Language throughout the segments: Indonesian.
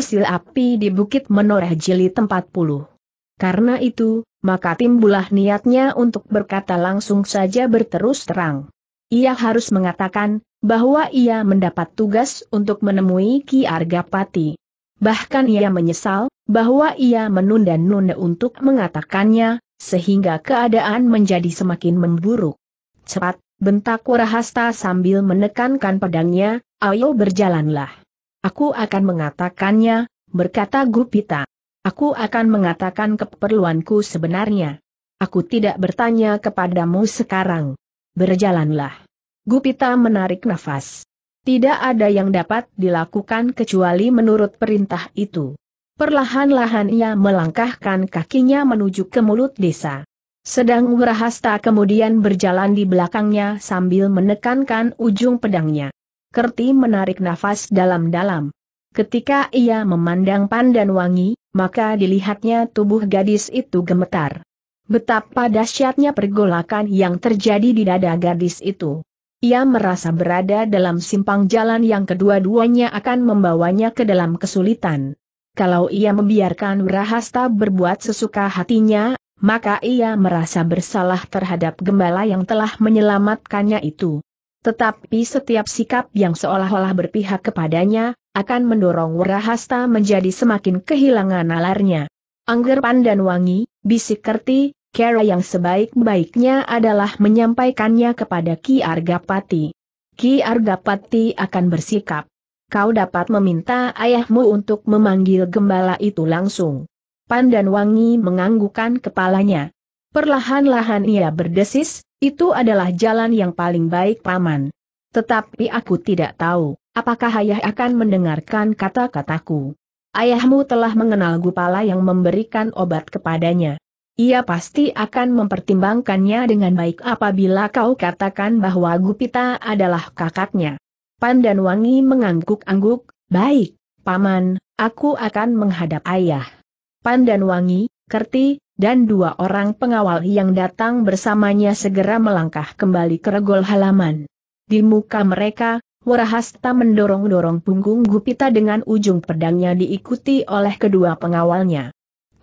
Sil api di Bukit Menoreh Jili tempat puluh. Karena itu, maka timbulah niatnya untuk berkata langsung saja berterus terang. Ia harus mengatakan, bahwa ia mendapat tugas untuk menemui Ki Argapati. Bahkan ia menyesal, bahwa ia menunda-nunda untuk mengatakannya, sehingga keadaan menjadi semakin memburuk. Cepat, bentak Warahasta sambil menekankan pedangnya, ayo berjalanlah. Aku akan mengatakannya, berkata Gupita. Aku akan mengatakan keperluanku sebenarnya. Aku tidak bertanya kepadamu sekarang. Berjalanlah. Gupita menarik nafas. Tidak ada yang dapat dilakukan kecuali menurut perintah itu. Perlahan-lahan ia melangkahkan kakinya menuju ke mulut desa. Sedang Wirahasta kemudian berjalan di belakangnya sambil menekankan ujung pedangnya. Kerti menarik nafas dalam-dalam. Ketika ia memandang pandan wangi, maka dilihatnya tubuh gadis itu gemetar. Betapa dahsyatnya pergolakan yang terjadi di dada gadis itu. Ia merasa berada dalam simpang jalan yang kedua-duanya akan membawanya ke dalam kesulitan. Kalau ia membiarkan Rahasta berbuat sesuka hatinya, maka ia merasa bersalah terhadap gembala yang telah menyelamatkannya itu. Tetapi setiap sikap yang seolah-olah berpihak kepadanya, akan mendorong Werahasta menjadi semakin kehilangan nalarnya. Angger Pandan Wangi, bisik Kerti, cara yang sebaik-baiknya adalah menyampaikannya kepada Ki Argapati. Ki Argapati akan bersikap. Kau dapat meminta ayahmu untuk memanggil gembala itu langsung. Pandan Wangi menganggukan kepalanya. Perlahan-lahan ia berdesis, itu adalah jalan yang paling baik paman. Tetapi aku tidak tahu, apakah ayah akan mendengarkan kata-kataku. Ayahmu telah mengenal Gupala yang memberikan obat kepadanya. Ia pasti akan mempertimbangkannya dengan baik apabila kau katakan bahwa Gupita adalah kakaknya. Pandan Wangi mengangguk-angguk, baik, paman, aku akan menghadap ayah. Pandan Wangi, kerti, dan dua orang pengawal yang datang bersamanya segera melangkah kembali ke regol halaman. Di muka mereka, Warahasta mendorong-dorong punggung Gupita dengan ujung pedangnya diikuti oleh kedua pengawalnya.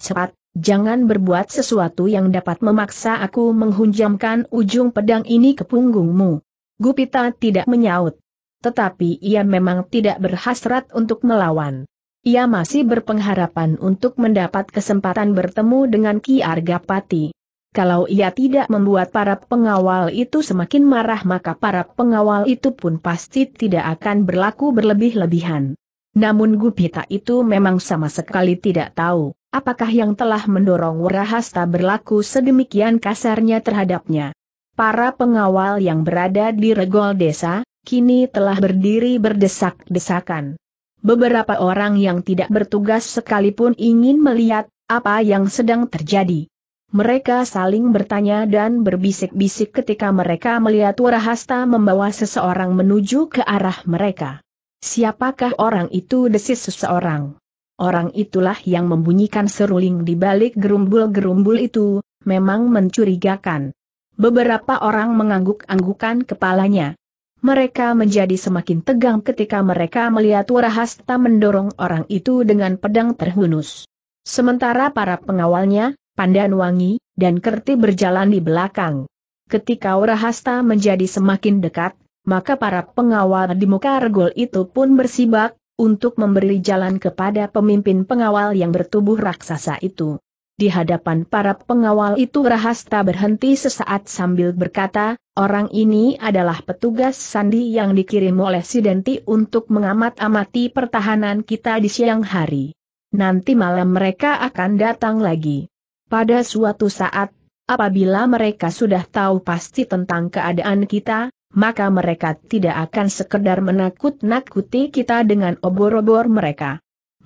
Cepat, jangan berbuat sesuatu yang dapat memaksa aku menghunjamkan ujung pedang ini ke punggungmu. Gupita tidak menyaut. Tetapi ia memang tidak berhasrat untuk melawan. Ia masih berpengharapan untuk mendapat kesempatan bertemu dengan Ki Arga Pati. Kalau ia tidak membuat para pengawal itu semakin marah maka para pengawal itu pun pasti tidak akan berlaku berlebih-lebihan. Namun Gupita itu memang sama sekali tidak tahu, apakah yang telah mendorong Warahasta berlaku sedemikian kasarnya terhadapnya. Para pengawal yang berada di regol desa, kini telah berdiri berdesak-desakan. Beberapa orang yang tidak bertugas sekalipun ingin melihat apa yang sedang terjadi. Mereka saling bertanya dan berbisik-bisik ketika mereka melihat Warahasta membawa seseorang menuju ke arah mereka. Siapakah orang itu desis seseorang? Orang itulah yang membunyikan seruling di balik gerumbul-gerumbul itu, memang mencurigakan. Beberapa orang mengangguk-anggukan kepalanya. Mereka menjadi semakin tegang ketika mereka melihat Warahasta mendorong orang itu dengan pedang terhunus. Sementara para pengawalnya, Pandan Wangi, dan Kerti berjalan di belakang. Ketika Warahasta menjadi semakin dekat, maka para pengawal di muka regol itu pun bersibak, untuk memberi jalan kepada pemimpin pengawal yang bertubuh raksasa itu. Di hadapan para pengawal itu Rahasta berhenti sesaat sambil berkata, orang ini adalah petugas sandi yang dikirim oleh Sidenti untuk mengamat-amati pertahanan kita di siang hari. Nanti malam mereka akan datang lagi. Pada suatu saat, apabila mereka sudah tahu pasti tentang keadaan kita, maka mereka tidak akan sekedar menakut-nakuti kita dengan obor-obor mereka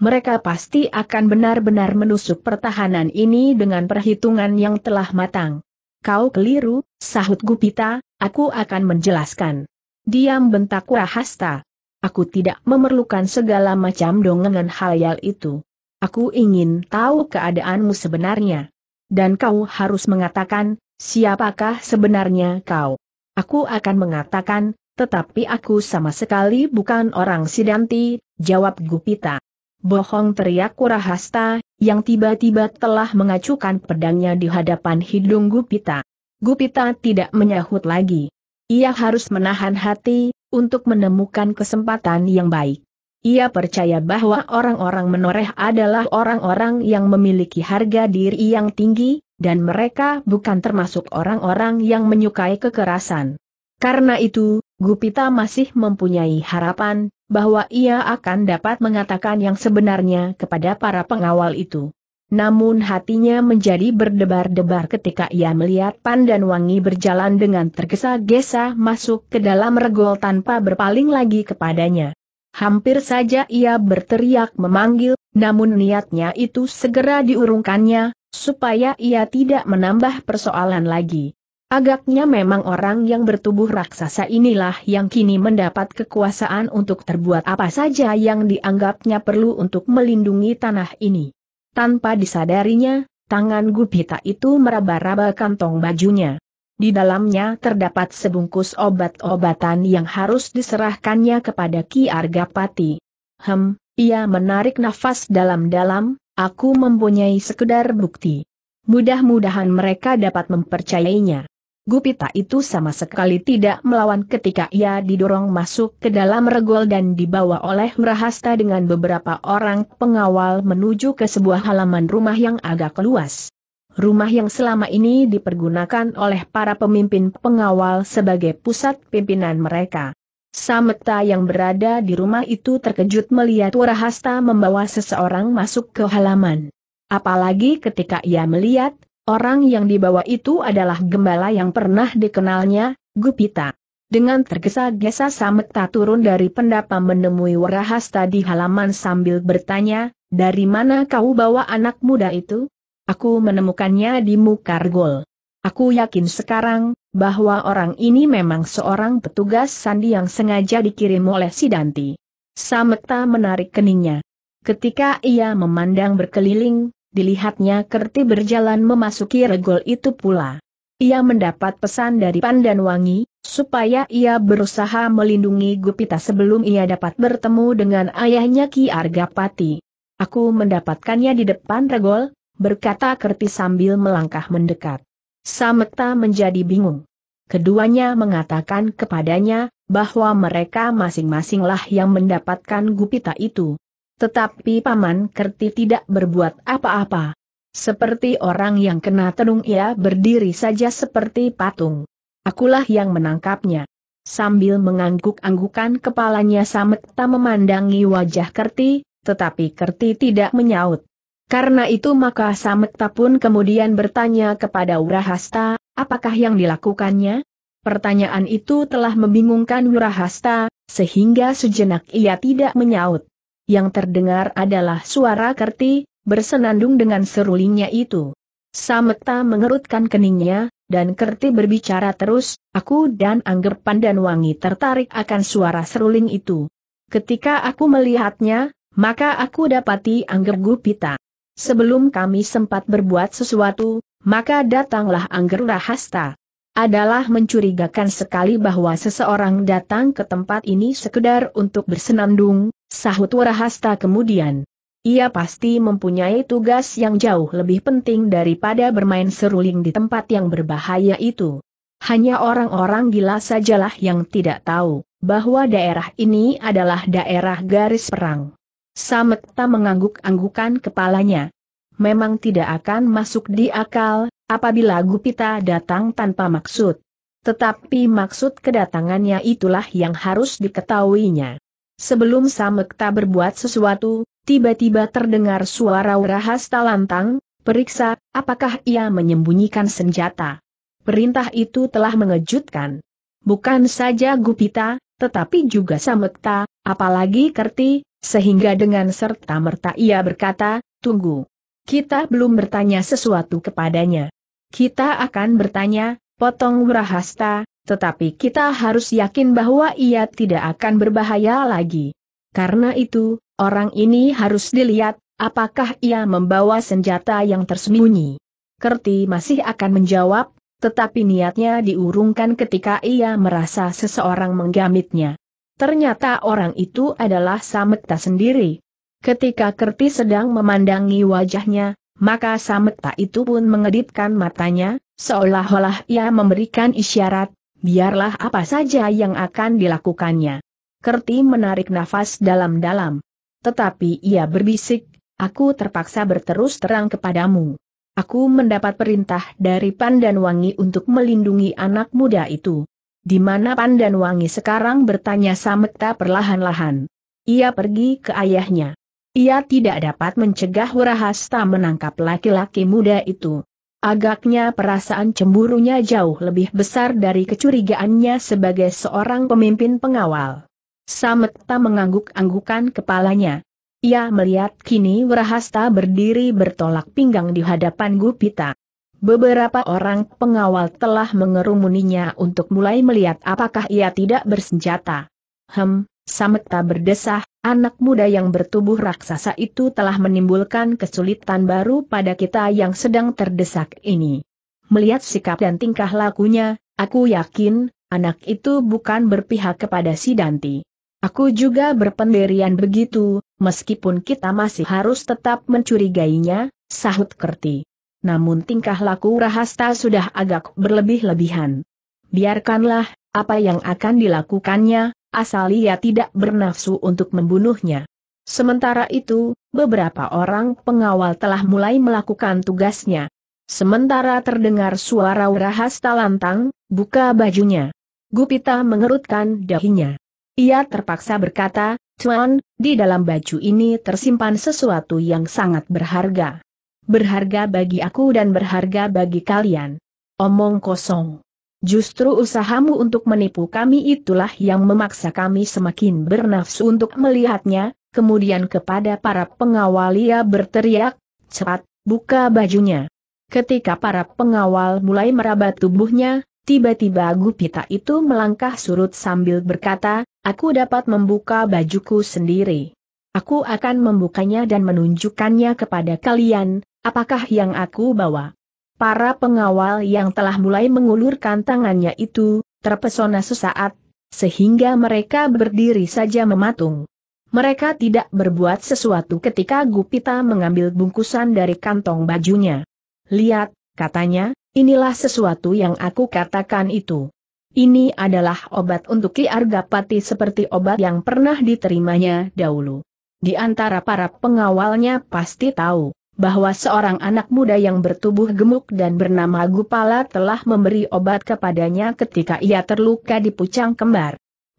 mereka pasti akan benar-benar menusuk pertahanan ini dengan perhitungan yang telah matang. Kau keliru, sahut Gupita, aku akan menjelaskan. Diam bentak Wahasta. Aku tidak memerlukan segala macam dongengan halyal itu. Aku ingin tahu keadaanmu sebenarnya. Dan kau harus mengatakan, siapakah sebenarnya kau? Aku akan mengatakan, tetapi aku sama sekali bukan orang Sidanti, jawab Gupita. Bohong teriak Kurahasta, yang tiba-tiba telah mengacukan pedangnya di hadapan hidung Gupita. Gupita tidak menyahut lagi. Ia harus menahan hati, untuk menemukan kesempatan yang baik. Ia percaya bahwa orang-orang menoreh adalah orang-orang yang memiliki harga diri yang tinggi, dan mereka bukan termasuk orang-orang yang menyukai kekerasan. Karena itu, Gupita masih mempunyai harapan, bahwa ia akan dapat mengatakan yang sebenarnya kepada para pengawal itu. Namun hatinya menjadi berdebar-debar ketika ia melihat Pandan Wangi berjalan dengan tergesa-gesa masuk ke dalam regol tanpa berpaling lagi kepadanya. Hampir saja ia berteriak memanggil, namun niatnya itu segera diurungkannya, supaya ia tidak menambah persoalan lagi. Agaknya memang orang yang bertubuh raksasa inilah yang kini mendapat kekuasaan untuk terbuat apa saja yang dianggapnya perlu untuk melindungi tanah ini. Tanpa disadarinya, tangan Gupita itu meraba-raba kantong bajunya. Di dalamnya terdapat sebungkus obat-obatan yang harus diserahkannya kepada Ki Argapati. Hem, ia menarik nafas dalam-dalam, aku mempunyai sekedar bukti. Mudah-mudahan mereka dapat mempercayainya. Gupita itu sama sekali tidak melawan ketika ia didorong masuk ke dalam regol dan dibawa oleh Merahasta dengan beberapa orang pengawal menuju ke sebuah halaman rumah yang agak luas. Rumah yang selama ini dipergunakan oleh para pemimpin pengawal sebagai pusat pimpinan mereka. Sameta yang berada di rumah itu terkejut melihat Warahasta membawa seseorang masuk ke halaman. Apalagi ketika ia melihat, Orang yang dibawa itu adalah gembala yang pernah dikenalnya, Gupita. Dengan tergesa-gesa Sameta turun dari pendapa menemui Warahasta di halaman sambil bertanya, dari mana kau bawa anak muda itu? Aku menemukannya di Mukargol. Aku yakin sekarang, bahwa orang ini memang seorang petugas sandi yang sengaja dikirim oleh Sidanti. Sametta menarik keningnya. Ketika ia memandang berkeliling, dilihatnya Kerti berjalan memasuki regol itu pula. Ia mendapat pesan dari Pandan Wangi, supaya ia berusaha melindungi Gupita sebelum ia dapat bertemu dengan ayahnya Ki Argapati. Aku mendapatkannya di depan regol, berkata Kerti sambil melangkah mendekat. Samekta menjadi bingung. Keduanya mengatakan kepadanya, bahwa mereka masing-masinglah yang mendapatkan Gupita itu. Tetapi Paman Kerti tidak berbuat apa-apa. Seperti orang yang kena tenung ia berdiri saja seperti patung. Akulah yang menangkapnya. Sambil mengangguk-anggukan kepalanya Sametta memandangi wajah Kerti, tetapi Kerti tidak menyaut. Karena itu maka Sametta pun kemudian bertanya kepada Urahasta, apakah yang dilakukannya? Pertanyaan itu telah membingungkan Urahasta, sehingga sejenak ia tidak menyaut yang terdengar adalah suara kerti, bersenandung dengan serulingnya itu. Sameta mengerutkan keningnya, dan kerti berbicara terus, aku dan Angger Wangi tertarik akan suara seruling itu. Ketika aku melihatnya, maka aku dapati Angger Gupita. Sebelum kami sempat berbuat sesuatu, maka datanglah Angger Rahasta. Adalah mencurigakan sekali bahwa seseorang datang ke tempat ini sekedar untuk bersenandung, Sahut Warahasta kemudian. Ia pasti mempunyai tugas yang jauh lebih penting daripada bermain seruling di tempat yang berbahaya itu. Hanya orang-orang gila sajalah yang tidak tahu bahwa daerah ini adalah daerah garis perang. Sametta mengangguk-anggukan kepalanya. Memang tidak akan masuk di akal apabila Gupita datang tanpa maksud. Tetapi maksud kedatangannya itulah yang harus diketahuinya. Sebelum Samekta berbuat sesuatu, tiba-tiba terdengar suara rahas lantang. periksa, apakah ia menyembunyikan senjata. Perintah itu telah mengejutkan. Bukan saja Gupita, tetapi juga Samekta, apalagi Kerti, sehingga dengan serta-merta ia berkata, tunggu. Kita belum bertanya sesuatu kepadanya. Kita akan bertanya, potong Wrahasta, tetapi kita harus yakin bahwa ia tidak akan berbahaya lagi. Karena itu, orang ini harus dilihat, apakah ia membawa senjata yang tersembunyi. Kerti masih akan menjawab, tetapi niatnya diurungkan ketika ia merasa seseorang menggamitnya. Ternyata orang itu adalah Sametta sendiri. Ketika Kerti sedang memandangi wajahnya, maka Sametta itu pun mengedipkan matanya, seolah-olah ia memberikan isyarat, biarlah apa saja yang akan dilakukannya. Kerti menarik nafas dalam-dalam. Tetapi ia berbisik, aku terpaksa berterus terang kepadamu. Aku mendapat perintah dari Pandan Wangi untuk melindungi anak muda itu. Di mana Pandan Wangi sekarang bertanya Samekta perlahan-lahan. Ia pergi ke ayahnya. Ia tidak dapat mencegah Wirahasta menangkap laki-laki muda itu. Agaknya perasaan cemburunya jauh lebih besar dari kecurigaannya sebagai seorang pemimpin pengawal. Sametta mengangguk-anggukan kepalanya. Ia melihat kini Wrahasta berdiri bertolak pinggang di hadapan Gupita. Beberapa orang pengawal telah mengerumuninya untuk mulai melihat apakah ia tidak bersenjata. Hem, Samekta berdesah, anak muda yang bertubuh raksasa itu telah menimbulkan kesulitan baru pada kita yang sedang terdesak ini. Melihat sikap dan tingkah lakunya, aku yakin, anak itu bukan berpihak kepada si Danti. Aku juga berpendirian begitu, meskipun kita masih harus tetap mencurigainya, sahut Kerti. Namun tingkah laku Rahasta sudah agak berlebih-lebihan. Biarkanlah, apa yang akan dilakukannya, asal ia tidak bernafsu untuk membunuhnya. Sementara itu, beberapa orang pengawal telah mulai melakukan tugasnya. Sementara terdengar suara rahas talantang, buka bajunya. Gupita mengerutkan dahinya. Ia terpaksa berkata, Tuan, di dalam baju ini tersimpan sesuatu yang sangat berharga. Berharga bagi aku dan berharga bagi kalian. Omong kosong. Justru usahamu untuk menipu kami itulah yang memaksa kami semakin bernafsu untuk melihatnya, kemudian kepada para pengawal ia berteriak, cepat, buka bajunya. Ketika para pengawal mulai meraba tubuhnya, tiba-tiba Gupita itu melangkah surut sambil berkata, aku dapat membuka bajuku sendiri. Aku akan membukanya dan menunjukkannya kepada kalian, apakah yang aku bawa. Para pengawal yang telah mulai mengulurkan tangannya itu, terpesona sesaat, sehingga mereka berdiri saja mematung. Mereka tidak berbuat sesuatu ketika Gupita mengambil bungkusan dari kantong bajunya. Lihat, katanya, inilah sesuatu yang aku katakan itu. Ini adalah obat untuk Ki Argapati seperti obat yang pernah diterimanya dahulu. Di antara para pengawalnya pasti tahu bahwa seorang anak muda yang bertubuh gemuk dan bernama Gupala telah memberi obat kepadanya ketika ia terluka di pucang kembar.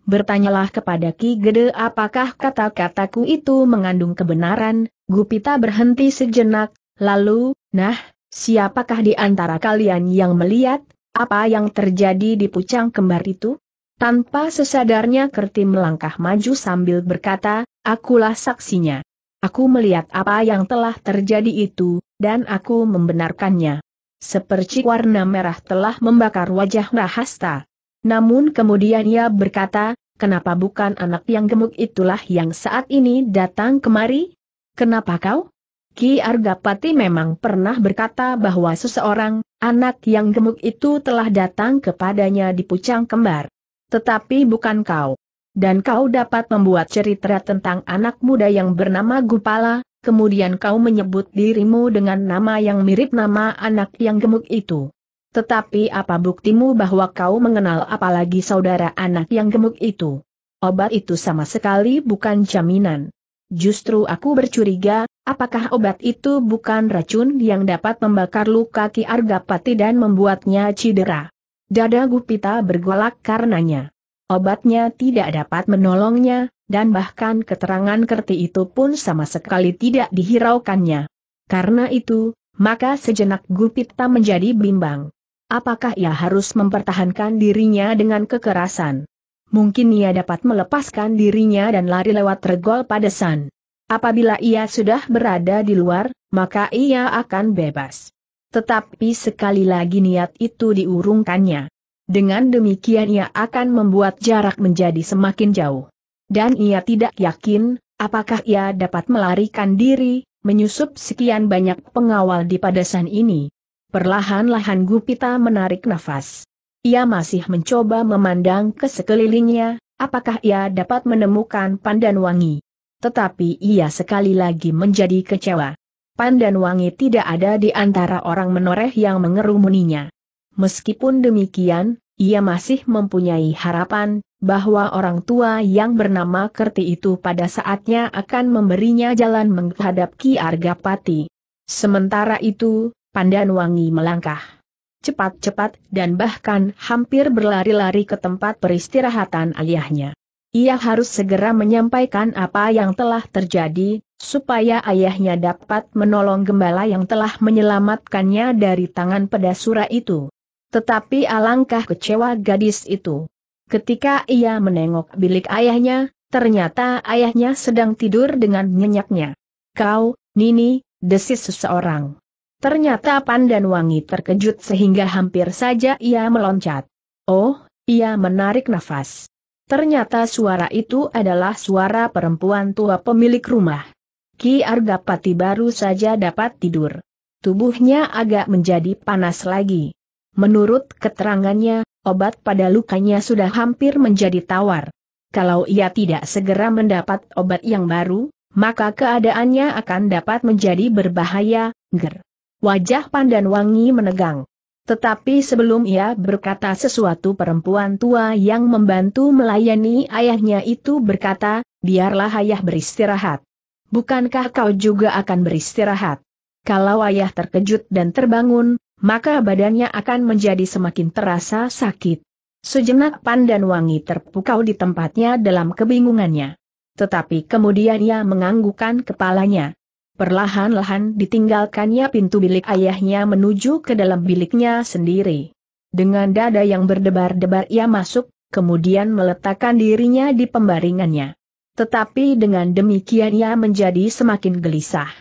Bertanyalah kepada Ki Gede apakah kata-kataku itu mengandung kebenaran, Gupita berhenti sejenak, lalu, nah, siapakah di antara kalian yang melihat, apa yang terjadi di pucang kembar itu? Tanpa sesadarnya Kerti melangkah maju sambil berkata, akulah saksinya. Aku melihat apa yang telah terjadi itu, dan aku membenarkannya. Seperti warna merah telah membakar wajah Rahasta. Namun kemudian ia berkata, kenapa bukan anak yang gemuk itulah yang saat ini datang kemari? Kenapa kau? Ki Argapati memang pernah berkata bahwa seseorang, anak yang gemuk itu telah datang kepadanya di Pucang Kembar. Tetapi bukan kau dan kau dapat membuat cerita tentang anak muda yang bernama Gupala, kemudian kau menyebut dirimu dengan nama yang mirip nama anak yang gemuk itu. Tetapi apa buktimu bahwa kau mengenal apalagi saudara anak yang gemuk itu? Obat itu sama sekali bukan jaminan. Justru aku bercuriga, apakah obat itu bukan racun yang dapat membakar luka Ki Argapati dan membuatnya cedera? Dada Gupita bergolak karenanya. Obatnya tidak dapat menolongnya, dan bahkan keterangan kerti itu pun sama sekali tidak dihiraukannya. Karena itu, maka sejenak Gupita menjadi bimbang. Apakah ia harus mempertahankan dirinya dengan kekerasan? Mungkin ia dapat melepaskan dirinya dan lari lewat regol padesan. Apabila ia sudah berada di luar, maka ia akan bebas. Tetapi sekali lagi niat itu diurungkannya. Dengan demikian ia akan membuat jarak menjadi semakin jauh. Dan ia tidak yakin, apakah ia dapat melarikan diri, menyusup sekian banyak pengawal di padasan ini. Perlahan-lahan Gupita menarik nafas. Ia masih mencoba memandang ke sekelilingnya, apakah ia dapat menemukan Pandan Wangi? Tetapi ia sekali lagi menjadi kecewa. Pandan Wangi tidak ada di antara orang menoreh yang mengerumuninya. Meskipun demikian, ia masih mempunyai harapan bahwa orang tua yang bernama Kerti itu pada saatnya akan memberinya jalan menghadap Ki Argapati. Sementara itu, Wangi melangkah cepat-cepat dan bahkan hampir berlari-lari ke tempat peristirahatan ayahnya. Ia harus segera menyampaikan apa yang telah terjadi, supaya ayahnya dapat menolong gembala yang telah menyelamatkannya dari tangan pedasura itu. Tetapi alangkah kecewa gadis itu. Ketika ia menengok bilik ayahnya, ternyata ayahnya sedang tidur dengan nyenyaknya. Kau, Nini, desis seseorang. Ternyata Pandan Wangi terkejut sehingga hampir saja ia meloncat. Oh, ia menarik nafas. Ternyata suara itu adalah suara perempuan tua pemilik rumah. Ki Argapati baru saja dapat tidur. Tubuhnya agak menjadi panas lagi. Menurut keterangannya, obat pada lukanya sudah hampir menjadi tawar. Kalau ia tidak segera mendapat obat yang baru, maka keadaannya akan dapat menjadi berbahaya, ger. Wajah Pandan Wangi menegang. Tetapi sebelum ia berkata sesuatu perempuan tua yang membantu melayani ayahnya itu berkata, biarlah ayah beristirahat. Bukankah kau juga akan beristirahat? Kalau ayah terkejut dan terbangun, maka badannya akan menjadi semakin terasa sakit. Sejenak pandan wangi terpukau di tempatnya dalam kebingungannya. Tetapi kemudian ia menganggukkan kepalanya. Perlahan-lahan ditinggalkannya pintu bilik ayahnya menuju ke dalam biliknya sendiri. Dengan dada yang berdebar-debar ia masuk, kemudian meletakkan dirinya di pembaringannya. Tetapi dengan demikian ia menjadi semakin gelisah.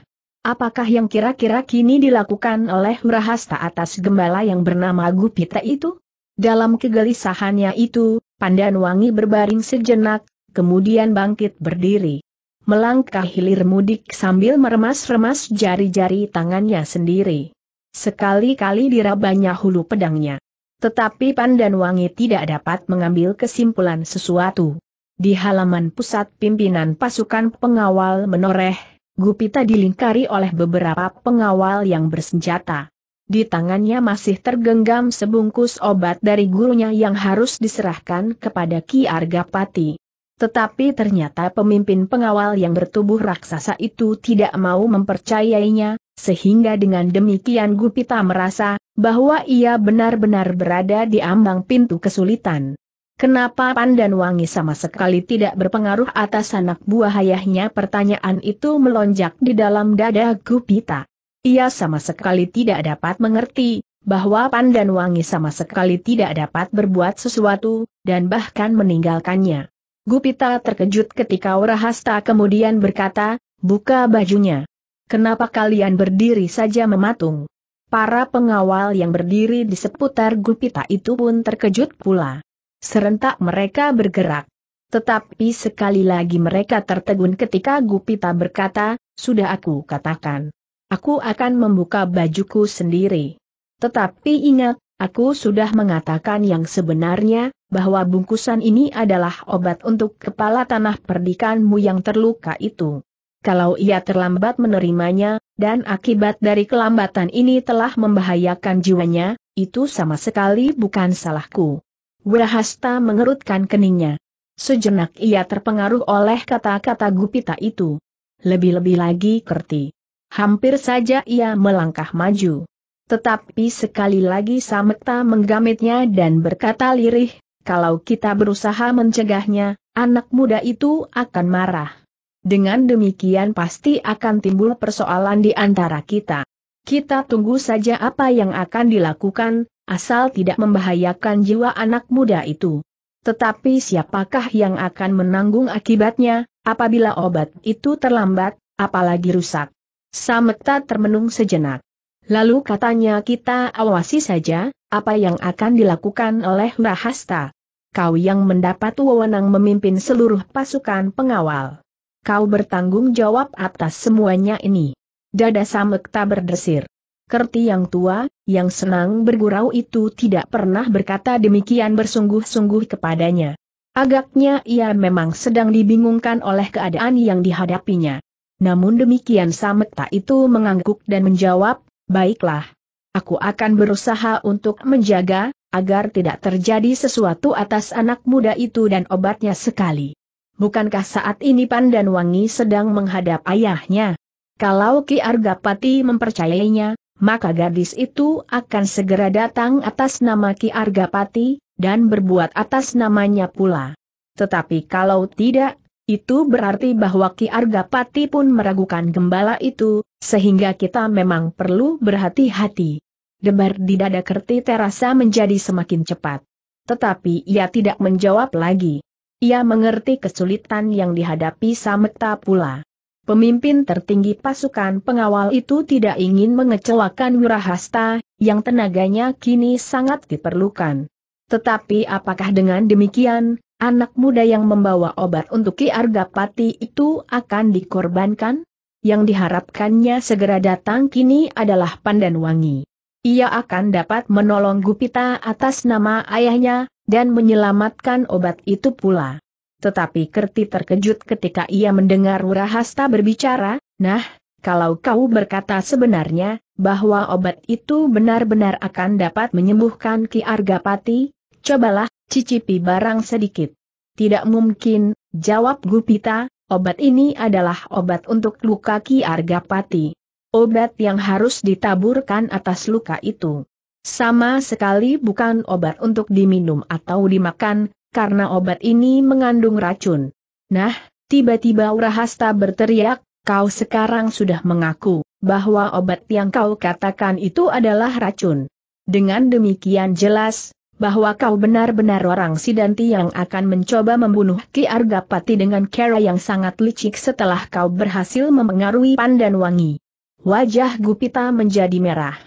Apakah yang kira-kira kini dilakukan oleh Wrahasta atas gembala yang bernama Gupita itu? Dalam kegelisahannya itu, Pandan Wangi berbaring sejenak, kemudian bangkit berdiri. Melangkah hilir mudik sambil meremas-remas jari-jari tangannya sendiri. Sekali-kali dirabanya hulu pedangnya. Tetapi Pandan Wangi tidak dapat mengambil kesimpulan sesuatu. Di halaman pusat pimpinan pasukan pengawal menoreh, Gupita dilingkari oleh beberapa pengawal yang bersenjata. Di tangannya masih tergenggam sebungkus obat dari gurunya yang harus diserahkan kepada Ki Argapati. Tetapi ternyata pemimpin pengawal yang bertubuh raksasa itu tidak mau mempercayainya, sehingga dengan demikian Gupita merasa bahwa ia benar-benar berada di ambang pintu kesulitan. Kenapa Pandan Wangi sama sekali tidak berpengaruh atas anak buah ayahnya? Pertanyaan itu melonjak di dalam dada Gupita. Ia sama sekali tidak dapat mengerti bahwa Pandan Wangi sama sekali tidak dapat berbuat sesuatu, dan bahkan meninggalkannya. Gupita terkejut ketika Orahasta kemudian berkata, buka bajunya. Kenapa kalian berdiri saja mematung? Para pengawal yang berdiri di seputar Gupita itu pun terkejut pula. Serentak mereka bergerak. Tetapi sekali lagi mereka tertegun ketika Gupita berkata, sudah aku katakan. Aku akan membuka bajuku sendiri. Tetapi ingat, aku sudah mengatakan yang sebenarnya, bahwa bungkusan ini adalah obat untuk kepala tanah perdikanmu yang terluka itu. Kalau ia terlambat menerimanya, dan akibat dari kelambatan ini telah membahayakan jiwanya, itu sama sekali bukan salahku. Wahasta mengerutkan keningnya. Sejenak ia terpengaruh oleh kata-kata gupita itu. Lebih-lebih lagi kerti. Hampir saja ia melangkah maju. Tetapi sekali lagi Samekta menggamitnya dan berkata lirih, kalau kita berusaha mencegahnya, anak muda itu akan marah. Dengan demikian pasti akan timbul persoalan di antara kita. Kita tunggu saja apa yang akan dilakukan, asal tidak membahayakan jiwa anak muda itu. Tetapi siapakah yang akan menanggung akibatnya, apabila obat itu terlambat, apalagi rusak? Sameta termenung sejenak. Lalu katanya kita awasi saja, apa yang akan dilakukan oleh Rahasta. Kau yang mendapat wewenang memimpin seluruh pasukan pengawal. Kau bertanggung jawab atas semuanya ini. Dada Samekta berdesir. Kerti yang tua, yang senang bergurau itu tidak pernah berkata demikian bersungguh-sungguh kepadanya. Agaknya ia memang sedang dibingungkan oleh keadaan yang dihadapinya. Namun demikian Sametta itu mengangguk dan menjawab, baiklah. Aku akan berusaha untuk menjaga, agar tidak terjadi sesuatu atas anak muda itu dan obatnya sekali. Bukankah saat ini Pandan Wangi sedang menghadap ayahnya? Kalau Ki Argapati mempercayainya, maka gadis itu akan segera datang atas nama Ki Argapati, dan berbuat atas namanya pula. Tetapi kalau tidak, itu berarti bahwa Ki Argapati pun meragukan gembala itu, sehingga kita memang perlu berhati-hati. Debar di dada Kerti terasa menjadi semakin cepat. Tetapi ia tidak menjawab lagi. Ia mengerti kesulitan yang dihadapi Sameta pula. Pemimpin tertinggi pasukan pengawal itu tidak ingin mengecewakan Wirahasta, yang tenaganya kini sangat diperlukan. Tetapi apakah dengan demikian, anak muda yang membawa obat untuk Ki Argapati itu akan dikorbankan? Yang diharapkannya segera datang kini adalah Pandan Wangi. Ia akan dapat menolong Gupita atas nama ayahnya, dan menyelamatkan obat itu pula. Tetapi Kerti terkejut ketika ia mendengar Urahasta berbicara, nah, kalau kau berkata sebenarnya, bahwa obat itu benar-benar akan dapat menyembuhkan Ki Argapati, cobalah, cicipi barang sedikit. Tidak mungkin, jawab Gupita, obat ini adalah obat untuk luka Ki Argapati. Obat yang harus ditaburkan atas luka itu. Sama sekali bukan obat untuk diminum atau dimakan, karena obat ini mengandung racun. Nah, tiba-tiba Urahasta berteriak, kau sekarang sudah mengaku bahwa obat yang kau katakan itu adalah racun. Dengan demikian jelas, bahwa kau benar-benar orang Sidanti yang akan mencoba membunuh Ki Argapati dengan cara yang sangat licik setelah kau berhasil memengaruhi Pandan Wangi. Wajah Gupita menjadi merah.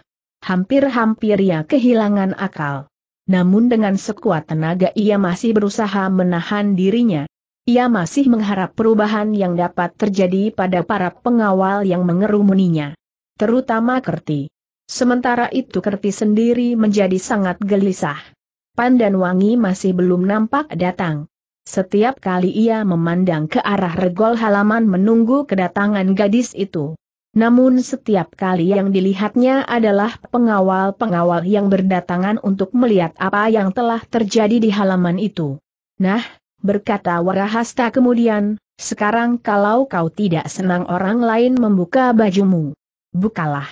Hampir-hampir ia kehilangan akal namun dengan sekuat tenaga ia masih berusaha menahan dirinya. Ia masih mengharap perubahan yang dapat terjadi pada para pengawal yang mengerumuninya. Terutama Kerti. Sementara itu Kerti sendiri menjadi sangat gelisah. Pandan Wangi masih belum nampak datang. Setiap kali ia memandang ke arah regol halaman menunggu kedatangan gadis itu, namun setiap kali yang dilihatnya adalah pengawal-pengawal yang berdatangan untuk melihat apa yang telah terjadi di halaman itu. Nah, berkata Warahasta kemudian, sekarang kalau kau tidak senang orang lain membuka bajumu, bukalah.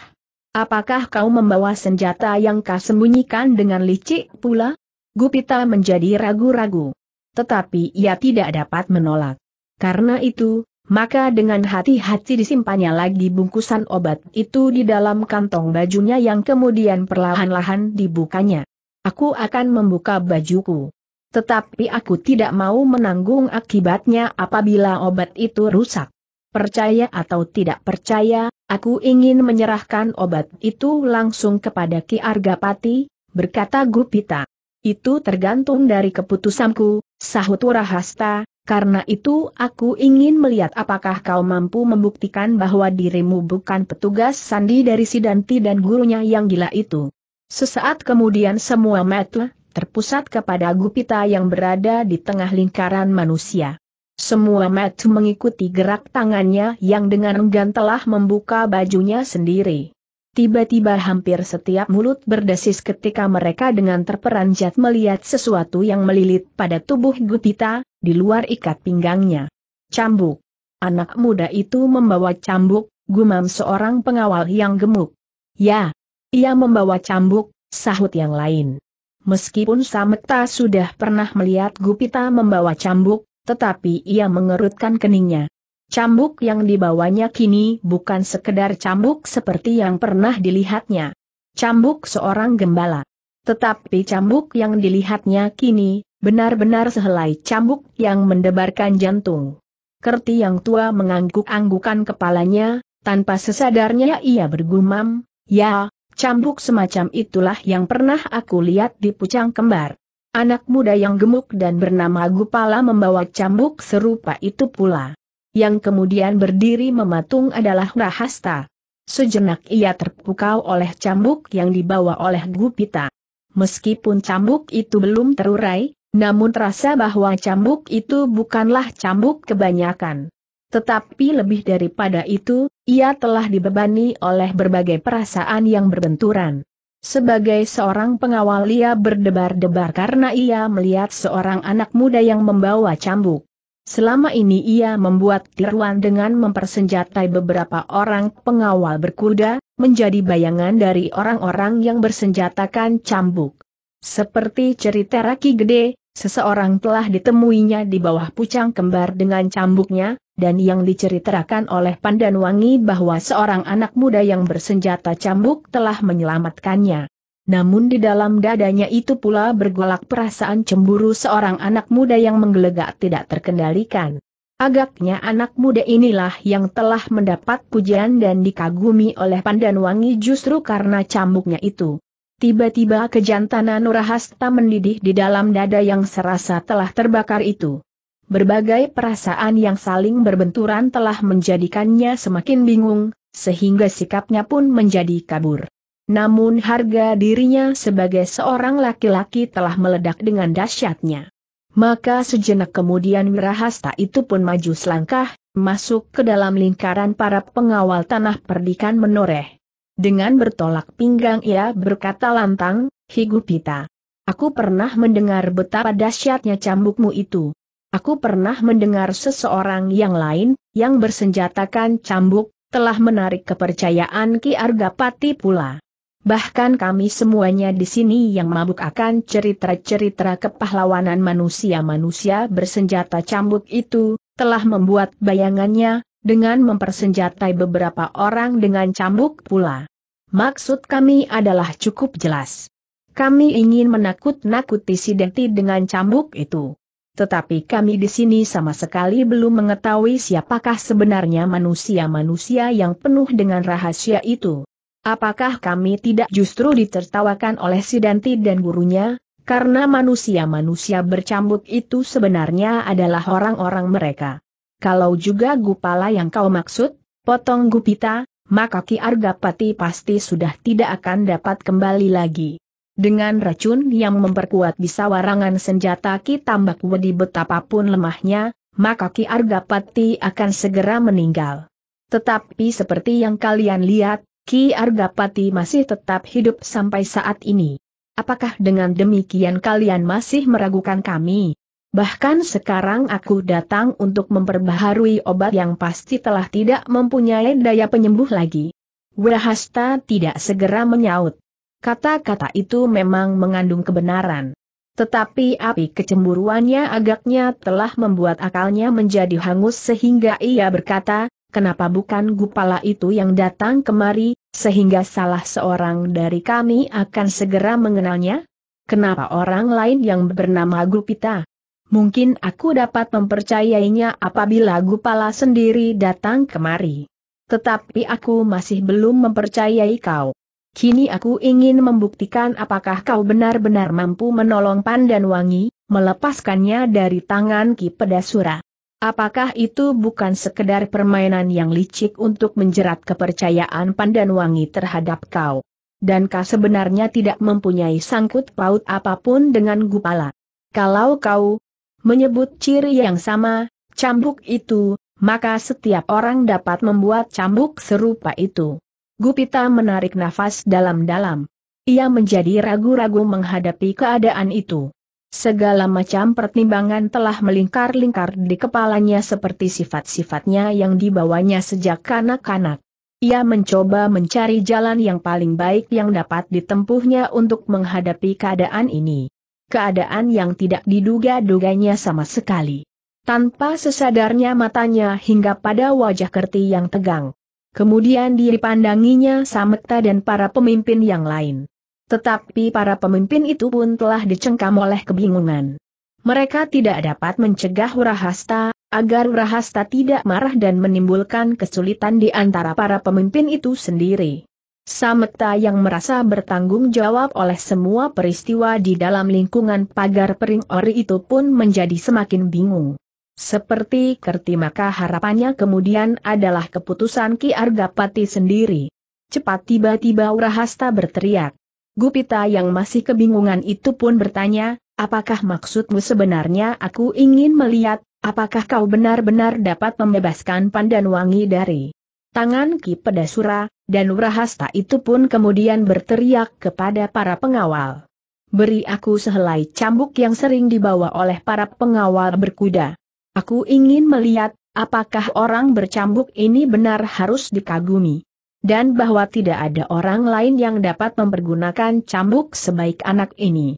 Apakah kau membawa senjata yang kau sembunyikan dengan licik pula? Gupita menjadi ragu-ragu. Tetapi ia tidak dapat menolak. Karena itu, maka dengan hati-hati disimpannya lagi bungkusan obat itu di dalam kantong bajunya yang kemudian perlahan-lahan dibukanya. Aku akan membuka bajuku. Tetapi aku tidak mau menanggung akibatnya apabila obat itu rusak. Percaya atau tidak percaya, aku ingin menyerahkan obat itu langsung kepada Ki Argapati, berkata Gupita. Itu tergantung dari keputusanku, sahut Wurahasta, karena itu aku ingin melihat apakah kau mampu membuktikan bahwa dirimu bukan petugas sandi dari Sidanti dan gurunya yang gila itu. Sesaat kemudian semua mata terpusat kepada Gupita yang berada di tengah lingkaran manusia. Semua mata mengikuti gerak tangannya yang dengan enggan telah membuka bajunya sendiri. Tiba-tiba hampir setiap mulut berdesis ketika mereka dengan terperanjat melihat sesuatu yang melilit pada tubuh Gupita, di luar ikat pinggangnya. Cambuk. Anak muda itu membawa cambuk, gumam seorang pengawal yang gemuk. Ya, ia membawa cambuk, sahut yang lain. Meskipun Sameta sudah pernah melihat Gupita membawa cambuk, tetapi ia mengerutkan keningnya. Cambuk yang dibawanya kini bukan sekedar cambuk seperti yang pernah dilihatnya. Cambuk seorang gembala. Tetapi cambuk yang dilihatnya kini, benar-benar sehelai cambuk yang mendebarkan jantung. Kerti yang tua mengangguk-anggukan kepalanya, tanpa sesadarnya ia bergumam, ya, cambuk semacam itulah yang pernah aku lihat di pucang kembar. Anak muda yang gemuk dan bernama Gupala membawa cambuk serupa itu pula yang kemudian berdiri mematung adalah Rahasta. Sejenak ia terpukau oleh cambuk yang dibawa oleh Gupita. Meskipun cambuk itu belum terurai, namun terasa bahwa cambuk itu bukanlah cambuk kebanyakan. Tetapi lebih daripada itu, ia telah dibebani oleh berbagai perasaan yang berbenturan. Sebagai seorang pengawal ia berdebar-debar karena ia melihat seorang anak muda yang membawa cambuk. Selama ini ia membuat tiruan dengan mempersenjatai beberapa orang pengawal berkuda, menjadi bayangan dari orang-orang yang bersenjatakan cambuk. Seperti cerita Raki Gede, seseorang telah ditemuinya di bawah pucang kembar dengan cambuknya, dan yang diceritakan oleh Pandan Wangi bahwa seorang anak muda yang bersenjata cambuk telah menyelamatkannya namun di dalam dadanya itu pula bergolak perasaan cemburu seorang anak muda yang menggelegak tidak terkendalikan. Agaknya anak muda inilah yang telah mendapat pujian dan dikagumi oleh pandan wangi justru karena cambuknya itu. Tiba-tiba kejantanan Nurahasta mendidih di dalam dada yang serasa telah terbakar itu. Berbagai perasaan yang saling berbenturan telah menjadikannya semakin bingung, sehingga sikapnya pun menjadi kabur. Namun harga dirinya sebagai seorang laki-laki telah meledak dengan dahsyatnya. Maka sejenak kemudian Wirahasta itu pun maju selangkah, masuk ke dalam lingkaran para pengawal tanah perdikan menoreh. Dengan bertolak pinggang ia berkata lantang, Higupita. Aku pernah mendengar betapa dahsyatnya cambukmu itu. Aku pernah mendengar seseorang yang lain, yang bersenjatakan cambuk, telah menarik kepercayaan Ki Argapati pula. Bahkan kami semuanya di sini yang mabuk akan cerita-cerita kepahlawanan manusia-manusia bersenjata cambuk itu, telah membuat bayangannya, dengan mempersenjatai beberapa orang dengan cambuk pula. Maksud kami adalah cukup jelas. Kami ingin menakut-nakuti si Denti dengan cambuk itu. Tetapi kami di sini sama sekali belum mengetahui siapakah sebenarnya manusia-manusia yang penuh dengan rahasia itu. Apakah kami tidak justru ditertawakan oleh Sidanti dan gurunya? Karena manusia-manusia bercambuk itu sebenarnya adalah orang-orang mereka. Kalau juga Gupala yang kau maksud, potong Gupita, maka Ki Argapati pasti sudah tidak akan dapat kembali lagi. Dengan racun yang memperkuat bisa warangan senjata Ki Tambak Wedi betapapun lemahnya, maka Ki Argapati akan segera meninggal. Tetapi seperti yang kalian lihat, Ki Ardapati masih tetap hidup sampai saat ini. Apakah dengan demikian kalian masih meragukan kami? Bahkan sekarang aku datang untuk memperbaharui obat yang pasti telah tidak mempunyai daya penyembuh lagi. Wirahasta tidak segera menyaut. Kata-kata itu memang mengandung kebenaran. Tetapi api kecemburuannya agaknya telah membuat akalnya menjadi hangus sehingga ia berkata, kenapa bukan Gupala itu yang datang kemari, sehingga salah seorang dari kami akan segera mengenalnya? Kenapa orang lain yang bernama Gupita? Mungkin aku dapat mempercayainya apabila Gupala sendiri datang kemari. Tetapi aku masih belum mempercayai kau. Kini aku ingin membuktikan apakah kau benar-benar mampu menolong Pandan Wangi, melepaskannya dari tangan Ki Pedasura. Apakah itu bukan sekedar permainan yang licik untuk menjerat kepercayaan pandan wangi terhadap kau? Dan kau sebenarnya tidak mempunyai sangkut paut apapun dengan Gupala. Kalau kau menyebut ciri yang sama, cambuk itu, maka setiap orang dapat membuat cambuk serupa itu. Gupita menarik nafas dalam-dalam. Ia menjadi ragu-ragu menghadapi keadaan itu. Segala macam pertimbangan telah melingkar-lingkar di kepalanya seperti sifat-sifatnya yang dibawanya sejak kanak-kanak. Ia mencoba mencari jalan yang paling baik yang dapat ditempuhnya untuk menghadapi keadaan ini. Keadaan yang tidak diduga-duganya sama sekali. Tanpa sesadarnya matanya hingga pada wajah Kerti yang tegang. Kemudian diri pandanginya Samekta dan para pemimpin yang lain. Tetapi para pemimpin itu pun telah dicengkam oleh kebingungan. Mereka tidak dapat mencegah Urahasta, agar Urahasta tidak marah dan menimbulkan kesulitan di antara para pemimpin itu sendiri. Sameta yang merasa bertanggung jawab oleh semua peristiwa di dalam lingkungan pagar pering ori itu pun menjadi semakin bingung. Seperti kerti maka harapannya kemudian adalah keputusan Ki Argapati sendiri. Cepat tiba-tiba Urahasta berteriak. Gupita yang masih kebingungan itu pun bertanya, apakah maksudmu sebenarnya aku ingin melihat, apakah kau benar-benar dapat membebaskan Pandan Wangi dari tangan Ki Pedasura, dan Urahasta itu pun kemudian berteriak kepada para pengawal. Beri aku sehelai cambuk yang sering dibawa oleh para pengawal berkuda. Aku ingin melihat, apakah orang bercambuk ini benar harus dikagumi dan bahwa tidak ada orang lain yang dapat mempergunakan cambuk sebaik anak ini.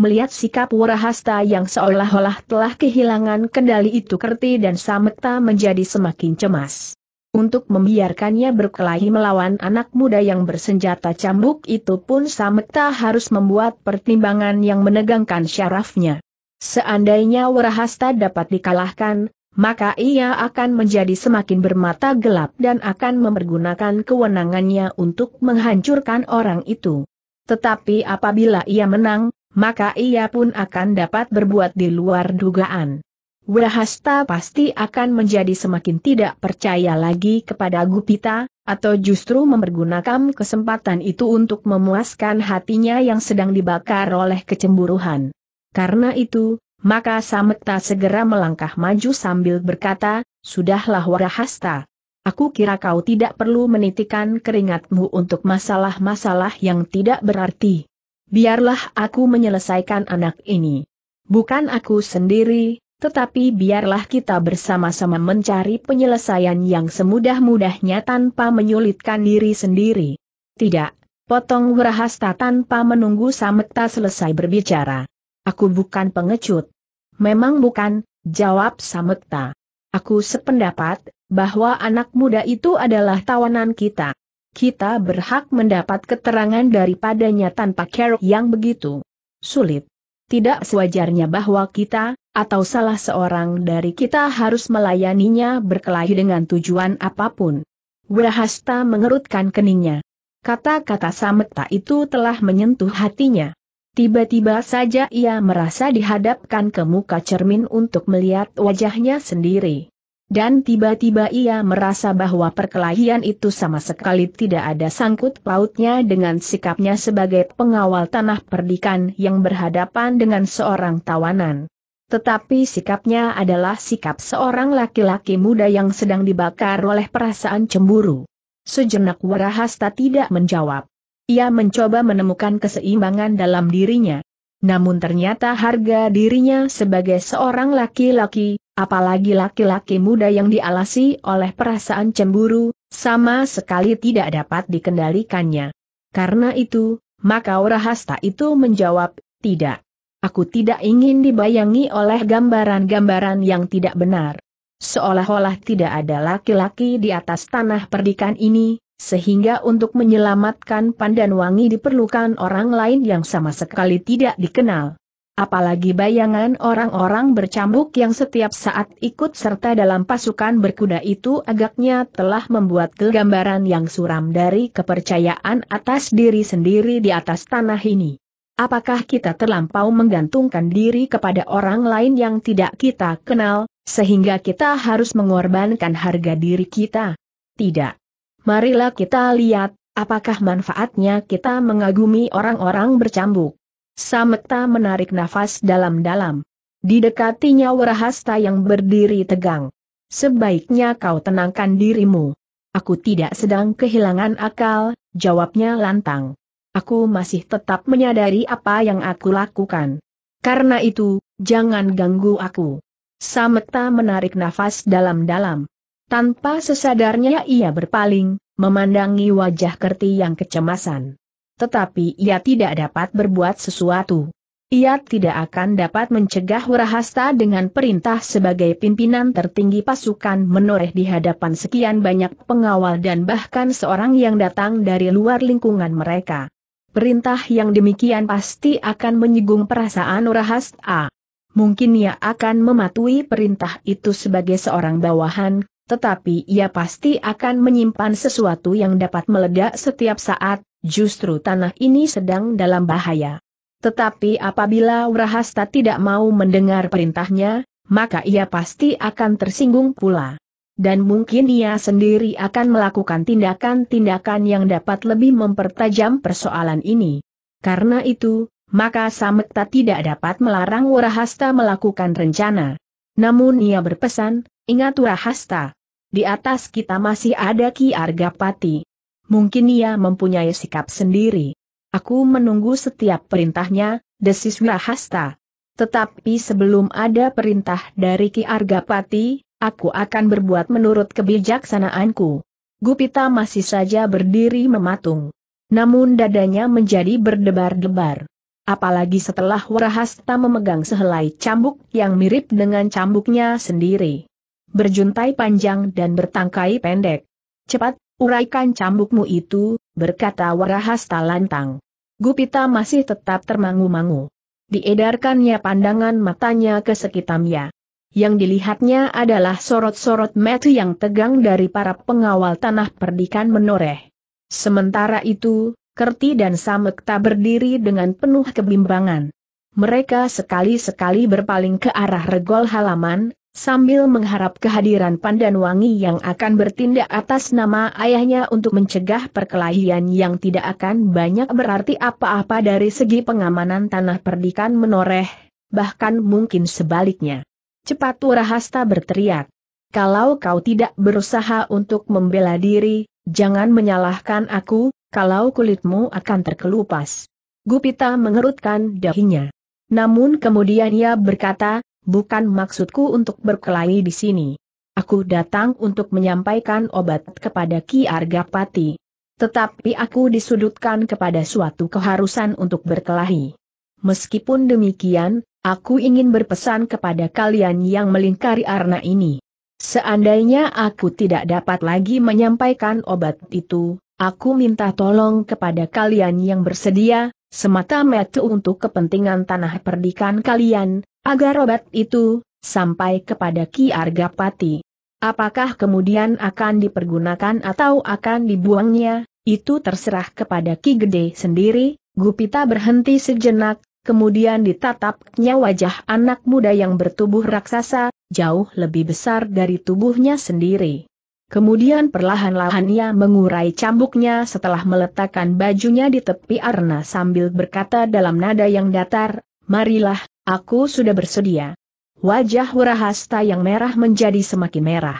Melihat sikap Warahasta yang seolah-olah telah kehilangan kendali itu Kerti dan Sametta menjadi semakin cemas. Untuk membiarkannya berkelahi melawan anak muda yang bersenjata cambuk itu pun Sametta harus membuat pertimbangan yang menegangkan syarafnya. Seandainya Warahasta dapat dikalahkan, maka ia akan menjadi semakin bermata gelap dan akan memergunakan kewenangannya untuk menghancurkan orang itu. Tetapi apabila ia menang, maka ia pun akan dapat berbuat di luar dugaan. Wahasta pasti akan menjadi semakin tidak percaya lagi kepada Gupita, atau justru memergunakan kesempatan itu untuk memuaskan hatinya yang sedang dibakar oleh kecemburuan. Karena itu, maka Samekta segera melangkah maju sambil berkata, Sudahlah Warahasta. Aku kira kau tidak perlu menitikan keringatmu untuk masalah-masalah yang tidak berarti. Biarlah aku menyelesaikan anak ini. Bukan aku sendiri, tetapi biarlah kita bersama-sama mencari penyelesaian yang semudah-mudahnya tanpa menyulitkan diri sendiri. Tidak, potong Warahasta tanpa menunggu Samekta selesai berbicara. Aku bukan pengecut. Memang bukan, jawab Samekta. Aku sependapat, bahwa anak muda itu adalah tawanan kita. Kita berhak mendapat keterangan daripadanya tanpa care yang begitu sulit. Tidak sewajarnya bahwa kita, atau salah seorang dari kita harus melayaninya berkelahi dengan tujuan apapun. Wirahasta mengerutkan keningnya. Kata-kata Samekta itu telah menyentuh hatinya. Tiba-tiba saja ia merasa dihadapkan ke muka cermin untuk melihat wajahnya sendiri. Dan tiba-tiba ia merasa bahwa perkelahian itu sama sekali tidak ada sangkut pautnya dengan sikapnya sebagai pengawal tanah perdikan yang berhadapan dengan seorang tawanan. Tetapi sikapnya adalah sikap seorang laki-laki muda yang sedang dibakar oleh perasaan cemburu. Sejenak Warahasta tidak menjawab. Ia mencoba menemukan keseimbangan dalam dirinya. Namun ternyata harga dirinya sebagai seorang laki-laki, apalagi laki-laki muda yang dialasi oleh perasaan cemburu, sama sekali tidak dapat dikendalikannya. Karena itu, maka Rahasta itu menjawab, tidak. Aku tidak ingin dibayangi oleh gambaran-gambaran yang tidak benar. Seolah-olah tidak ada laki-laki di atas tanah perdikan ini, sehingga untuk menyelamatkan Pandan Wangi diperlukan orang lain yang sama sekali tidak dikenal. Apalagi bayangan orang-orang bercambuk yang setiap saat ikut serta dalam pasukan berkuda itu agaknya telah membuat kegambaran yang suram dari kepercayaan atas diri sendiri di atas tanah ini. Apakah kita terlampau menggantungkan diri kepada orang lain yang tidak kita kenal, sehingga kita harus mengorbankan harga diri kita? Tidak. Marilah kita lihat, apakah manfaatnya kita mengagumi orang-orang bercambuk. Sameta menarik nafas dalam-dalam. Didekatinya Warahasta yang berdiri tegang. Sebaiknya kau tenangkan dirimu. Aku tidak sedang kehilangan akal, jawabnya lantang. Aku masih tetap menyadari apa yang aku lakukan. Karena itu, jangan ganggu aku. Sameta menarik nafas dalam-dalam. Tanpa sesadarnya ia berpaling, memandangi wajah Kerti yang kecemasan. Tetapi ia tidak dapat berbuat sesuatu. Ia tidak akan dapat mencegah Wurahasta dengan perintah sebagai pimpinan tertinggi pasukan menoreh di hadapan sekian banyak pengawal dan bahkan seorang yang datang dari luar lingkungan mereka. Perintah yang demikian pasti akan menyinggung perasaan Urahasta. Mungkin ia akan mematuhi perintah itu sebagai seorang bawahan, tetapi ia pasti akan menyimpan sesuatu yang dapat meledak setiap saat, justru tanah ini sedang dalam bahaya. Tetapi apabila Wrahasta tidak mau mendengar perintahnya, maka ia pasti akan tersinggung pula. Dan mungkin ia sendiri akan melakukan tindakan-tindakan yang dapat lebih mempertajam persoalan ini. Karena itu, maka Samekta tidak dapat melarang Wrahasta melakukan rencana. Namun ia berpesan, ingat Wrahasta, di atas kita masih ada Ki Argapati. Mungkin ia mempunyai sikap sendiri. Aku menunggu setiap perintahnya, desis Wahasta. Tetapi sebelum ada perintah dari Ki Argapati, aku akan berbuat menurut kebijaksanaanku. Gupita masih saja berdiri mematung. Namun dadanya menjadi berdebar-debar. Apalagi setelah Warahasta memegang sehelai cambuk yang mirip dengan cambuknya sendiri berjuntai panjang dan bertangkai pendek. Cepat, uraikan cambukmu itu, berkata Warahasta lantang. Gupita masih tetap termangu-mangu. Diedarkannya pandangan matanya ke sekitarnya. Yang dilihatnya adalah sorot-sorot mata yang tegang dari para pengawal tanah perdikan menoreh. Sementara itu, Kerti dan Samekta berdiri dengan penuh kebimbangan. Mereka sekali-sekali berpaling ke arah regol halaman, sambil mengharap kehadiran Pandan Wangi yang akan bertindak atas nama ayahnya untuk mencegah perkelahian yang tidak akan banyak berarti apa-apa dari segi pengamanan tanah perdikan menoreh, bahkan mungkin sebaliknya. Cepat Rahasta berteriak. Kalau kau tidak berusaha untuk membela diri, jangan menyalahkan aku, kalau kulitmu akan terkelupas. Gupita mengerutkan dahinya. Namun kemudian ia berkata, bukan maksudku untuk berkelahi di sini. Aku datang untuk menyampaikan obat kepada Ki Argapati. Tetapi aku disudutkan kepada suatu keharusan untuk berkelahi. Meskipun demikian, aku ingin berpesan kepada kalian yang melingkari arna ini. Seandainya aku tidak dapat lagi menyampaikan obat itu, Aku minta tolong kepada kalian yang bersedia, semata-mata untuk kepentingan tanah perdikan kalian, agar obat itu, sampai kepada Ki Arga Pati. Apakah kemudian akan dipergunakan atau akan dibuangnya, itu terserah kepada Ki Gede sendiri, Gupita berhenti sejenak, kemudian ditatapnya wajah anak muda yang bertubuh raksasa, jauh lebih besar dari tubuhnya sendiri. Kemudian perlahan-lahan ia mengurai cambuknya setelah meletakkan bajunya di tepi arna sambil berkata dalam nada yang datar, Marilah, aku sudah bersedia. Wajah Wurahasta yang merah menjadi semakin merah.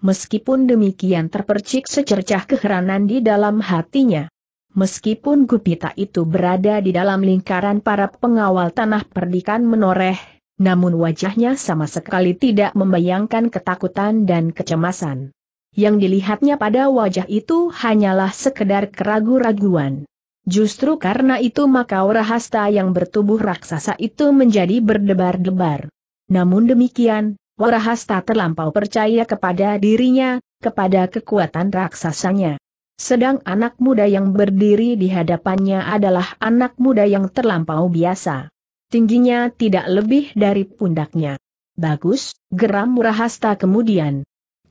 Meskipun demikian terpercik secercah keheranan di dalam hatinya. Meskipun Gupita itu berada di dalam lingkaran para pengawal tanah perdikan menoreh, namun wajahnya sama sekali tidak membayangkan ketakutan dan kecemasan yang dilihatnya pada wajah itu hanyalah sekedar keragu-raguan. Justru karena itu maka rahasta yang bertubuh raksasa itu menjadi berdebar-debar. Namun demikian, Warahasta terlampau percaya kepada dirinya, kepada kekuatan raksasanya. Sedang anak muda yang berdiri di hadapannya adalah anak muda yang terlampau biasa. Tingginya tidak lebih dari pundaknya. Bagus, geram Warahasta kemudian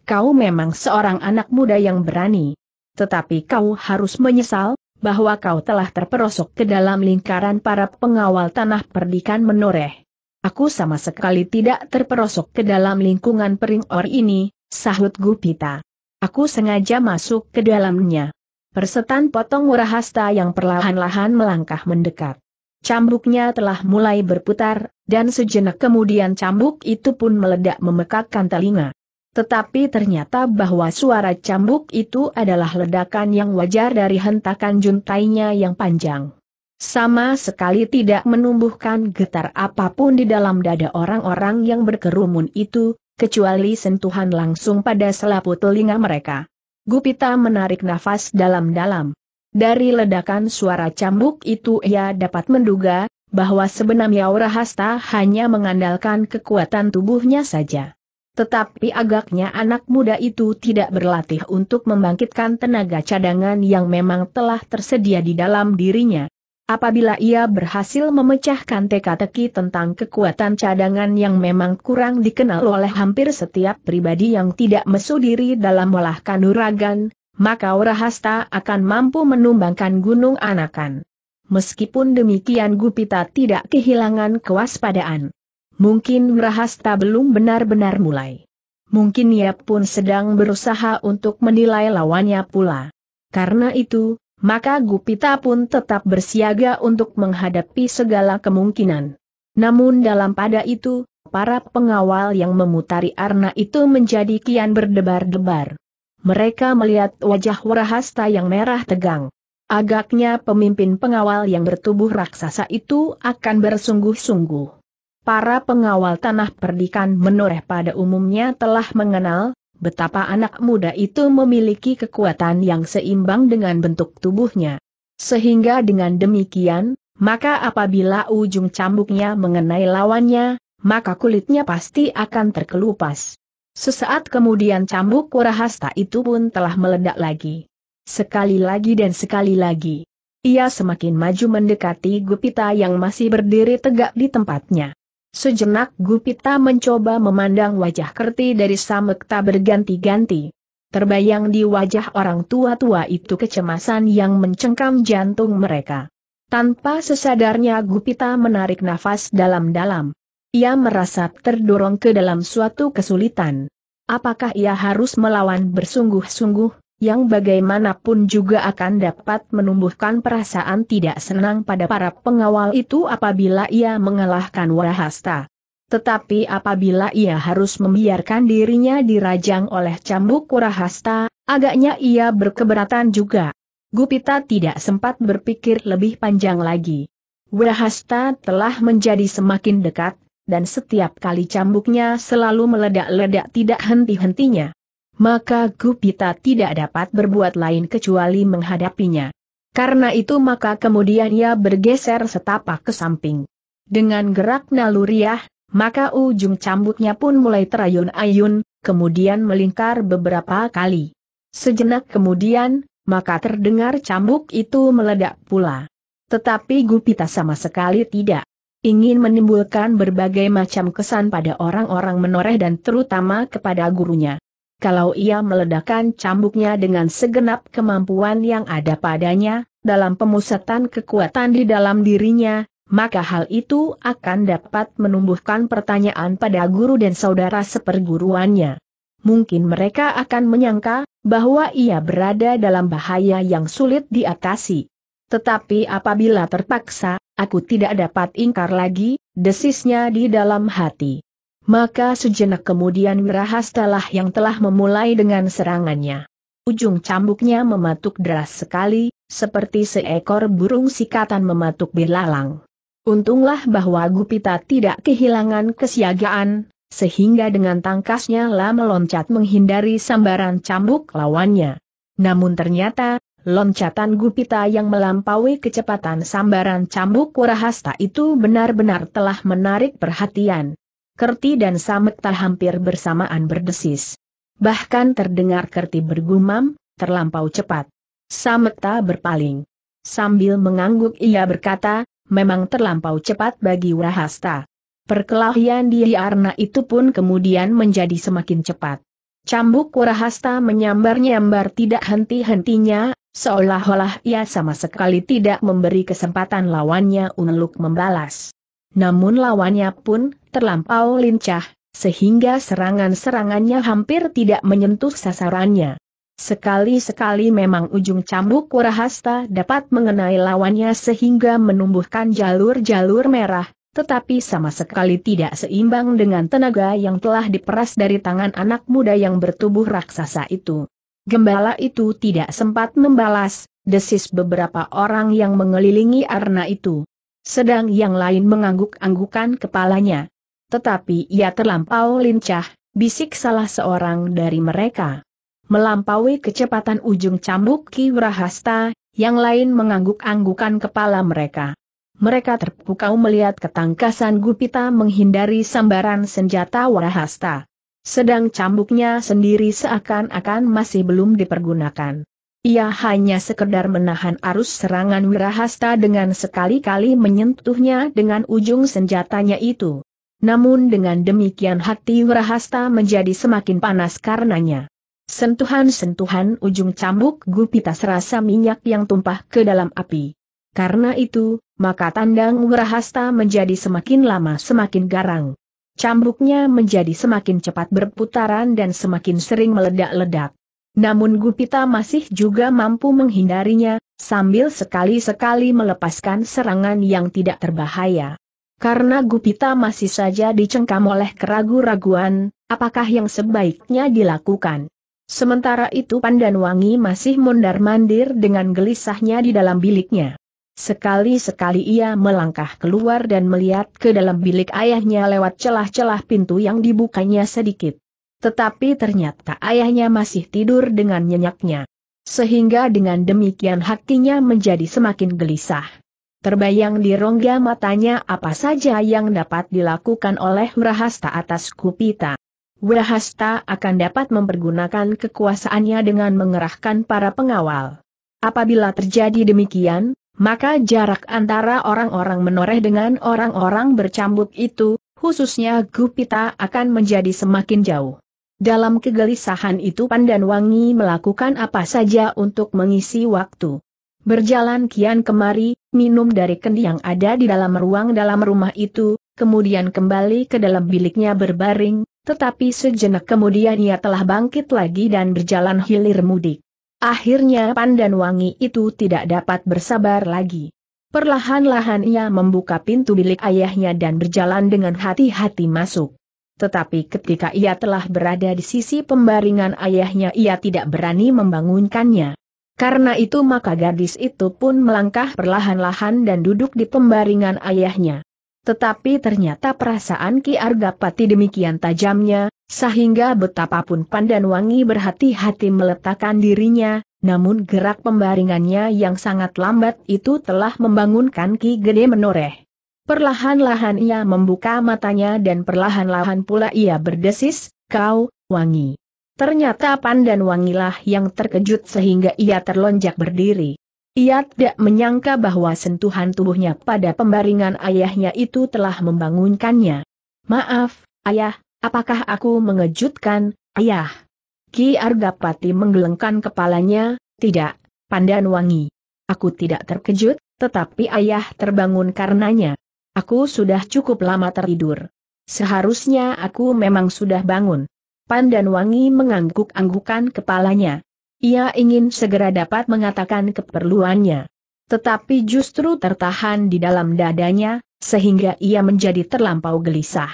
kau memang seorang anak muda yang berani. Tetapi kau harus menyesal, bahwa kau telah terperosok ke dalam lingkaran para pengawal tanah perdikan menoreh. Aku sama sekali tidak terperosok ke dalam lingkungan peringor ini, sahut Gupita. Aku sengaja masuk ke dalamnya. Persetan potong hasta yang perlahan-lahan melangkah mendekat. Cambuknya telah mulai berputar, dan sejenak kemudian cambuk itu pun meledak memekakkan telinga. Tetapi ternyata bahwa suara cambuk itu adalah ledakan yang wajar dari hentakan juntainya yang panjang. Sama sekali tidak menumbuhkan getar apapun di dalam dada orang-orang yang berkerumun itu, kecuali sentuhan langsung pada selaput telinga mereka. Gupita menarik nafas dalam-dalam. Dari ledakan suara cambuk itu ia dapat menduga, bahwa sebenarnya Aura Hasta hanya mengandalkan kekuatan tubuhnya saja. Tetapi agaknya anak muda itu tidak berlatih untuk membangkitkan tenaga cadangan yang memang telah tersedia di dalam dirinya. Apabila ia berhasil memecahkan teka-teki tentang kekuatan cadangan yang memang kurang dikenal oleh hampir setiap pribadi yang tidak mesu diri dalam olah kanuragan, maka Orahasta akan mampu menumbangkan gunung anakan. Meskipun demikian Gupita tidak kehilangan kewaspadaan. Mungkin Wirahasta belum benar-benar mulai. Mungkin ia pun sedang berusaha untuk menilai lawannya pula. Karena itu, maka Gupita pun tetap bersiaga untuk menghadapi segala kemungkinan. Namun dalam pada itu, para pengawal yang memutari arna itu menjadi kian berdebar-debar. Mereka melihat wajah Warahasta yang merah tegang. Agaknya pemimpin pengawal yang bertubuh raksasa itu akan bersungguh-sungguh para pengawal tanah perdikan menoreh pada umumnya telah mengenal, betapa anak muda itu memiliki kekuatan yang seimbang dengan bentuk tubuhnya. Sehingga dengan demikian, maka apabila ujung cambuknya mengenai lawannya, maka kulitnya pasti akan terkelupas. Sesaat kemudian cambuk Kurahasta itu pun telah meledak lagi. Sekali lagi dan sekali lagi. Ia semakin maju mendekati Gupita yang masih berdiri tegak di tempatnya. Sejenak Gupita mencoba memandang wajah Kerti dari Samekta berganti-ganti. Terbayang di wajah orang tua-tua itu kecemasan yang mencengkam jantung mereka. Tanpa sesadarnya Gupita menarik nafas dalam-dalam. Ia merasa terdorong ke dalam suatu kesulitan. Apakah ia harus melawan bersungguh-sungguh? yang bagaimanapun juga akan dapat menumbuhkan perasaan tidak senang pada para pengawal itu apabila ia mengalahkan Warahasta. Tetapi apabila ia harus membiarkan dirinya dirajang oleh cambuk Warahasta, agaknya ia berkeberatan juga. Gupita tidak sempat berpikir lebih panjang lagi. Warahasta telah menjadi semakin dekat, dan setiap kali cambuknya selalu meledak-ledak tidak henti-hentinya maka Gupita tidak dapat berbuat lain kecuali menghadapinya. Karena itu maka kemudian ia bergeser setapak ke samping. Dengan gerak naluriah, maka ujung cambuknya pun mulai terayun-ayun, kemudian melingkar beberapa kali. Sejenak kemudian, maka terdengar cambuk itu meledak pula. Tetapi Gupita sama sekali tidak ingin menimbulkan berbagai macam kesan pada orang-orang menoreh dan terutama kepada gurunya kalau ia meledakkan cambuknya dengan segenap kemampuan yang ada padanya, dalam pemusatan kekuatan di dalam dirinya, maka hal itu akan dapat menumbuhkan pertanyaan pada guru dan saudara seperguruannya. Mungkin mereka akan menyangka bahwa ia berada dalam bahaya yang sulit diatasi. Tetapi apabila terpaksa, aku tidak dapat ingkar lagi, desisnya di dalam hati. Maka sejenak kemudian Wirahastalah yang telah memulai dengan serangannya. Ujung cambuknya mematuk deras sekali, seperti seekor burung sikatan mematuk belalang. Untunglah bahwa Gupita tidak kehilangan kesiagaan, sehingga dengan tangkasnya lah meloncat menghindari sambaran cambuk lawannya. Namun ternyata, loncatan Gupita yang melampaui kecepatan sambaran cambuk Wirahasta itu benar-benar telah menarik perhatian. Kerti dan Samekta hampir bersamaan berdesis. Bahkan terdengar Kerti bergumam, terlampau cepat. Samekta berpaling. Sambil mengangguk ia berkata, memang terlampau cepat bagi Wahasta. Perkelahian di Arna itu pun kemudian menjadi semakin cepat. Cambuk Wahasta menyambar-nyambar tidak henti-hentinya, seolah-olah ia sama sekali tidak memberi kesempatan lawannya untuk membalas. Namun lawannya pun terlampau lincah, sehingga serangan-serangannya hampir tidak menyentuh sasarannya. Sekali-sekali memang ujung cambuk Kurahasta dapat mengenai lawannya sehingga menumbuhkan jalur-jalur merah, tetapi sama sekali tidak seimbang dengan tenaga yang telah diperas dari tangan anak muda yang bertubuh raksasa itu. Gembala itu tidak sempat membalas, desis beberapa orang yang mengelilingi arna itu sedang yang lain mengangguk-anggukan kepalanya. Tetapi ia terlampau lincah, bisik salah seorang dari mereka. Melampaui kecepatan ujung cambuk Ki Wrahasta, yang lain mengangguk-anggukan kepala mereka. Mereka terpukau melihat ketangkasan Gupita menghindari sambaran senjata Warahasta. Sedang cambuknya sendiri seakan-akan masih belum dipergunakan. Ia hanya sekedar menahan arus serangan Wirahasta dengan sekali-kali menyentuhnya dengan ujung senjatanya itu. Namun dengan demikian hati Wirahasta menjadi semakin panas karenanya. Sentuhan-sentuhan ujung cambuk gupita serasa minyak yang tumpah ke dalam api. Karena itu, maka tandang Wirahasta menjadi semakin lama semakin garang. Cambuknya menjadi semakin cepat berputaran dan semakin sering meledak-ledak. Namun Gupita masih juga mampu menghindarinya, sambil sekali-sekali melepaskan serangan yang tidak terbahaya. Karena Gupita masih saja dicengkam oleh keragu-raguan, apakah yang sebaiknya dilakukan. Sementara itu Pandanwangi masih mondar-mandir dengan gelisahnya di dalam biliknya. Sekali-sekali ia melangkah keluar dan melihat ke dalam bilik ayahnya lewat celah-celah pintu yang dibukanya sedikit. Tetapi ternyata ayahnya masih tidur dengan nyenyaknya. Sehingga dengan demikian hatinya menjadi semakin gelisah. Terbayang di rongga matanya apa saja yang dapat dilakukan oleh Wrahasta atas Kupita. Wrahasta akan dapat mempergunakan kekuasaannya dengan mengerahkan para pengawal. Apabila terjadi demikian, maka jarak antara orang-orang menoreh dengan orang-orang bercambuk itu, khususnya Gupita akan menjadi semakin jauh. Dalam kegelisahan itu Pandan Wangi melakukan apa saja untuk mengisi waktu. Berjalan kian kemari, minum dari kendi yang ada di dalam ruang dalam rumah itu, kemudian kembali ke dalam biliknya berbaring, tetapi sejenak kemudian ia telah bangkit lagi dan berjalan hilir mudik. Akhirnya Pandan Wangi itu tidak dapat bersabar lagi. Perlahan-lahan ia membuka pintu bilik ayahnya dan berjalan dengan hati-hati masuk. Tetapi ketika ia telah berada di sisi pembaringan ayahnya ia tidak berani membangunkannya. Karena itu maka gadis itu pun melangkah perlahan-lahan dan duduk di pembaringan ayahnya. Tetapi ternyata perasaan Ki Argapati demikian tajamnya, sehingga betapapun Pandan Wangi berhati-hati meletakkan dirinya, namun gerak pembaringannya yang sangat lambat itu telah membangunkan Ki Gede Menoreh. Perlahan-lahan ia membuka matanya dan perlahan-lahan pula ia berdesis, kau, wangi. Ternyata Pandan Wangilah yang terkejut sehingga ia terlonjak berdiri. Ia tidak menyangka bahwa sentuhan tubuhnya pada pembaringan ayahnya itu telah membangunkannya. Maaf, ayah, apakah aku mengejutkan, ayah? Ki Argapati menggelengkan kepalanya, tidak, Pandan Wangi. Aku tidak terkejut, tetapi ayah terbangun karenanya. Aku sudah cukup lama tertidur. Seharusnya aku memang sudah bangun. Pandan Wangi mengangguk-anggukan kepalanya. Ia ingin segera dapat mengatakan keperluannya. Tetapi justru tertahan di dalam dadanya, sehingga ia menjadi terlampau gelisah.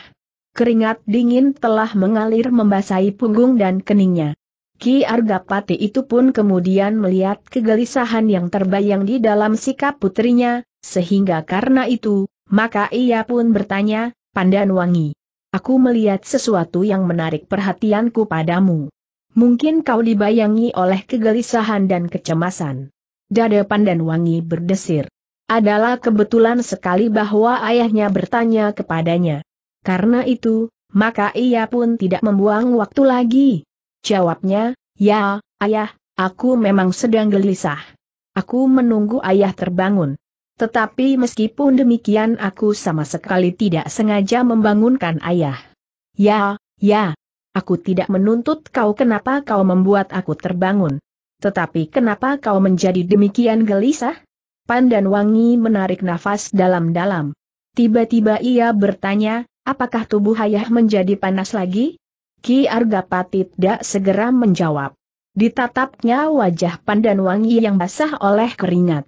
Keringat dingin telah mengalir membasahi punggung dan keningnya. Ki Argapati itu pun kemudian melihat kegelisahan yang terbayang di dalam sikap putrinya, sehingga karena itu, maka ia pun bertanya, Pandan Wangi. Aku melihat sesuatu yang menarik perhatianku padamu. Mungkin kau dibayangi oleh kegelisahan dan kecemasan. Dada Pandan Wangi berdesir. Adalah kebetulan sekali bahwa ayahnya bertanya kepadanya. Karena itu, maka ia pun tidak membuang waktu lagi. Jawabnya, ya, ayah, aku memang sedang gelisah. Aku menunggu ayah terbangun. Tetapi meskipun demikian aku sama sekali tidak sengaja membangunkan ayah. Ya, ya. Aku tidak menuntut kau kenapa kau membuat aku terbangun. Tetapi kenapa kau menjadi demikian gelisah? Pandan Wangi menarik nafas dalam-dalam. Tiba-tiba ia bertanya, apakah tubuh ayah menjadi panas lagi? Ki Argapati tidak segera menjawab. Ditatapnya wajah Pandan Wangi yang basah oleh keringat.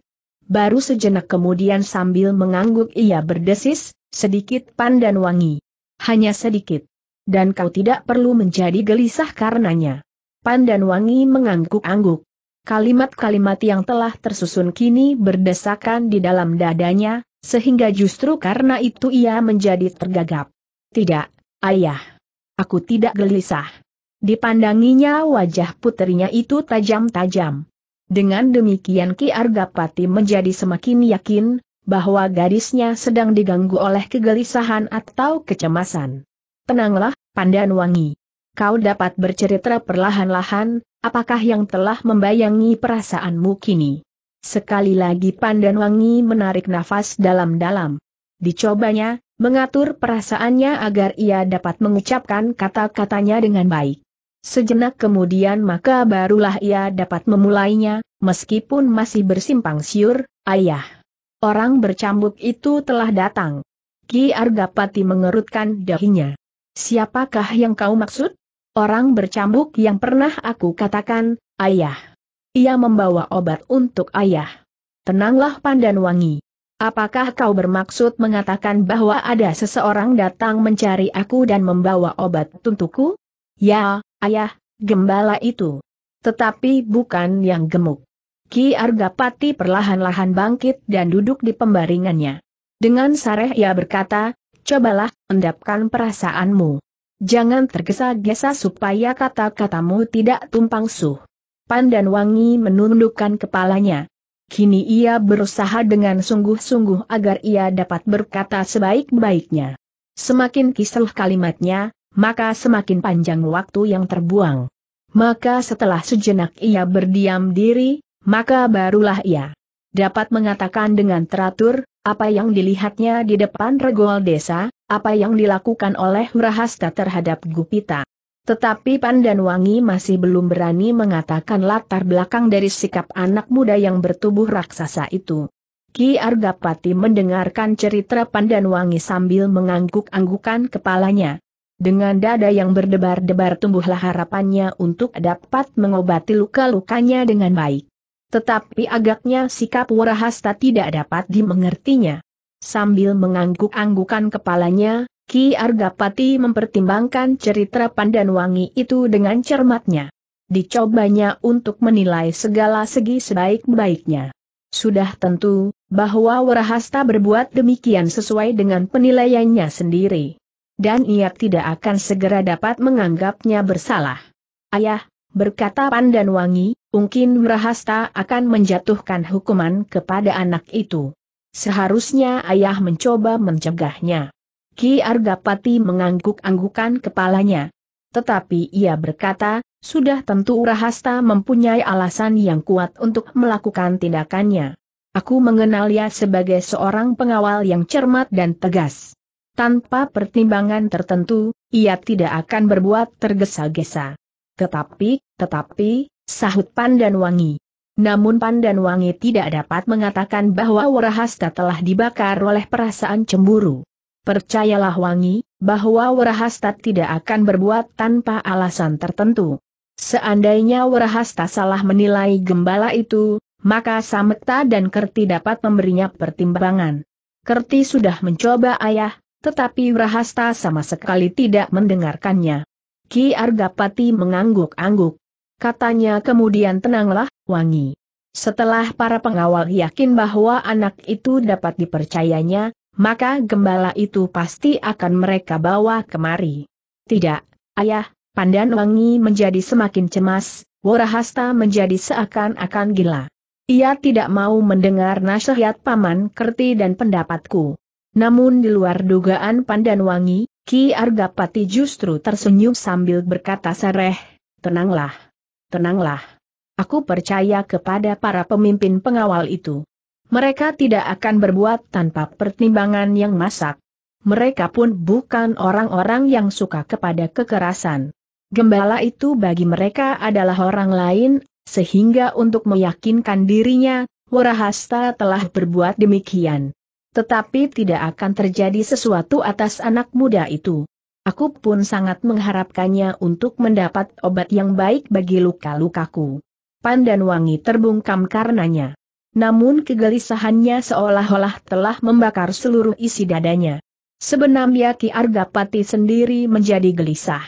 Baru sejenak kemudian sambil mengangguk ia berdesis, sedikit pandan wangi. Hanya sedikit. Dan kau tidak perlu menjadi gelisah karenanya. Pandan wangi mengangguk-angguk. Kalimat-kalimat yang telah tersusun kini berdesakan di dalam dadanya, sehingga justru karena itu ia menjadi tergagap. Tidak, ayah. Aku tidak gelisah. Dipandanginya wajah putrinya itu tajam-tajam. Dengan demikian Ki Argapati menjadi semakin yakin, bahwa gadisnya sedang diganggu oleh kegelisahan atau kecemasan. Tenanglah, Pandan Wangi. Kau dapat bercerita perlahan-lahan, apakah yang telah membayangi perasaanmu kini. Sekali lagi Pandan Wangi menarik nafas dalam-dalam. Dicobanya, mengatur perasaannya agar ia dapat mengucapkan kata-katanya dengan baik. Sejenak kemudian maka barulah ia dapat memulainya, meskipun masih bersimpang siur, ayah. Orang bercambuk itu telah datang. Ki Argapati mengerutkan dahinya. Siapakah yang kau maksud? Orang bercambuk yang pernah aku katakan, ayah. Ia membawa obat untuk ayah. Tenanglah Pandan Wangi. Apakah kau bermaksud mengatakan bahwa ada seseorang datang mencari aku dan membawa obat untukku? Ya, ayah, gembala itu. Tetapi bukan yang gemuk. Ki Argapati perlahan-lahan bangkit dan duduk di pembaringannya. Dengan sareh ia berkata, cobalah, endapkan perasaanmu. Jangan tergesa-gesa supaya kata-katamu tidak tumpang suh. Pandan Wangi menundukkan kepalanya. Kini ia berusaha dengan sungguh-sungguh agar ia dapat berkata sebaik-baiknya. Semakin kisah kalimatnya, maka semakin panjang waktu yang terbuang. Maka setelah sejenak ia berdiam diri, maka barulah ia dapat mengatakan dengan teratur, apa yang dilihatnya di depan regol desa, apa yang dilakukan oleh Wrahasta terhadap Gupita. Tetapi Pandan Wangi masih belum berani mengatakan latar belakang dari sikap anak muda yang bertubuh raksasa itu. Ki Argapati mendengarkan cerita Pandan Wangi sambil mengangguk-anggukan kepalanya. Dengan dada yang berdebar-debar tumbuhlah harapannya untuk dapat mengobati luka-lukanya dengan baik. Tetapi agaknya sikap Warahasta tidak dapat dimengertinya. Sambil mengangguk-anggukan kepalanya, Ki Argapati mempertimbangkan cerita pandan Wangi itu dengan cermatnya. Dicobanya untuk menilai segala segi sebaik-baiknya. Sudah tentu, bahwa Warahasta berbuat demikian sesuai dengan penilaiannya sendiri dan ia tidak akan segera dapat menganggapnya bersalah. Ayah, berkata Pandan Wangi, mungkin Wrahasta akan menjatuhkan hukuman kepada anak itu. Seharusnya ayah mencoba mencegahnya. Ki Argapati mengangguk-anggukan kepalanya. Tetapi ia berkata, sudah tentu Urahasta mempunyai alasan yang kuat untuk melakukan tindakannya. Aku mengenal ia sebagai seorang pengawal yang cermat dan tegas tanpa pertimbangan tertentu, ia tidak akan berbuat tergesa-gesa. Tetapi, tetapi, sahut Pandan Wangi. Namun Pandan Wangi tidak dapat mengatakan bahwa Warahasta telah dibakar oleh perasaan cemburu. Percayalah Wangi, bahwa Warahasta tidak akan berbuat tanpa alasan tertentu. Seandainya Warahasta salah menilai gembala itu, maka Sameta dan Kerti dapat memberinya pertimbangan. Kerti sudah mencoba ayah, tetapi Rahasta sama sekali tidak mendengarkannya. Ki Argapati mengangguk-angguk. Katanya kemudian tenanglah, Wangi. Setelah para pengawal yakin bahwa anak itu dapat dipercayanya, maka gembala itu pasti akan mereka bawa kemari. Tidak, ayah, Pandan Wangi menjadi semakin cemas, Warahasta menjadi seakan-akan gila. Ia tidak mau mendengar nasihat Paman Kerti dan pendapatku. Namun di luar dugaan Pandan Wangi, Ki Argapati justru tersenyum sambil berkata sereh, tenanglah, tenanglah. Aku percaya kepada para pemimpin pengawal itu. Mereka tidak akan berbuat tanpa pertimbangan yang masak. Mereka pun bukan orang-orang yang suka kepada kekerasan. Gembala itu bagi mereka adalah orang lain, sehingga untuk meyakinkan dirinya, Warahasta telah berbuat demikian. Tetapi tidak akan terjadi sesuatu atas anak muda itu. Aku pun sangat mengharapkannya untuk mendapat obat yang baik bagi luka-lukaku. Pandan Wangi terbungkam karenanya. Namun kegelisahannya seolah-olah telah membakar seluruh isi dadanya. Sebenarnya Ki Argapati sendiri menjadi gelisah.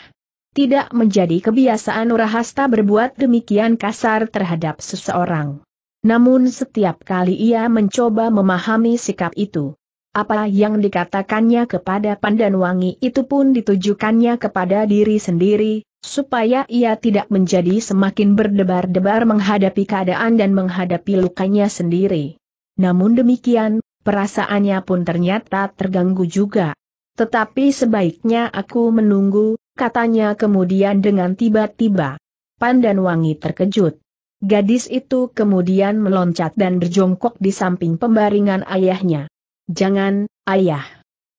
Tidak menjadi kebiasaan Urahasta berbuat demikian kasar terhadap seseorang. Namun setiap kali ia mencoba memahami sikap itu, apa yang dikatakannya kepada Pandan Wangi itu pun ditujukannya kepada diri sendiri, supaya ia tidak menjadi semakin berdebar-debar menghadapi keadaan dan menghadapi lukanya sendiri. Namun demikian, perasaannya pun ternyata terganggu juga. Tetapi sebaiknya aku menunggu, katanya kemudian dengan tiba-tiba. Pandan Wangi terkejut. Gadis itu kemudian meloncat dan berjongkok di samping pembaringan ayahnya. Jangan, ayah.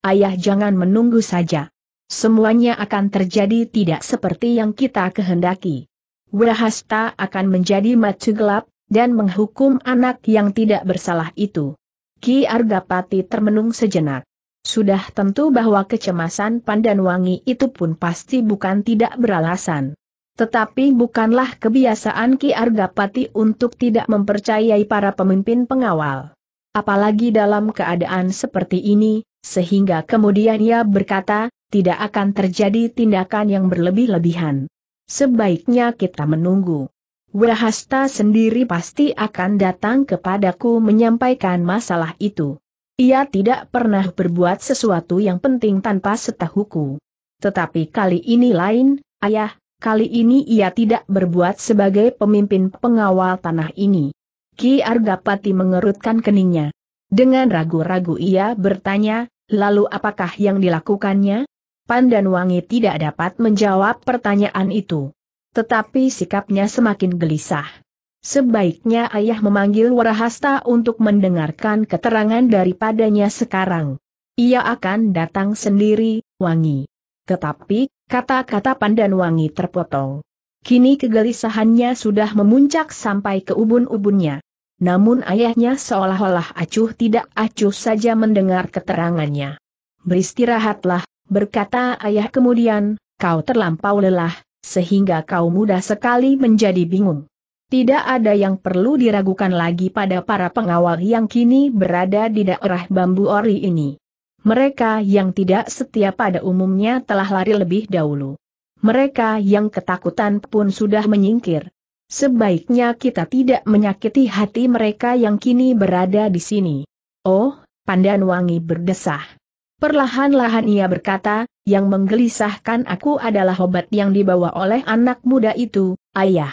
Ayah jangan menunggu saja. Semuanya akan terjadi tidak seperti yang kita kehendaki. Wirahasta akan menjadi matu gelap, dan menghukum anak yang tidak bersalah itu. Ki Argapati termenung sejenak. Sudah tentu bahwa kecemasan Pandan Wangi itu pun pasti bukan tidak beralasan. Tetapi bukanlah kebiasaan Ki Argapati untuk tidak mempercayai para pemimpin pengawal. Apalagi dalam keadaan seperti ini, sehingga kemudian ia berkata, tidak akan terjadi tindakan yang berlebih-lebihan. Sebaiknya kita menunggu. Wahasta sendiri pasti akan datang kepadaku menyampaikan masalah itu. Ia tidak pernah berbuat sesuatu yang penting tanpa setahuku. Tetapi kali ini lain, ayah, Kali ini ia tidak berbuat sebagai pemimpin pengawal tanah ini. Ki Argapati mengerutkan keningnya. Dengan ragu-ragu ia bertanya, lalu apakah yang dilakukannya? Pandan Wangi tidak dapat menjawab pertanyaan itu. Tetapi sikapnya semakin gelisah. Sebaiknya ayah memanggil Warahasta untuk mendengarkan keterangan daripadanya sekarang. Ia akan datang sendiri, Wangi. Tetapi, kata-kata pandan wangi terpotong. Kini kegelisahannya sudah memuncak sampai ke ubun-ubunnya. Namun ayahnya seolah-olah acuh tidak acuh saja mendengar keterangannya. Beristirahatlah, berkata ayah kemudian, kau terlampau lelah, sehingga kau mudah sekali menjadi bingung. Tidak ada yang perlu diragukan lagi pada para pengawal yang kini berada di daerah bambu ori ini. Mereka yang tidak setia pada umumnya telah lari lebih dahulu. Mereka yang ketakutan pun sudah menyingkir. Sebaiknya kita tidak menyakiti hati mereka yang kini berada di sini. Oh, Pandan Wangi berdesah. Perlahan-lahan ia berkata, yang menggelisahkan aku adalah obat yang dibawa oleh anak muda itu, ayah.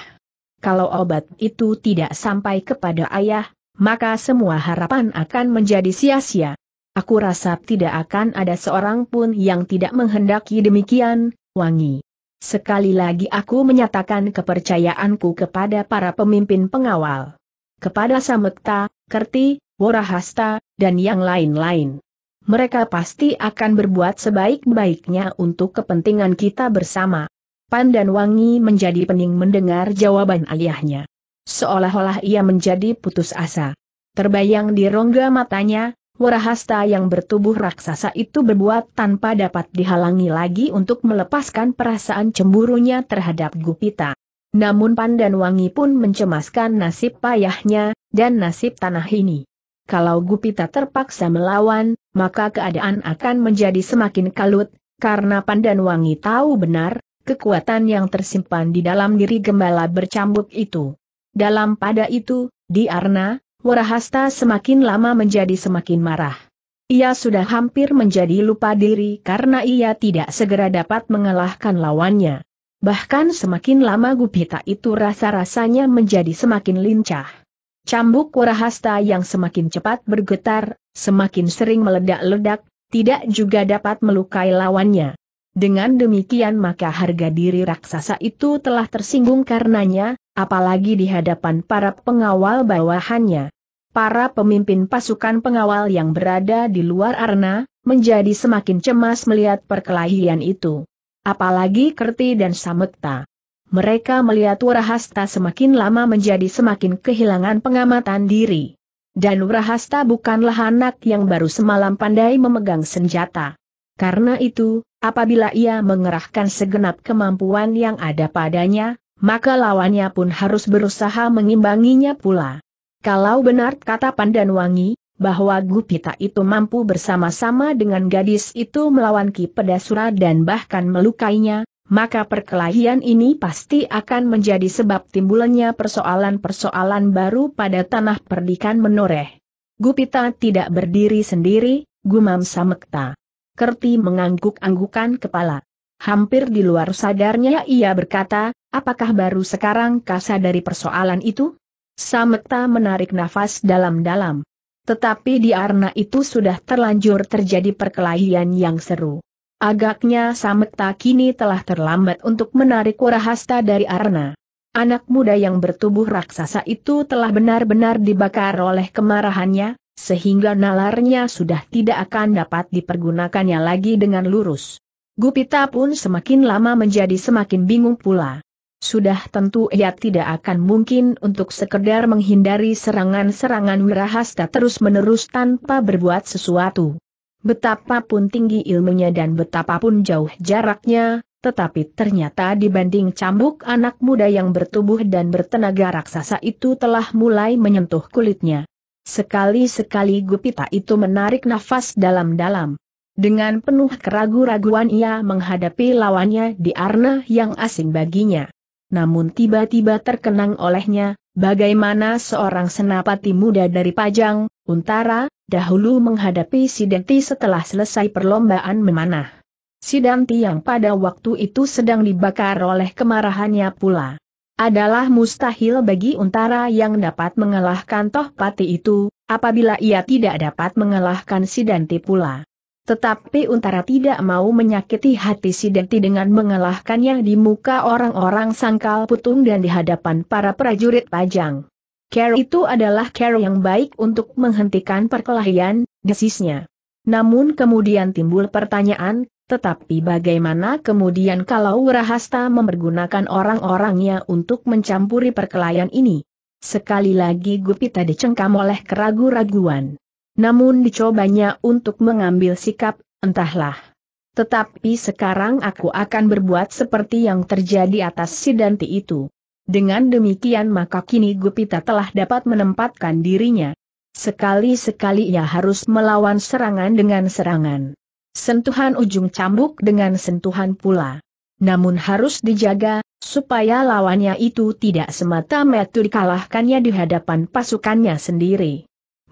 Kalau obat itu tidak sampai kepada ayah, maka semua harapan akan menjadi sia-sia. Aku rasa tidak akan ada seorang pun yang tidak menghendaki demikian, Wangi. Sekali lagi aku menyatakan kepercayaanku kepada para pemimpin pengawal. Kepada Samekta, Kerti, Warahasta, dan yang lain-lain. Mereka pasti akan berbuat sebaik-baiknya untuk kepentingan kita bersama. Pan dan Wangi menjadi pening mendengar jawaban ayahnya. Seolah-olah ia menjadi putus asa. Terbayang di rongga matanya, Warahasta yang bertubuh raksasa itu berbuat tanpa dapat dihalangi lagi untuk melepaskan perasaan cemburunya terhadap Gupita. Namun Pandan Wangi pun mencemaskan nasib payahnya, dan nasib tanah ini. Kalau Gupita terpaksa melawan, maka keadaan akan menjadi semakin kalut, karena Pandan Wangi tahu benar, kekuatan yang tersimpan di dalam diri gembala bercambuk itu. Dalam pada itu, di Arna, Warahasta semakin lama menjadi semakin marah. Ia sudah hampir menjadi lupa diri karena ia tidak segera dapat mengalahkan lawannya. Bahkan semakin lama Gupita itu rasa-rasanya menjadi semakin lincah. Cambuk Warahasta yang semakin cepat bergetar, semakin sering meledak-ledak, tidak juga dapat melukai lawannya. Dengan demikian maka harga diri raksasa itu telah tersinggung karenanya, apalagi di hadapan para pengawal bawahannya. Para pemimpin pasukan pengawal yang berada di luar arena, menjadi semakin cemas melihat perkelahian itu. Apalagi Kerti dan Samekta. Mereka melihat Warahasta semakin lama menjadi semakin kehilangan pengamatan diri. Dan Warahasta bukanlah anak yang baru semalam pandai memegang senjata. Karena itu, apabila ia mengerahkan segenap kemampuan yang ada padanya, maka lawannya pun harus berusaha mengimbanginya pula. Kalau benar kata Pandan Wangi, bahwa Gupita itu mampu bersama-sama dengan gadis itu melawan Ki Pedasura dan bahkan melukainya, maka perkelahian ini pasti akan menjadi sebab timbulannya persoalan-persoalan baru pada tanah perdikan menoreh. Gupita tidak berdiri sendiri, gumam Samekta. Kerti mengangguk-anggukan kepala. Hampir di luar sadarnya ia berkata, apakah baru sekarang kasa dari persoalan itu? Samekta menarik nafas dalam-dalam. Tetapi di Arna itu sudah terlanjur terjadi perkelahian yang seru. Agaknya Samekta kini telah terlambat untuk menarik warahasta dari Arna. Anak muda yang bertubuh raksasa itu telah benar-benar dibakar oleh kemarahannya, sehingga nalarnya sudah tidak akan dapat dipergunakannya lagi dengan lurus. Gupita pun semakin lama menjadi semakin bingung pula. Sudah tentu ia tidak akan mungkin untuk sekedar menghindari serangan-serangan wirahasta terus-menerus tanpa berbuat sesuatu. Betapapun tinggi ilmunya dan betapapun jauh jaraknya, tetapi ternyata dibanding cambuk anak muda yang bertubuh dan bertenaga raksasa itu telah mulai menyentuh kulitnya. Sekali-sekali Gupita itu menarik nafas dalam-dalam. Dengan penuh keraguan raguan ia menghadapi lawannya di arna yang asing baginya namun tiba-tiba terkenang olehnya, bagaimana seorang senapati muda dari Pajang, Untara, dahulu menghadapi Sidanti setelah selesai perlombaan memanah. Sidanti yang pada waktu itu sedang dibakar oleh kemarahannya pula. Adalah mustahil bagi Untara yang dapat mengalahkan Tohpati itu, apabila ia tidak dapat mengalahkan Sidanti pula. Tetapi Untara tidak mau menyakiti hati si Denti dengan mengalahkannya di muka orang-orang sangkal putung dan di hadapan para prajurit pajang. Care itu adalah care yang baik untuk menghentikan perkelahian, desisnya. Namun kemudian timbul pertanyaan, tetapi bagaimana kemudian kalau Wurahasta mempergunakan orang-orangnya untuk mencampuri perkelahian ini? Sekali lagi Gupita dicengkam oleh keraguan raguan namun dicobanya untuk mengambil sikap, entahlah. Tetapi sekarang aku akan berbuat seperti yang terjadi atas si Danti itu. Dengan demikian maka kini Gupita telah dapat menempatkan dirinya. Sekali-sekali ia harus melawan serangan dengan serangan. Sentuhan ujung cambuk dengan sentuhan pula. Namun harus dijaga, supaya lawannya itu tidak semata-mata dikalahkannya di hadapan pasukannya sendiri.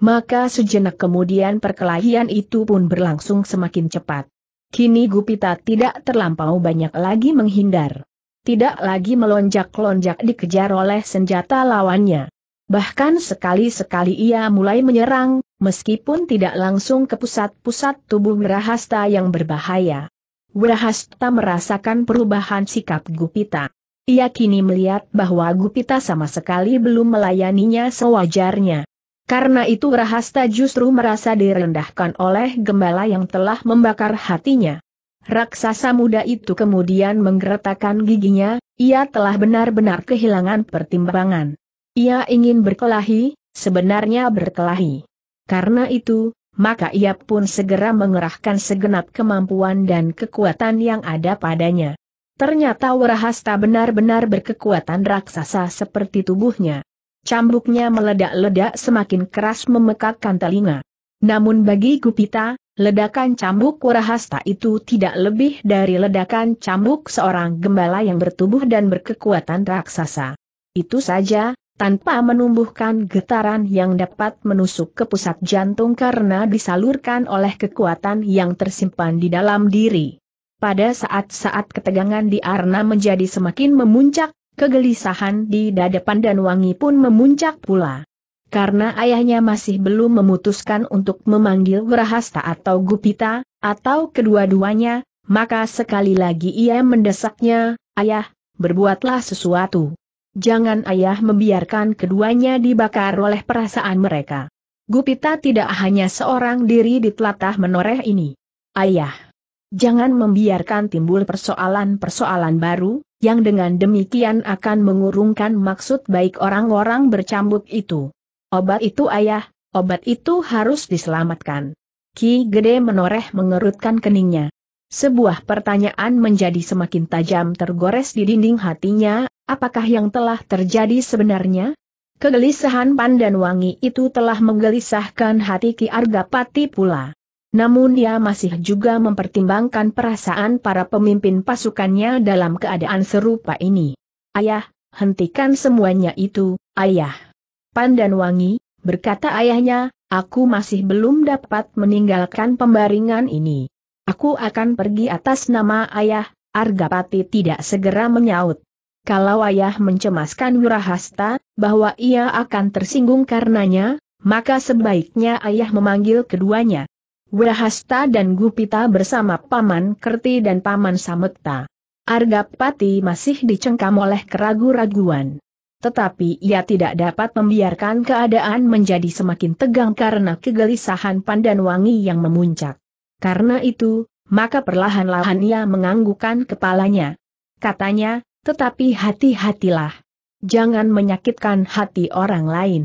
Maka sejenak kemudian perkelahian itu pun berlangsung semakin cepat. Kini Gupita tidak terlampau banyak lagi menghindar. Tidak lagi melonjak-lonjak dikejar oleh senjata lawannya. Bahkan sekali-sekali ia mulai menyerang, meskipun tidak langsung ke pusat-pusat tubuh Wirahasta yang berbahaya. Wirahasta merasakan perubahan sikap Gupita. Ia kini melihat bahwa Gupita sama sekali belum melayaninya sewajarnya. Karena itu Rahasta justru merasa direndahkan oleh gembala yang telah membakar hatinya. Raksasa muda itu kemudian menggeretakkan giginya, ia telah benar-benar kehilangan pertimbangan. Ia ingin berkelahi, sebenarnya berkelahi. Karena itu, maka ia pun segera mengerahkan segenap kemampuan dan kekuatan yang ada padanya. Ternyata Warahasta benar-benar berkekuatan raksasa seperti tubuhnya cambuknya meledak-ledak semakin keras memekakkan telinga. Namun bagi Gupita, ledakan cambuk Warahasta itu tidak lebih dari ledakan cambuk seorang gembala yang bertubuh dan berkekuatan raksasa. Itu saja, tanpa menumbuhkan getaran yang dapat menusuk ke pusat jantung karena disalurkan oleh kekuatan yang tersimpan di dalam diri. Pada saat-saat ketegangan di Arna menjadi semakin memuncak, Kegelisahan di dada Pandan Wangi pun memuncak pula. Karena ayahnya masih belum memutuskan untuk memanggil Grahasta atau Gupita, atau kedua-duanya, maka sekali lagi ia mendesaknya, ayah, berbuatlah sesuatu. Jangan ayah membiarkan keduanya dibakar oleh perasaan mereka. Gupita tidak hanya seorang diri di telatah menoreh ini. Ayah, jangan membiarkan timbul persoalan-persoalan baru, yang dengan demikian akan mengurungkan maksud baik orang-orang bercambuk itu. Obat itu ayah, obat itu harus diselamatkan. Ki Gede menoreh mengerutkan keningnya. Sebuah pertanyaan menjadi semakin tajam tergores di dinding hatinya, apakah yang telah terjadi sebenarnya? Kegelisahan pandan wangi itu telah menggelisahkan hati Ki Argapati pula. Namun ia masih juga mempertimbangkan perasaan para pemimpin pasukannya dalam keadaan serupa ini. Ayah, hentikan semuanya itu, ayah. Pandan Wangi, berkata ayahnya, aku masih belum dapat meninggalkan pembaringan ini. Aku akan pergi atas nama ayah, Argapati tidak segera menyaut. Kalau ayah mencemaskan Wirahasta, bahwa ia akan tersinggung karenanya, maka sebaiknya ayah memanggil keduanya. Wehasta dan Gupita bersama Paman Kerti dan Paman Samekta. Argapati masih dicengkam oleh keragu-raguan. Tetapi ia tidak dapat membiarkan keadaan menjadi semakin tegang karena kegelisahan Pandan Wangi yang memuncak. Karena itu, maka perlahan-lahan ia menganggukkan kepalanya. Katanya, tetapi hati-hatilah. Jangan menyakitkan hati orang lain.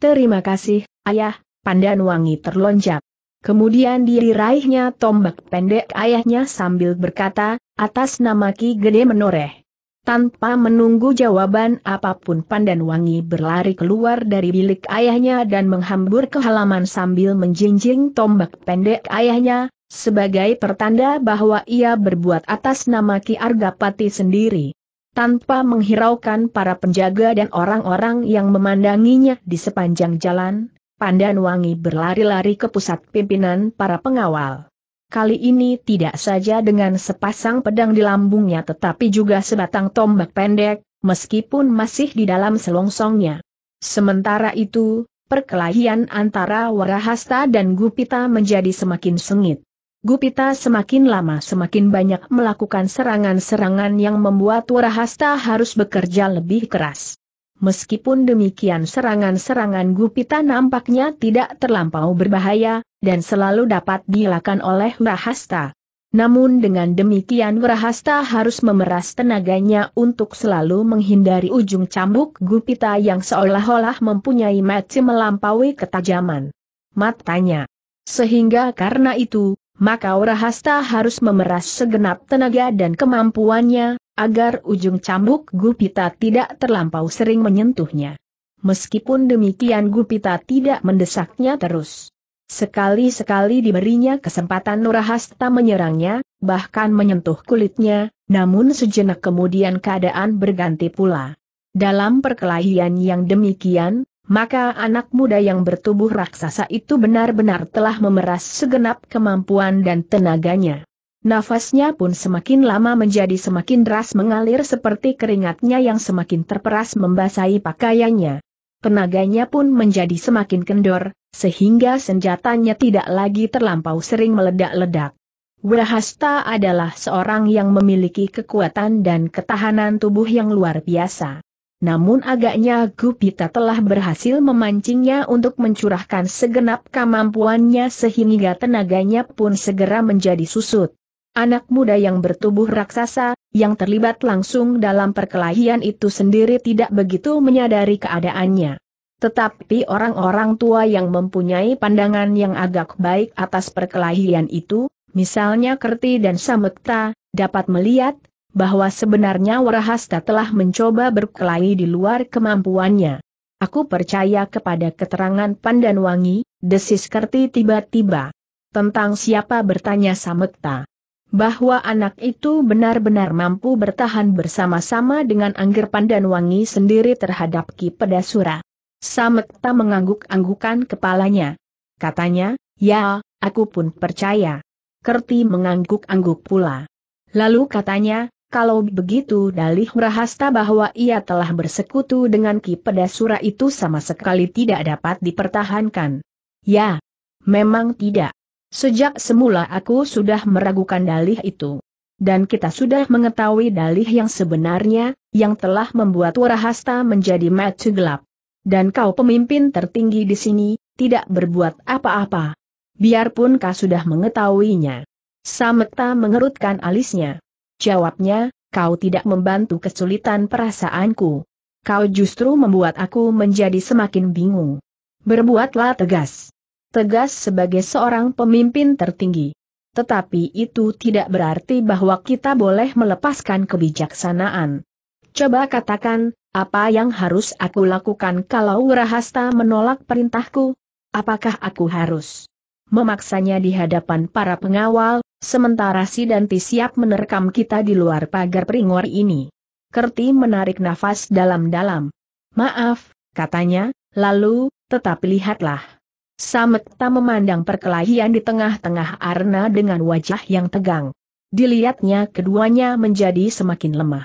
Terima kasih, ayah, Pandan Wangi terlonjak. Kemudian diraihnya tombak pendek ayahnya sambil berkata, atas nama Ki Gede menoreh. Tanpa menunggu jawaban apapun Pandan Wangi berlari keluar dari bilik ayahnya dan menghambur ke halaman sambil menjinjing tombak pendek ayahnya, sebagai pertanda bahwa ia berbuat atas nama Ki Argapati sendiri. Tanpa menghiraukan para penjaga dan orang-orang yang memandanginya di sepanjang jalan, Pandan Wangi berlari-lari ke pusat pimpinan para pengawal. Kali ini tidak saja dengan sepasang pedang di lambungnya tetapi juga sebatang tombak pendek, meskipun masih di dalam selongsongnya. Sementara itu, perkelahian antara Warahasta dan Gupita menjadi semakin sengit. Gupita semakin lama semakin banyak melakukan serangan-serangan yang membuat Warahasta harus bekerja lebih keras. Meskipun demikian serangan-serangan Gupita nampaknya tidak terlampau berbahaya, dan selalu dapat dilakukan oleh Rahasta. Namun dengan demikian Rahasta harus memeras tenaganya untuk selalu menghindari ujung cambuk Gupita yang seolah-olah mempunyai mati melampaui ketajaman matanya. Sehingga karena itu, maka Rahasta harus memeras segenap tenaga dan kemampuannya, agar ujung cambuk Gupita tidak terlampau sering menyentuhnya. Meskipun demikian Gupita tidak mendesaknya terus. Sekali-sekali diberinya kesempatan Nurahasta menyerangnya, bahkan menyentuh kulitnya, namun sejenak kemudian keadaan berganti pula. Dalam perkelahian yang demikian, maka anak muda yang bertubuh raksasa itu benar-benar telah memeras segenap kemampuan dan tenaganya. Nafasnya pun semakin lama menjadi semakin deras mengalir seperti keringatnya yang semakin terperas membasahi pakaiannya. Tenaganya pun menjadi semakin kendor, sehingga senjatanya tidak lagi terlampau sering meledak-ledak. Wahasta adalah seorang yang memiliki kekuatan dan ketahanan tubuh yang luar biasa. Namun agaknya Gupita telah berhasil memancingnya untuk mencurahkan segenap kemampuannya sehingga tenaganya pun segera menjadi susut. Anak muda yang bertubuh raksasa, yang terlibat langsung dalam perkelahian itu sendiri tidak begitu menyadari keadaannya. Tetapi orang-orang tua yang mempunyai pandangan yang agak baik atas perkelahian itu, misalnya Kerti dan Samekta, dapat melihat, bahwa sebenarnya Warahasta telah mencoba berkelahi di luar kemampuannya. Aku percaya kepada keterangan Pandanwangi, desis Kerti tiba-tiba. Tentang siapa bertanya Samekta bahwa anak itu benar-benar mampu bertahan bersama-sama dengan Angger Wangi sendiri terhadap Ki Pedasura. Samekta mengangguk-anggukan kepalanya. Katanya, ya, aku pun percaya. Kerti mengangguk-angguk pula. Lalu katanya, kalau begitu dalih merahasta bahwa ia telah bersekutu dengan Ki Pedasura itu sama sekali tidak dapat dipertahankan. Ya, memang tidak. Sejak semula aku sudah meragukan dalih itu. Dan kita sudah mengetahui dalih yang sebenarnya, yang telah membuat Warahasta menjadi mati gelap. Dan kau pemimpin tertinggi di sini, tidak berbuat apa-apa. Biarpun kau sudah mengetahuinya. Sameta mengerutkan alisnya. Jawabnya, kau tidak membantu kesulitan perasaanku. Kau justru membuat aku menjadi semakin bingung. Berbuatlah tegas tegas sebagai seorang pemimpin tertinggi. Tetapi itu tidak berarti bahwa kita boleh melepaskan kebijaksanaan. Coba katakan, apa yang harus aku lakukan kalau Rahasta menolak perintahku? Apakah aku harus memaksanya di hadapan para pengawal, sementara si Sidanti siap menerkam kita di luar pagar peringor ini? Kerti menarik nafas dalam-dalam. Maaf, katanya, lalu, tetap lihatlah tak memandang perkelahian di tengah-tengah Arna dengan wajah yang tegang. Dilihatnya keduanya menjadi semakin lemah.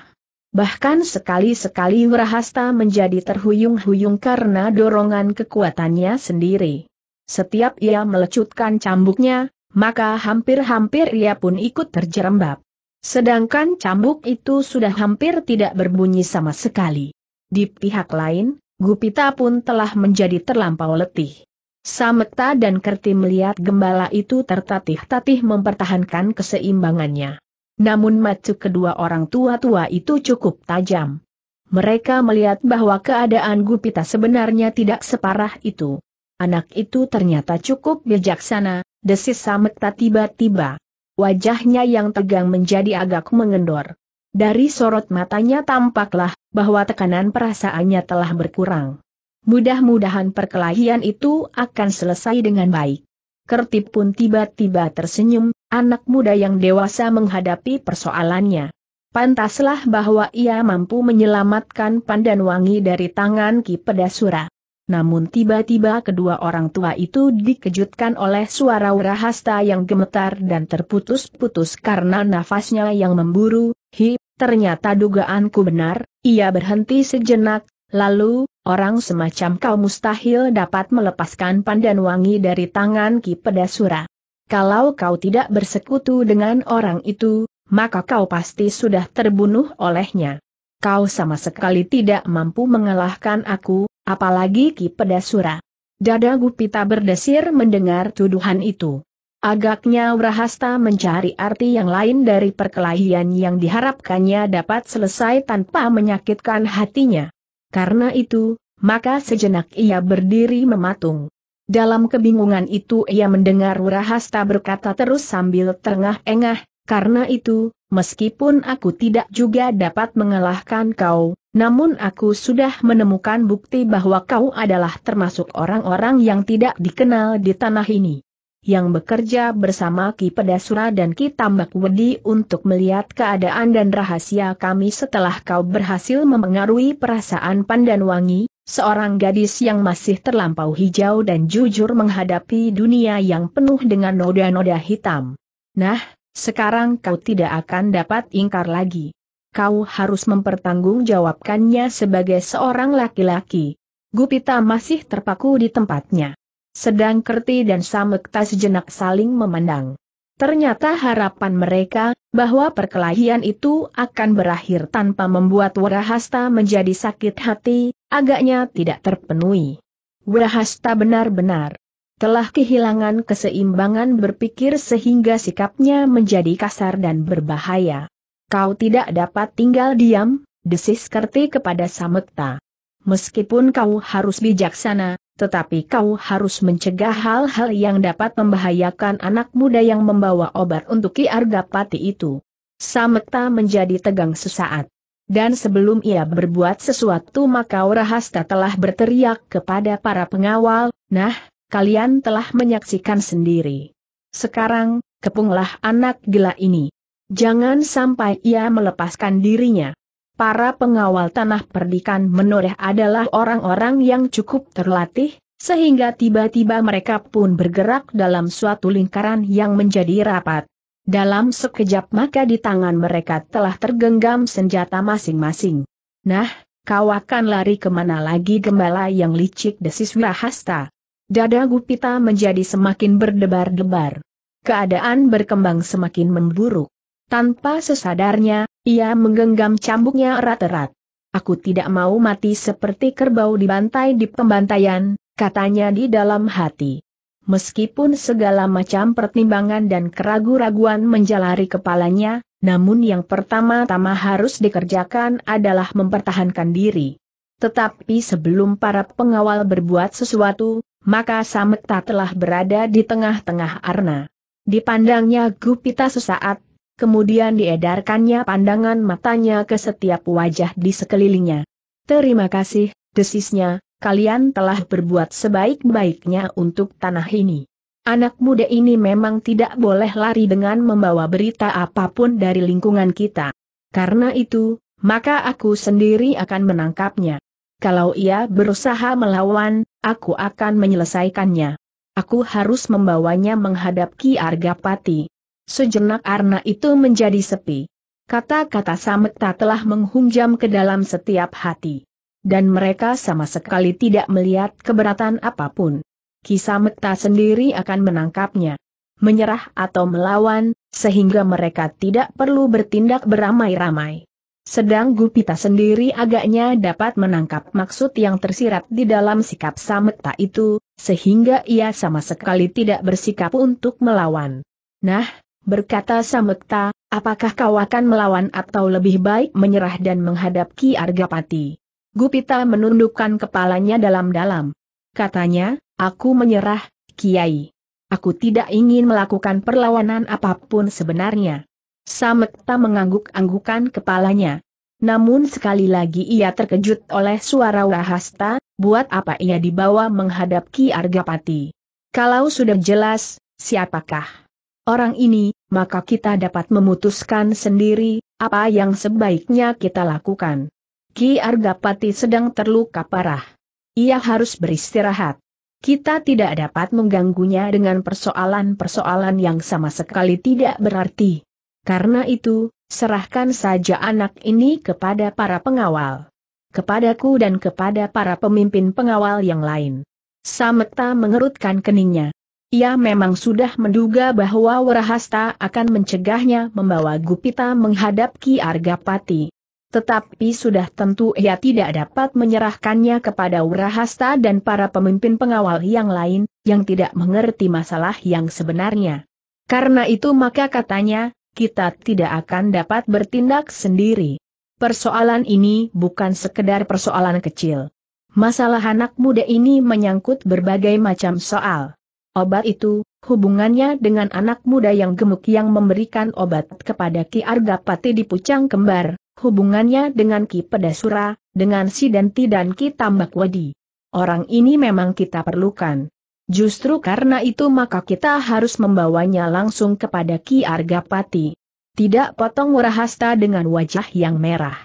Bahkan sekali-sekali Wrahasta menjadi terhuyung-huyung karena dorongan kekuatannya sendiri. Setiap ia melecutkan cambuknya, maka hampir-hampir ia pun ikut terjerembab. Sedangkan cambuk itu sudah hampir tidak berbunyi sama sekali. Di pihak lain, Gupita pun telah menjadi terlampau letih. Sameta dan Kerti melihat gembala itu tertatih-tatih mempertahankan keseimbangannya. Namun macu kedua orang tua-tua itu cukup tajam. Mereka melihat bahwa keadaan Gupita sebenarnya tidak separah itu. Anak itu ternyata cukup bijaksana, desis Sameta tiba-tiba. Wajahnya yang tegang menjadi agak mengendor. Dari sorot matanya tampaklah bahwa tekanan perasaannya telah berkurang. Mudah-mudahan perkelahian itu akan selesai dengan baik. Kertip pun tiba-tiba tersenyum, anak muda yang dewasa menghadapi persoalannya. Pantaslah bahwa ia mampu menyelamatkan pandan wangi dari tangan Ki Pedasura. Namun tiba-tiba kedua orang tua itu dikejutkan oleh suara Rahasta yang gemetar dan terputus-putus karena nafasnya yang memburu, hi, ternyata dugaanku benar, ia berhenti sejenak, lalu, Orang semacam kau mustahil dapat melepaskan pandan wangi dari tangan Ki Pedasura. Kalau kau tidak bersekutu dengan orang itu, maka kau pasti sudah terbunuh olehnya. Kau sama sekali tidak mampu mengalahkan aku, apalagi Ki Pedasura. Dada Gupita berdesir mendengar tuduhan itu. Agaknya Wrahasta mencari arti yang lain dari perkelahian yang diharapkannya dapat selesai tanpa menyakitkan hatinya. Karena itu, maka sejenak ia berdiri mematung. Dalam kebingungan itu ia mendengar Wurahasta berkata terus sambil terengah-engah, karena itu, meskipun aku tidak juga dapat mengalahkan kau, namun aku sudah menemukan bukti bahwa kau adalah termasuk orang-orang yang tidak dikenal di tanah ini yang bekerja bersama Ki Pedasura dan Ki Tambak Wedi untuk melihat keadaan dan rahasia kami setelah kau berhasil memengaruhi perasaan pandan wangi, seorang gadis yang masih terlampau hijau dan jujur menghadapi dunia yang penuh dengan noda-noda hitam. Nah, sekarang kau tidak akan dapat ingkar lagi. Kau harus mempertanggungjawabkannya sebagai seorang laki-laki. Gupita masih terpaku di tempatnya. Sedang Kerti dan Samekta sejenak saling memandang. Ternyata harapan mereka, bahwa perkelahian itu akan berakhir tanpa membuat Wrahasta menjadi sakit hati, agaknya tidak terpenuhi. Wrahasta benar-benar telah kehilangan keseimbangan berpikir sehingga sikapnya menjadi kasar dan berbahaya. Kau tidak dapat tinggal diam, desis Kerti kepada Samekta. Meskipun kau harus bijaksana, tetapi kau harus mencegah hal-hal yang dapat membahayakan anak muda yang membawa obat untuk Ki Argapati itu. Samekta menjadi tegang sesaat. Dan sebelum ia berbuat sesuatu maka Orahasta telah berteriak kepada para pengawal, Nah, kalian telah menyaksikan sendiri. Sekarang, kepunglah anak gila ini. Jangan sampai ia melepaskan dirinya para pengawal tanah perdikan menoreh adalah orang-orang yang cukup terlatih, sehingga tiba-tiba mereka pun bergerak dalam suatu lingkaran yang menjadi rapat. Dalam sekejap maka di tangan mereka telah tergenggam senjata masing-masing. Nah, kau akan lari kemana lagi gembala yang licik desis Wahasta. Dada Gupita menjadi semakin berdebar-debar. Keadaan berkembang semakin memburuk. Tanpa sesadarnya, ia menggenggam cambuknya erat-erat. Aku tidak mau mati seperti kerbau dibantai di pembantaian, katanya di dalam hati. Meskipun segala macam pertimbangan dan keraguan-raguan menjalari kepalanya, namun yang pertama-tama harus dikerjakan adalah mempertahankan diri. Tetapi sebelum para pengawal berbuat sesuatu, maka Samekta telah berada di tengah-tengah Arna. Dipandangnya Gupita sesaat, kemudian diedarkannya pandangan matanya ke setiap wajah di sekelilingnya. Terima kasih, desisnya, kalian telah berbuat sebaik-baiknya untuk tanah ini. Anak muda ini memang tidak boleh lari dengan membawa berita apapun dari lingkungan kita. Karena itu, maka aku sendiri akan menangkapnya. Kalau ia berusaha melawan, aku akan menyelesaikannya. Aku harus membawanya menghadap Ki Argapati. Sejenak arna itu menjadi sepi. Kata-kata Sametta telah menghunjam ke dalam setiap hati. Dan mereka sama sekali tidak melihat keberatan apapun. Kisah Mekta sendiri akan menangkapnya. Menyerah atau melawan, sehingga mereka tidak perlu bertindak beramai-ramai. Sedang Gupita sendiri agaknya dapat menangkap maksud yang tersirat di dalam sikap Sametta itu, sehingga ia sama sekali tidak bersikap untuk melawan. Nah, berkata Samekta, apakah kau akan melawan atau lebih baik menyerah dan menghadap Ki Argapati? Gupita menundukkan kepalanya dalam-dalam. Katanya, aku menyerah, Kiai. Aku tidak ingin melakukan perlawanan apapun sebenarnya. Samekta mengangguk-anggukan kepalanya. Namun sekali lagi ia terkejut oleh suara Wahasta, buat apa ia dibawa menghadap Ki Argapati. Kalau sudah jelas, siapakah orang ini, maka kita dapat memutuskan sendiri, apa yang sebaiknya kita lakukan. Ki Argapati sedang terluka parah. Ia harus beristirahat. Kita tidak dapat mengganggunya dengan persoalan-persoalan yang sama sekali tidak berarti. Karena itu, serahkan saja anak ini kepada para pengawal. Kepadaku dan kepada para pemimpin pengawal yang lain. Sameta mengerutkan keningnya. Ia memang sudah menduga bahwa Warahasta akan mencegahnya membawa Gupita menghadap Ki Argapati. Tetapi sudah tentu ia tidak dapat menyerahkannya kepada Warahasta dan para pemimpin pengawal yang lain, yang tidak mengerti masalah yang sebenarnya. Karena itu maka katanya, kita tidak akan dapat bertindak sendiri. Persoalan ini bukan sekedar persoalan kecil. Masalah anak muda ini menyangkut berbagai macam soal. Obat itu, hubungannya dengan anak muda yang gemuk yang memberikan obat kepada Ki Argapati di Pucang Kembar, hubungannya dengan Ki Pedasura, dengan si Denti dan Ki Tambakwadi. Orang ini memang kita perlukan. Justru karena itu maka kita harus membawanya langsung kepada Ki Argapati. Tidak potong Warahasta dengan wajah yang merah.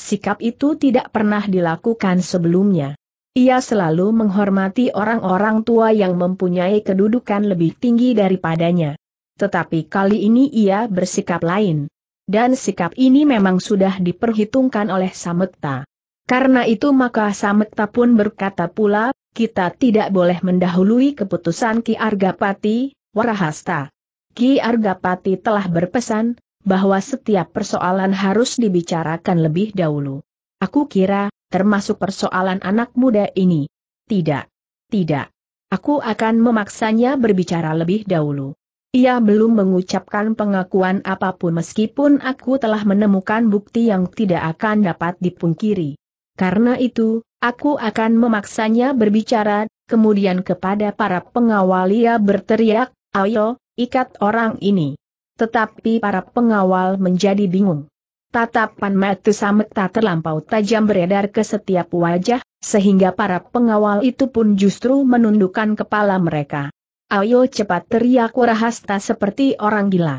Sikap itu tidak pernah dilakukan sebelumnya. Ia selalu menghormati orang-orang tua yang mempunyai kedudukan lebih tinggi daripadanya. Tetapi kali ini ia bersikap lain. Dan sikap ini memang sudah diperhitungkan oleh Samekta. Karena itu maka Samekta pun berkata pula, kita tidak boleh mendahului keputusan Ki Argapati, Warahasta. Ki Argapati telah berpesan, bahwa setiap persoalan harus dibicarakan lebih dahulu. Aku kira, termasuk persoalan anak muda ini. Tidak. Tidak. Aku akan memaksanya berbicara lebih dahulu. Ia belum mengucapkan pengakuan apapun meskipun aku telah menemukan bukti yang tidak akan dapat dipungkiri. Karena itu, aku akan memaksanya berbicara, kemudian kepada para pengawal ia berteriak, ayo, ikat orang ini. Tetapi para pengawal menjadi bingung. Tatapan mata Sameta terlampau tajam beredar ke setiap wajah, sehingga para pengawal itu pun justru menundukkan kepala mereka. Ayo cepat teriak Warahasta seperti orang gila.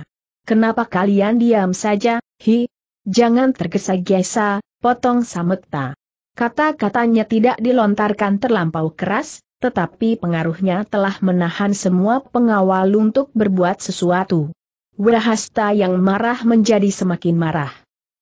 Kenapa kalian diam saja, hi? Jangan tergesa-gesa, potong Sameta. Kata-katanya tidak dilontarkan terlampau keras, tetapi pengaruhnya telah menahan semua pengawal untuk berbuat sesuatu. Warahasta yang marah menjadi semakin marah.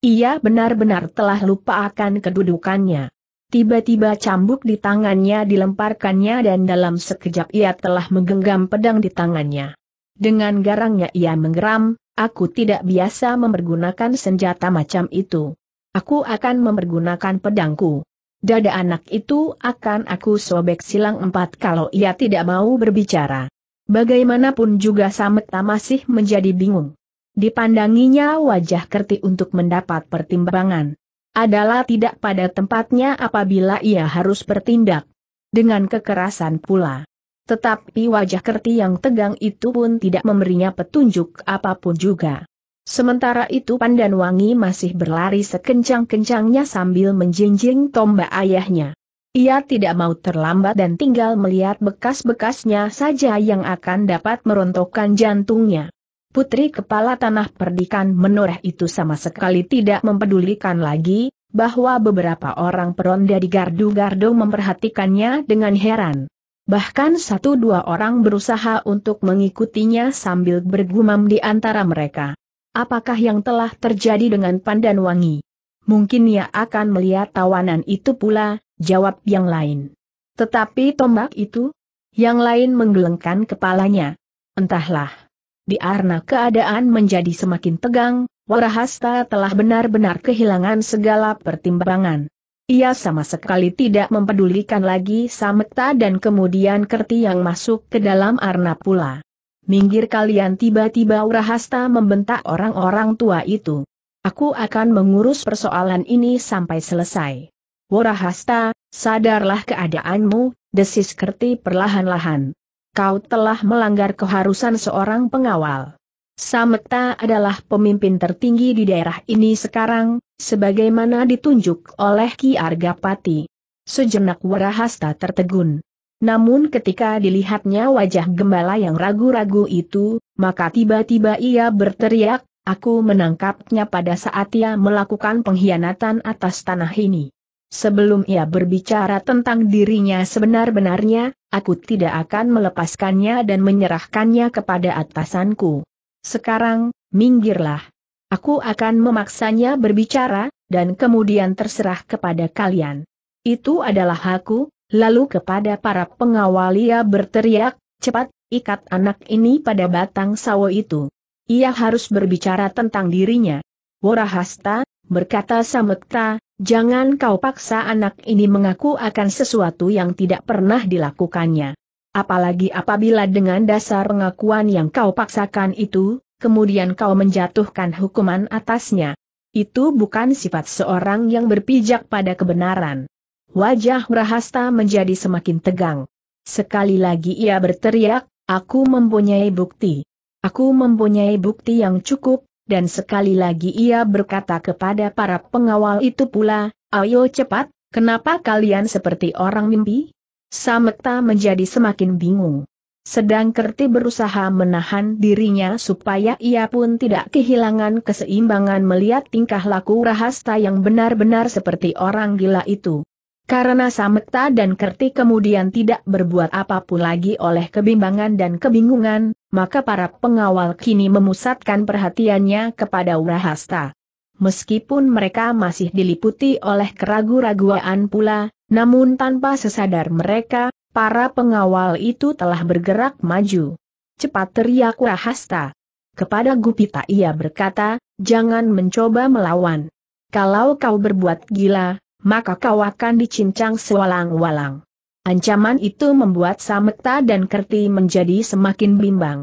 Ia benar-benar telah lupa akan kedudukannya. Tiba-tiba cambuk di tangannya dilemparkannya dan dalam sekejap ia telah menggenggam pedang di tangannya. Dengan garangnya ia menggeram, aku tidak biasa mempergunakan senjata macam itu. Aku akan mempergunakan pedangku. Dada anak itu akan aku sobek silang empat kalau ia tidak mau berbicara. Bagaimanapun juga Sameta masih menjadi bingung. Dipandanginya wajah Kerti untuk mendapat pertimbangan. Adalah tidak pada tempatnya apabila ia harus bertindak. Dengan kekerasan pula. Tetapi wajah Kerti yang tegang itu pun tidak memberinya petunjuk apapun juga. Sementara itu Pandan Wangi masih berlari sekencang-kencangnya sambil menjinjing tombak ayahnya. Ia tidak mau terlambat dan tinggal melihat bekas-bekasnya saja yang akan dapat merontokkan jantungnya. Putri Kepala Tanah Perdikan menoreh itu sama sekali tidak mempedulikan lagi, bahwa beberapa orang peronda di gardu-gardu memperhatikannya dengan heran. Bahkan satu dua orang berusaha untuk mengikutinya sambil bergumam di antara mereka. Apakah yang telah terjadi dengan Pandan Wangi? Mungkin ia akan melihat tawanan itu pula, jawab yang lain. Tetapi tombak itu? Yang lain menggelengkan kepalanya. Entahlah. Di arna keadaan menjadi semakin tegang, Warahasta telah benar-benar kehilangan segala pertimbangan. Ia sama sekali tidak mempedulikan lagi Samekta dan kemudian Kerti yang masuk ke dalam arna pula. Minggir kalian tiba-tiba Warahasta membentak orang-orang tua itu. Aku akan mengurus persoalan ini sampai selesai. Warahasta, sadarlah keadaanmu, desis Kerti perlahan-lahan kau telah melanggar keharusan seorang pengawal. Sameta adalah pemimpin tertinggi di daerah ini sekarang, sebagaimana ditunjuk oleh Ki Argapati. Sejenak Warahasta tertegun. Namun ketika dilihatnya wajah gembala yang ragu-ragu itu, maka tiba-tiba ia berteriak, aku menangkapnya pada saat ia melakukan pengkhianatan atas tanah ini. Sebelum ia berbicara tentang dirinya sebenar-benarnya, aku tidak akan melepaskannya dan menyerahkannya kepada atasanku. Sekarang, minggirlah. Aku akan memaksanya berbicara, dan kemudian terserah kepada kalian. Itu adalah hakku, lalu kepada para pengawal ia berteriak, cepat, ikat anak ini pada batang sawo itu. Ia harus berbicara tentang dirinya. Warahasta, berkata Samekta, Jangan kau paksa anak ini mengaku akan sesuatu yang tidak pernah dilakukannya. Apalagi apabila dengan dasar pengakuan yang kau paksakan itu, kemudian kau menjatuhkan hukuman atasnya. Itu bukan sifat seorang yang berpijak pada kebenaran. Wajah Rahasta menjadi semakin tegang. Sekali lagi ia berteriak, aku mempunyai bukti. Aku mempunyai bukti yang cukup, dan sekali lagi ia berkata kepada para pengawal itu pula, ayo cepat, kenapa kalian seperti orang mimpi? Sameta menjadi semakin bingung. Sedang Kerti berusaha menahan dirinya supaya ia pun tidak kehilangan keseimbangan melihat tingkah laku rahasta yang benar-benar seperti orang gila itu. Karena Sameta dan Kerti kemudian tidak berbuat apapun lagi oleh kebimbangan dan kebingungan, maka para pengawal kini memusatkan perhatiannya kepada Urahasta. Meskipun mereka masih diliputi oleh keragu-raguan pula, namun tanpa sesadar mereka, para pengawal itu telah bergerak maju. Cepat teriak Urahasta. Kepada Gupita ia berkata, jangan mencoba melawan. Kalau kau berbuat gila, maka kau akan dicincang sewalang-walang. Ancaman itu membuat Samekta dan Kerti menjadi semakin bimbang.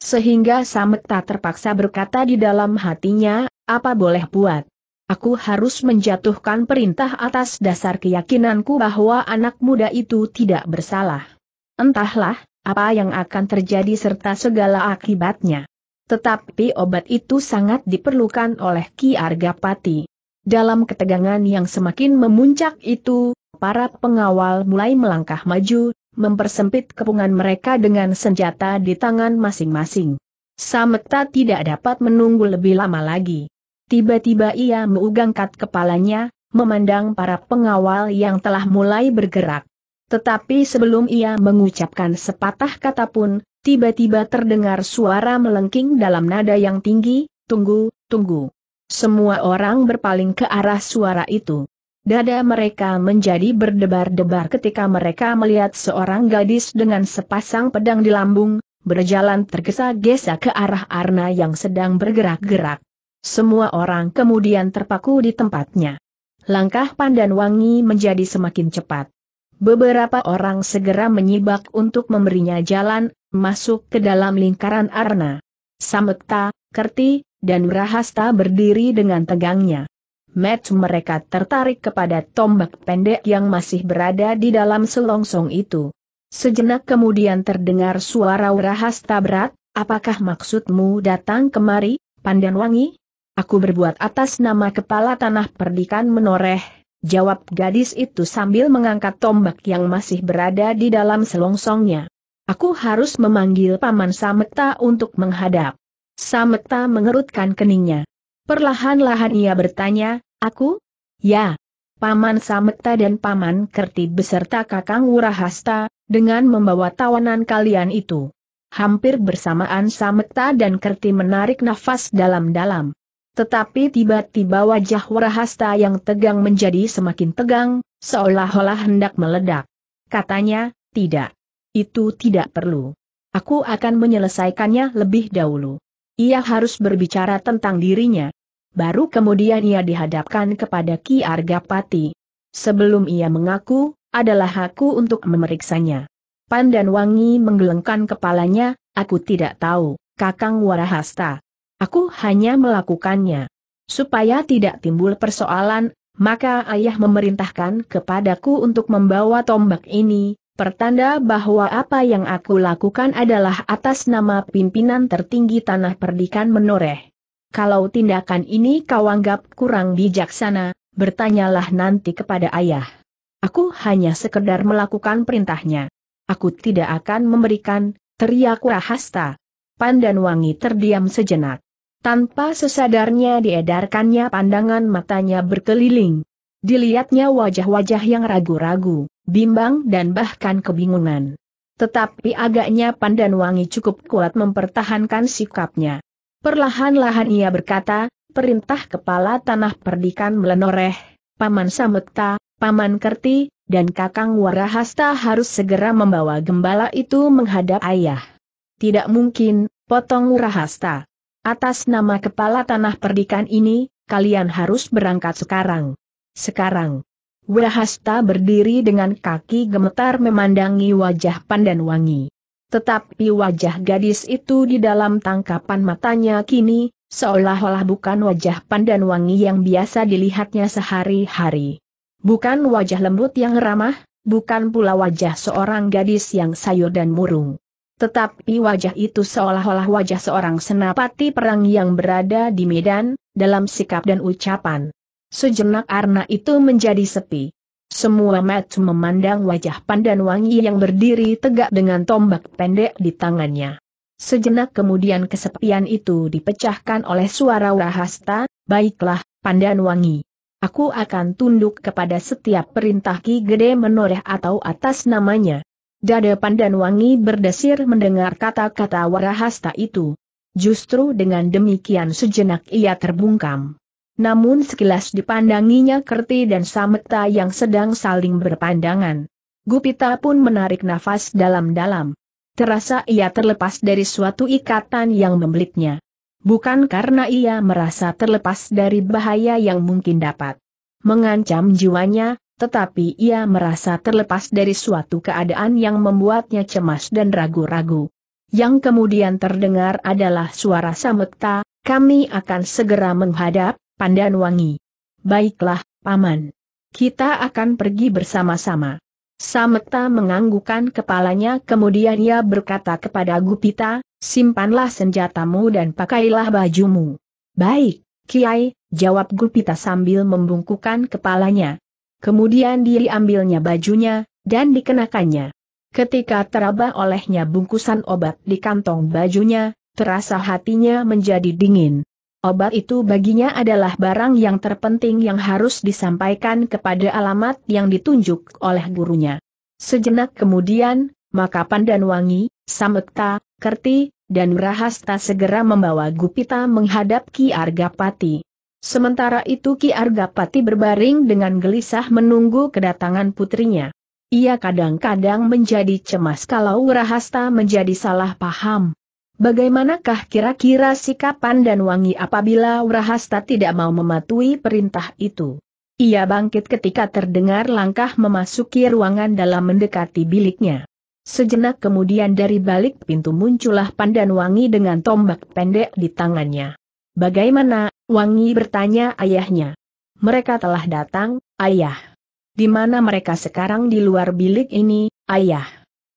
Sehingga Samekta terpaksa berkata di dalam hatinya, apa boleh buat. Aku harus menjatuhkan perintah atas dasar keyakinanku bahwa anak muda itu tidak bersalah. Entahlah, apa yang akan terjadi serta segala akibatnya. Tetapi obat itu sangat diperlukan oleh Ki Argapati. Dalam ketegangan yang semakin memuncak itu, para pengawal mulai melangkah maju, mempersempit kepungan mereka dengan senjata di tangan masing-masing. Sameta tidak dapat menunggu lebih lama lagi. Tiba-tiba ia mengangkat kepalanya, memandang para pengawal yang telah mulai bergerak. Tetapi sebelum ia mengucapkan sepatah kata pun, tiba-tiba terdengar suara melengking dalam nada yang tinggi, tunggu, tunggu. Semua orang berpaling ke arah suara itu. Dada mereka menjadi berdebar-debar ketika mereka melihat seorang gadis dengan sepasang pedang di lambung, berjalan tergesa-gesa ke arah Arna yang sedang bergerak-gerak. Semua orang kemudian terpaku di tempatnya. Langkah Pandan Wangi menjadi semakin cepat. Beberapa orang segera menyibak untuk memberinya jalan, masuk ke dalam lingkaran Arna. Samekta, Kerti, dan Rahasta berdiri dengan tegangnya. Match mereka tertarik kepada tombak pendek yang masih berada di dalam selongsong itu. Sejenak kemudian terdengar suara Rahasta berat, apakah maksudmu datang kemari, Pandanwangi? Aku berbuat atas nama kepala tanah perdikan menoreh, jawab gadis itu sambil mengangkat tombak yang masih berada di dalam selongsongnya. Aku harus memanggil Paman Sameta untuk menghadap. Sameta mengerutkan keningnya. Perlahan-lahan ia bertanya, aku? Ya. Paman Sameta dan Paman Kerti beserta Kakang Wurahasta, dengan membawa tawanan kalian itu. Hampir bersamaan Sameta dan Kerti menarik nafas dalam-dalam. Tetapi tiba-tiba wajah Wurahasta yang tegang menjadi semakin tegang, seolah-olah hendak meledak. Katanya, tidak. Itu tidak perlu. Aku akan menyelesaikannya lebih dahulu. Ia harus berbicara tentang dirinya. Baru kemudian ia dihadapkan kepada Ki Argapati. Sebelum ia mengaku, adalah aku untuk memeriksanya. Pandan Wangi menggelengkan kepalanya, aku tidak tahu, Kakang Warahasta. Aku hanya melakukannya. Supaya tidak timbul persoalan, maka ayah memerintahkan kepadaku untuk membawa tombak ini, Pertanda bahwa apa yang aku lakukan adalah atas nama pimpinan tertinggi tanah perdikan menoreh. Kalau tindakan ini kau anggap kurang bijaksana, bertanyalah nanti kepada ayah. Aku hanya sekedar melakukan perintahnya. Aku tidak akan memberikan, teriak Rahasta. Wangi terdiam sejenak. Tanpa sesadarnya diedarkannya pandangan matanya berkeliling. Dilihatnya wajah-wajah yang ragu-ragu, bimbang dan bahkan kebingungan. Tetapi agaknya Pandan Wangi cukup kuat mempertahankan sikapnya. Perlahan-lahan ia berkata, perintah kepala tanah perdikan melenoreh, Paman Sametta, Paman Kerti, dan Kakang Warahasta harus segera membawa gembala itu menghadap ayah. Tidak mungkin, potong Warahasta. Atas nama kepala tanah perdikan ini, kalian harus berangkat sekarang. Sekarang, Wahasta berdiri dengan kaki gemetar memandangi wajah Pandan Wangi. Tetapi wajah gadis itu di dalam tangkapan matanya kini, seolah-olah bukan wajah Pandan Wangi yang biasa dilihatnya sehari-hari. Bukan wajah lembut yang ramah, bukan pula wajah seorang gadis yang sayur dan murung. Tetapi wajah itu seolah-olah wajah seorang senapati perang yang berada di medan, dalam sikap dan ucapan. Sejenak arna itu menjadi sepi. Semua mata memandang wajah Pandan Wangi yang berdiri tegak dengan tombak pendek di tangannya. Sejenak kemudian kesepian itu dipecahkan oleh suara Wahasta, baiklah, Pandan Wangi. Aku akan tunduk kepada setiap perintah Ki Gede menoreh atau atas namanya. Dada Pandan Wangi berdesir mendengar kata-kata Warahasta itu. Justru dengan demikian sejenak ia terbungkam namun sekilas dipandanginya Kerti dan Sameta yang sedang saling berpandangan. Gupita pun menarik nafas dalam-dalam. Terasa ia terlepas dari suatu ikatan yang membelitnya. Bukan karena ia merasa terlepas dari bahaya yang mungkin dapat mengancam jiwanya, tetapi ia merasa terlepas dari suatu keadaan yang membuatnya cemas dan ragu-ragu. Yang kemudian terdengar adalah suara Sametta, kami akan segera menghadap, Pandan Wangi. Baiklah, Paman. Kita akan pergi bersama-sama. Sameta menganggukan kepalanya kemudian ia berkata kepada Gupita, simpanlah senjatamu dan pakailah bajumu. Baik, Kiai, jawab Gupita sambil membungkukan kepalanya. Kemudian diambilnya bajunya, dan dikenakannya. Ketika teraba olehnya bungkusan obat di kantong bajunya, terasa hatinya menjadi dingin. Obat itu baginya adalah barang yang terpenting yang harus disampaikan kepada alamat yang ditunjuk oleh gurunya. Sejenak kemudian, maka Pandan wangi, Samekta, Kerti, dan Rahasta segera membawa Gupita menghadap Ki Argapati. Sementara itu Ki Argapati berbaring dengan gelisah menunggu kedatangan putrinya. Ia kadang-kadang menjadi cemas kalau Rahasta menjadi salah paham. Bagaimanakah kira-kira sikapan dan wangi apabila Wrahasta tidak mau mematuhi perintah itu? Ia bangkit ketika terdengar langkah memasuki ruangan dalam mendekati biliknya. Sejenak kemudian dari balik pintu muncullah Pandan Wangi dengan tombak pendek di tangannya. Bagaimana, Wangi bertanya ayahnya. Mereka telah datang, ayah. Di mana mereka sekarang di luar bilik ini, ayah?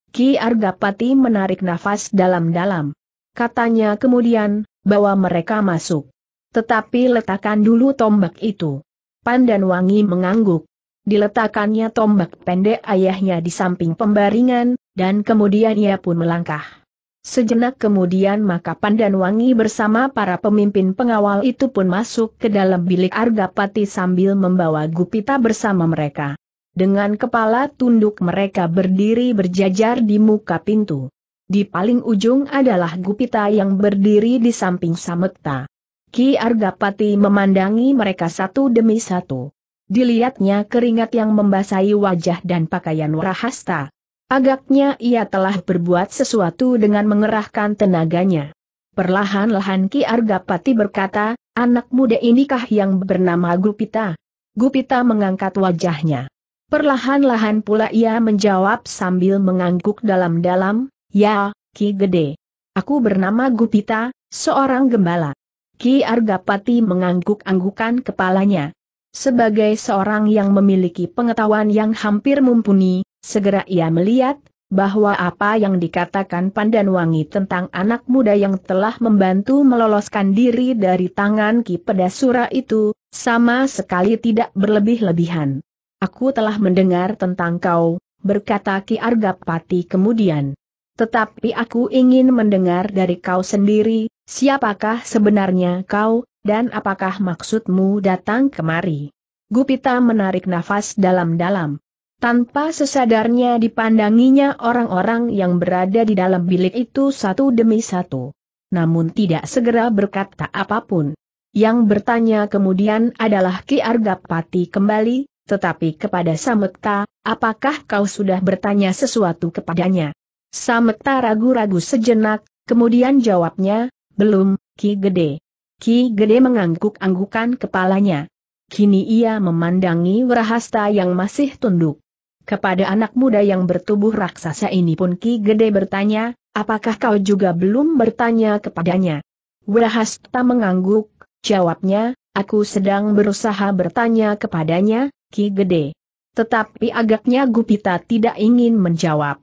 Ki Argapati menarik nafas dalam-dalam katanya kemudian, bawa mereka masuk. Tetapi letakkan dulu tombak itu. Pandan Wangi mengangguk. Diletakkannya tombak pendek ayahnya di samping pembaringan, dan kemudian ia pun melangkah. Sejenak kemudian maka Pandan Wangi bersama para pemimpin pengawal itu pun masuk ke dalam bilik Argapati sambil membawa Gupita bersama mereka. Dengan kepala tunduk mereka berdiri berjajar di muka pintu. Di paling ujung adalah Gupita yang berdiri di samping Samekta. Ki Argapati memandangi mereka satu demi satu. Dilihatnya keringat yang membasahi wajah dan pakaian Warahasta. Agaknya ia telah berbuat sesuatu dengan mengerahkan tenaganya. Perlahan-lahan Ki Argapati berkata, anak muda inikah yang bernama Gupita? Gupita mengangkat wajahnya. Perlahan-lahan pula ia menjawab sambil mengangguk dalam-dalam, Ya, Ki Gede. Aku bernama Gupita, seorang gembala. Ki Argapati mengangguk-anggukan kepalanya. Sebagai seorang yang memiliki pengetahuan yang hampir mumpuni, segera ia melihat, bahwa apa yang dikatakan Pandanwangi tentang anak muda yang telah membantu meloloskan diri dari tangan Ki Pedasura itu, sama sekali tidak berlebih-lebihan. Aku telah mendengar tentang kau, berkata Ki Argapati kemudian. Tetapi aku ingin mendengar dari kau sendiri, siapakah sebenarnya kau, dan apakah maksudmu datang kemari? Gupita menarik nafas dalam-dalam. Tanpa sesadarnya dipandanginya orang-orang yang berada di dalam bilik itu satu demi satu. Namun tidak segera berkata apapun. Yang bertanya kemudian adalah Ki Argapati kembali, tetapi kepada Samekta, apakah kau sudah bertanya sesuatu kepadanya? Sameta ragu-ragu sejenak, kemudian jawabnya, belum, Ki Gede. Ki Gede mengangguk-anggukan kepalanya. Kini ia memandangi Wrahasta yang masih tunduk. Kepada anak muda yang bertubuh raksasa ini pun Ki Gede bertanya, apakah kau juga belum bertanya kepadanya? Wrahasta mengangguk, jawabnya, aku sedang berusaha bertanya kepadanya, Ki Gede. Tetapi agaknya Gupita tidak ingin menjawab.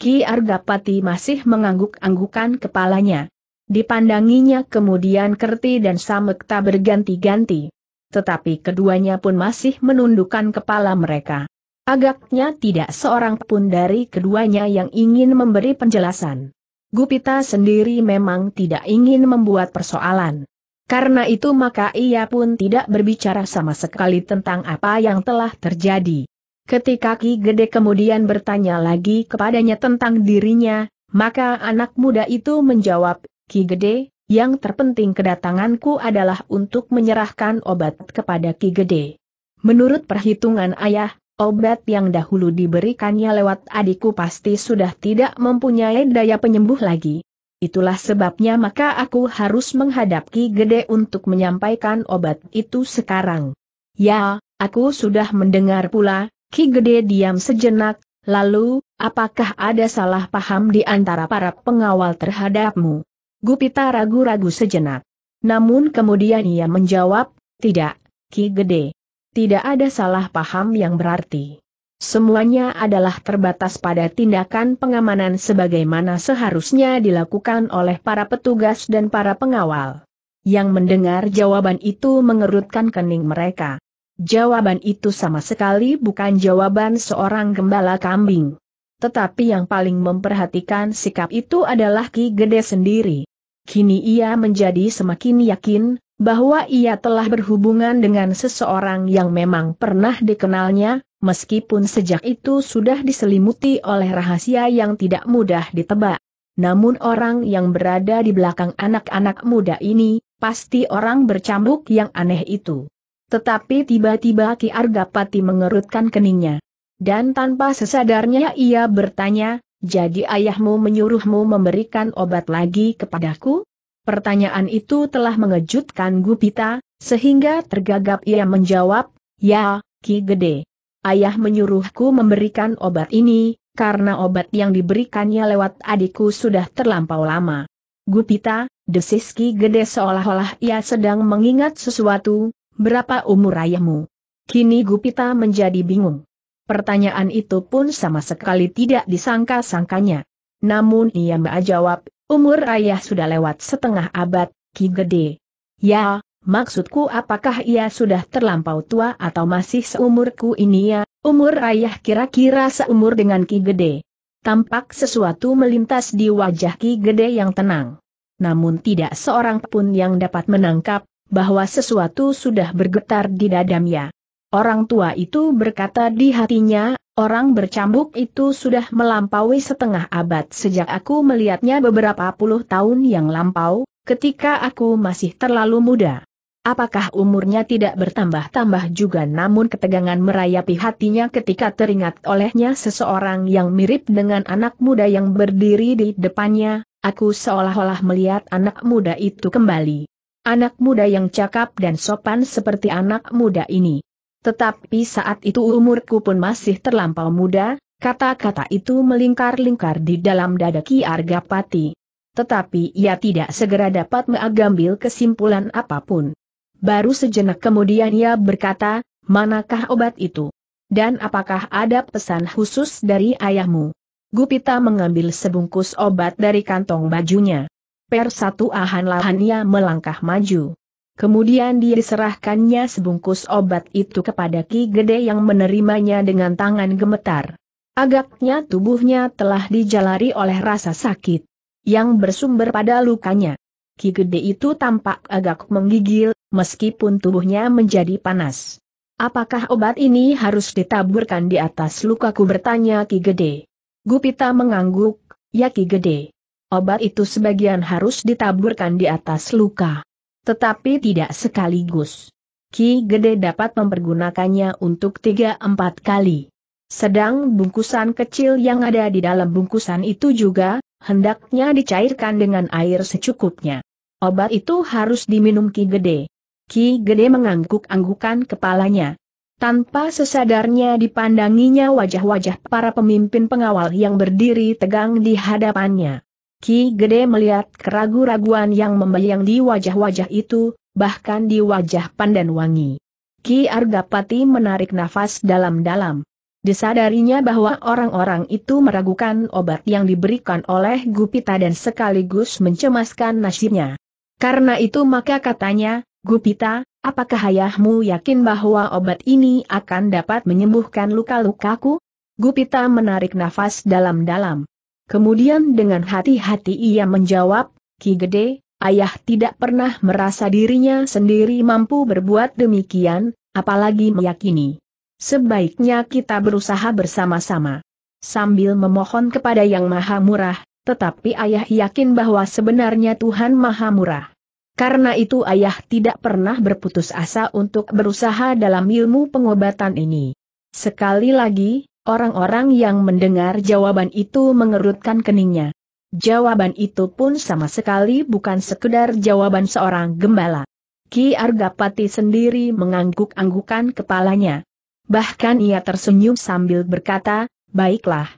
Ki Argapati masih mengangguk-anggukan kepalanya. Dipandanginya kemudian Kerti dan Samekta berganti-ganti. Tetapi keduanya pun masih menundukkan kepala mereka. Agaknya tidak seorang pun dari keduanya yang ingin memberi penjelasan. Gupita sendiri memang tidak ingin membuat persoalan. Karena itu maka ia pun tidak berbicara sama sekali tentang apa yang telah terjadi. Ketika Ki Gede kemudian bertanya lagi kepadanya tentang dirinya, maka anak muda itu menjawab, Ki Gede, yang terpenting kedatanganku adalah untuk menyerahkan obat kepada Ki Gede. Menurut perhitungan ayah, obat yang dahulu diberikannya lewat adikku pasti sudah tidak mempunyai daya penyembuh lagi. Itulah sebabnya maka aku harus menghadap Ki Gede untuk menyampaikan obat itu sekarang. Ya, aku sudah mendengar pula, Ki Gede diam sejenak, lalu, apakah ada salah paham di antara para pengawal terhadapmu? Gupita ragu-ragu sejenak. Namun kemudian ia menjawab, tidak, Ki Gede. Tidak ada salah paham yang berarti. Semuanya adalah terbatas pada tindakan pengamanan sebagaimana seharusnya dilakukan oleh para petugas dan para pengawal. Yang mendengar jawaban itu mengerutkan kening mereka. Jawaban itu sama sekali bukan jawaban seorang gembala kambing. Tetapi yang paling memperhatikan sikap itu adalah Ki Gede sendiri. Kini ia menjadi semakin yakin, bahwa ia telah berhubungan dengan seseorang yang memang pernah dikenalnya, meskipun sejak itu sudah diselimuti oleh rahasia yang tidak mudah ditebak. Namun orang yang berada di belakang anak-anak muda ini, pasti orang bercambuk yang aneh itu. Tetapi tiba-tiba Ki Argapati mengerutkan keningnya. Dan tanpa sesadarnya ia bertanya, jadi ayahmu menyuruhmu memberikan obat lagi kepadaku? Pertanyaan itu telah mengejutkan Gupita, sehingga tergagap ia menjawab, ya, Ki Gede. Ayah menyuruhku memberikan obat ini, karena obat yang diberikannya lewat adikku sudah terlampau lama. Gupita, desis Ki Gede seolah-olah ia sedang mengingat sesuatu, berapa umur ayahmu? Kini Gupita menjadi bingung. Pertanyaan itu pun sama sekali tidak disangka-sangkanya. Namun ia menjawab, jawab, umur ayah sudah lewat setengah abad, Ki Gede. Ya, maksudku apakah ia sudah terlampau tua atau masih seumurku ini ya, umur ayah kira-kira seumur dengan Ki Gede. Tampak sesuatu melintas di wajah Ki Gede yang tenang. Namun tidak seorang pun yang dapat menangkap bahwa sesuatu sudah bergetar di dadamnya. Orang tua itu berkata di hatinya, orang bercambuk itu sudah melampaui setengah abad sejak aku melihatnya beberapa puluh tahun yang lampau, ketika aku masih terlalu muda. Apakah umurnya tidak bertambah-tambah juga namun ketegangan merayapi hatinya ketika teringat olehnya seseorang yang mirip dengan anak muda yang berdiri di depannya, aku seolah-olah melihat anak muda itu kembali. Anak muda yang cakap dan sopan seperti anak muda ini. Tetapi saat itu umurku pun masih terlampau muda, kata-kata itu melingkar-lingkar di dalam dada Ki Argapati. Tetapi ia tidak segera dapat mengambil kesimpulan apapun. Baru sejenak kemudian ia berkata, manakah obat itu? Dan apakah ada pesan khusus dari ayahmu? Gupita mengambil sebungkus obat dari kantong bajunya per satu ahan-lahan melangkah maju. Kemudian dia diserahkannya sebungkus obat itu kepada Ki Gede yang menerimanya dengan tangan gemetar. Agaknya tubuhnya telah dijalari oleh rasa sakit yang bersumber pada lukanya. Ki Gede itu tampak agak menggigil, meskipun tubuhnya menjadi panas. Apakah obat ini harus ditaburkan di atas lukaku bertanya Ki Gede. Gupita mengangguk, ya Ki Gede. Obat itu sebagian harus ditaburkan di atas luka. Tetapi tidak sekaligus. Ki Gede dapat mempergunakannya untuk 3-4 kali. Sedang bungkusan kecil yang ada di dalam bungkusan itu juga, hendaknya dicairkan dengan air secukupnya. Obat itu harus diminum Ki Gede. Ki Gede mengangguk-anggukan kepalanya. Tanpa sesadarnya dipandanginya wajah-wajah para pemimpin pengawal yang berdiri tegang di hadapannya. Ki Gede melihat keraguan raguan yang membayang di wajah-wajah itu, bahkan di wajah Pandan Wangi. Ki Argapati menarik nafas dalam-dalam. Disadarinya bahwa orang-orang itu meragukan obat yang diberikan oleh Gupita dan sekaligus mencemaskan nasibnya. Karena itu maka katanya, Gupita, apakah ayahmu yakin bahwa obat ini akan dapat menyembuhkan luka-lukaku? Gupita menarik nafas dalam-dalam. Kemudian dengan hati-hati ia menjawab, Ki Gede, ayah tidak pernah merasa dirinya sendiri mampu berbuat demikian, apalagi meyakini. Sebaiknya kita berusaha bersama-sama. Sambil memohon kepada Yang Maha Murah, tetapi ayah yakin bahwa sebenarnya Tuhan Maha Murah. Karena itu ayah tidak pernah berputus asa untuk berusaha dalam ilmu pengobatan ini. Sekali lagi, Orang-orang yang mendengar jawaban itu mengerutkan keningnya. Jawaban itu pun sama sekali bukan sekedar jawaban seorang gembala. Ki Argapati sendiri mengangguk-anggukan kepalanya. Bahkan ia tersenyum sambil berkata, baiklah.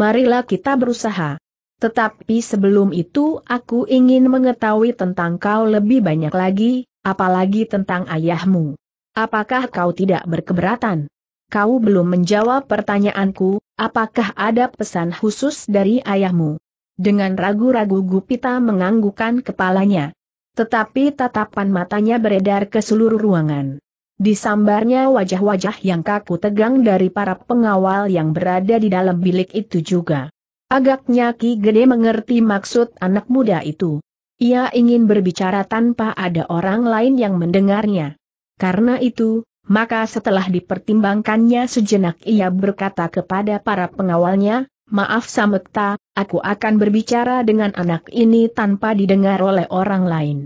Marilah kita berusaha. Tetapi sebelum itu aku ingin mengetahui tentang kau lebih banyak lagi, apalagi tentang ayahmu. Apakah kau tidak berkeberatan? kau belum menjawab pertanyaanku, apakah ada pesan khusus dari ayahmu? Dengan ragu-ragu Gupita menganggukkan kepalanya. Tetapi tatapan matanya beredar ke seluruh ruangan. Disambarnya wajah-wajah yang kaku tegang dari para pengawal yang berada di dalam bilik itu juga. Agaknya Ki Gede mengerti maksud anak muda itu. Ia ingin berbicara tanpa ada orang lain yang mendengarnya. Karena itu, maka setelah dipertimbangkannya sejenak ia berkata kepada para pengawalnya, Maaf Samekta, aku akan berbicara dengan anak ini tanpa didengar oleh orang lain.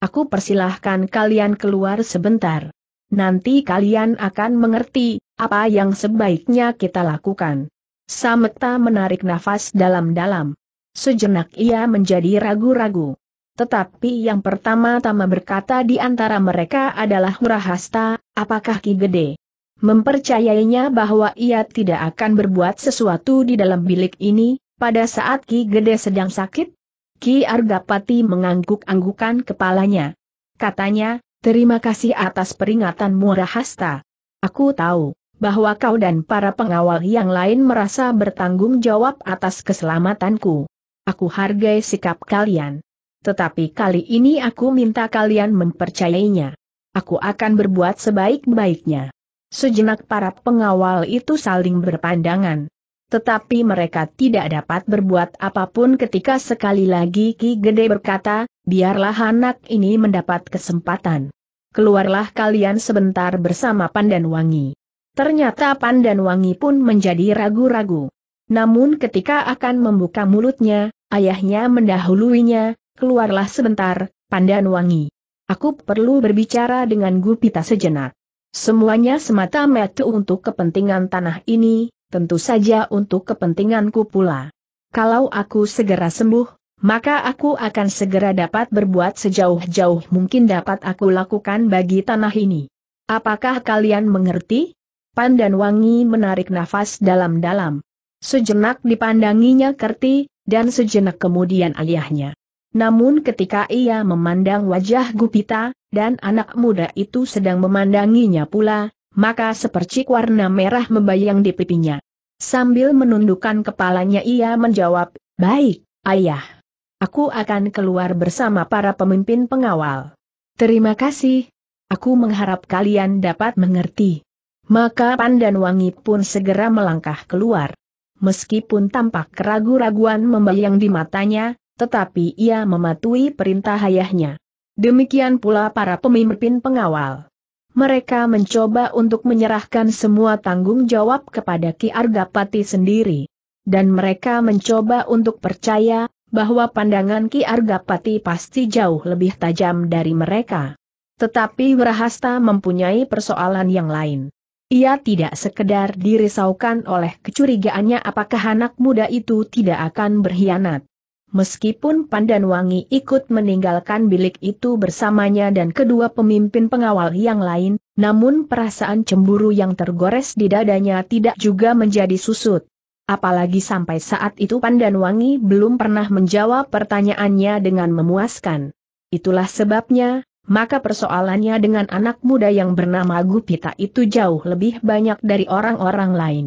Aku persilahkan kalian keluar sebentar. Nanti kalian akan mengerti, apa yang sebaiknya kita lakukan. Samekta menarik nafas dalam-dalam. Sejenak ia menjadi ragu-ragu. Tetapi yang pertama-tama berkata di antara mereka adalah Murahasta. Apakah Ki Gede mempercayainya bahwa ia tidak akan berbuat sesuatu di dalam bilik ini, pada saat Ki Gede sedang sakit? Ki Argapati mengangguk-anggukan kepalanya. Katanya, terima kasih atas peringatanmu Rahasta. Aku tahu bahwa kau dan para pengawal yang lain merasa bertanggung jawab atas keselamatanku. Aku hargai sikap kalian. Tetapi kali ini aku minta kalian mempercayainya aku akan berbuat sebaik-baiknya. Sejenak para pengawal itu saling berpandangan. Tetapi mereka tidak dapat berbuat apapun ketika sekali lagi Ki Gede berkata, biarlah anak ini mendapat kesempatan. Keluarlah kalian sebentar bersama Pandan Wangi. Ternyata Pandan Wangi pun menjadi ragu-ragu. Namun ketika akan membuka mulutnya, ayahnya mendahuluinya, keluarlah sebentar, Pandan Wangi. Aku perlu berbicara dengan Gupita sejenak. Semuanya semata-mata untuk kepentingan tanah ini, tentu saja untuk kepentinganku pula. Kalau aku segera sembuh, maka aku akan segera dapat berbuat sejauh-jauh mungkin dapat aku lakukan bagi tanah ini. Apakah kalian mengerti? Pandan Wangi menarik nafas dalam-dalam. Sejenak dipandanginya Kerti, dan sejenak kemudian ayahnya. Namun ketika ia memandang wajah Gupita, dan anak muda itu sedang memandanginya pula, maka sepercik warna merah membayang di pipinya. Sambil menundukkan kepalanya ia menjawab, Baik, ayah. Aku akan keluar bersama para pemimpin pengawal. Terima kasih. Aku mengharap kalian dapat mengerti. Maka Pandan Wangi pun segera melangkah keluar. Meskipun tampak keragu-raguan membayang di matanya, tetapi ia mematuhi perintah ayahnya. Demikian pula para pemimpin pengawal. Mereka mencoba untuk menyerahkan semua tanggung jawab kepada Ki Argapati sendiri. Dan mereka mencoba untuk percaya, bahwa pandangan Ki Argapati pasti jauh lebih tajam dari mereka. Tetapi Wirahasta mempunyai persoalan yang lain. Ia tidak sekedar dirisaukan oleh kecurigaannya apakah anak muda itu tidak akan berkhianat. Meskipun Pandan Wangi ikut meninggalkan bilik itu bersamanya dan kedua pemimpin pengawal yang lain, namun perasaan cemburu yang tergores di dadanya tidak juga menjadi susut. Apalagi sampai saat itu Pandan Wangi belum pernah menjawab pertanyaannya dengan memuaskan. Itulah sebabnya, maka persoalannya dengan anak muda yang bernama Gupita itu jauh lebih banyak dari orang-orang lain.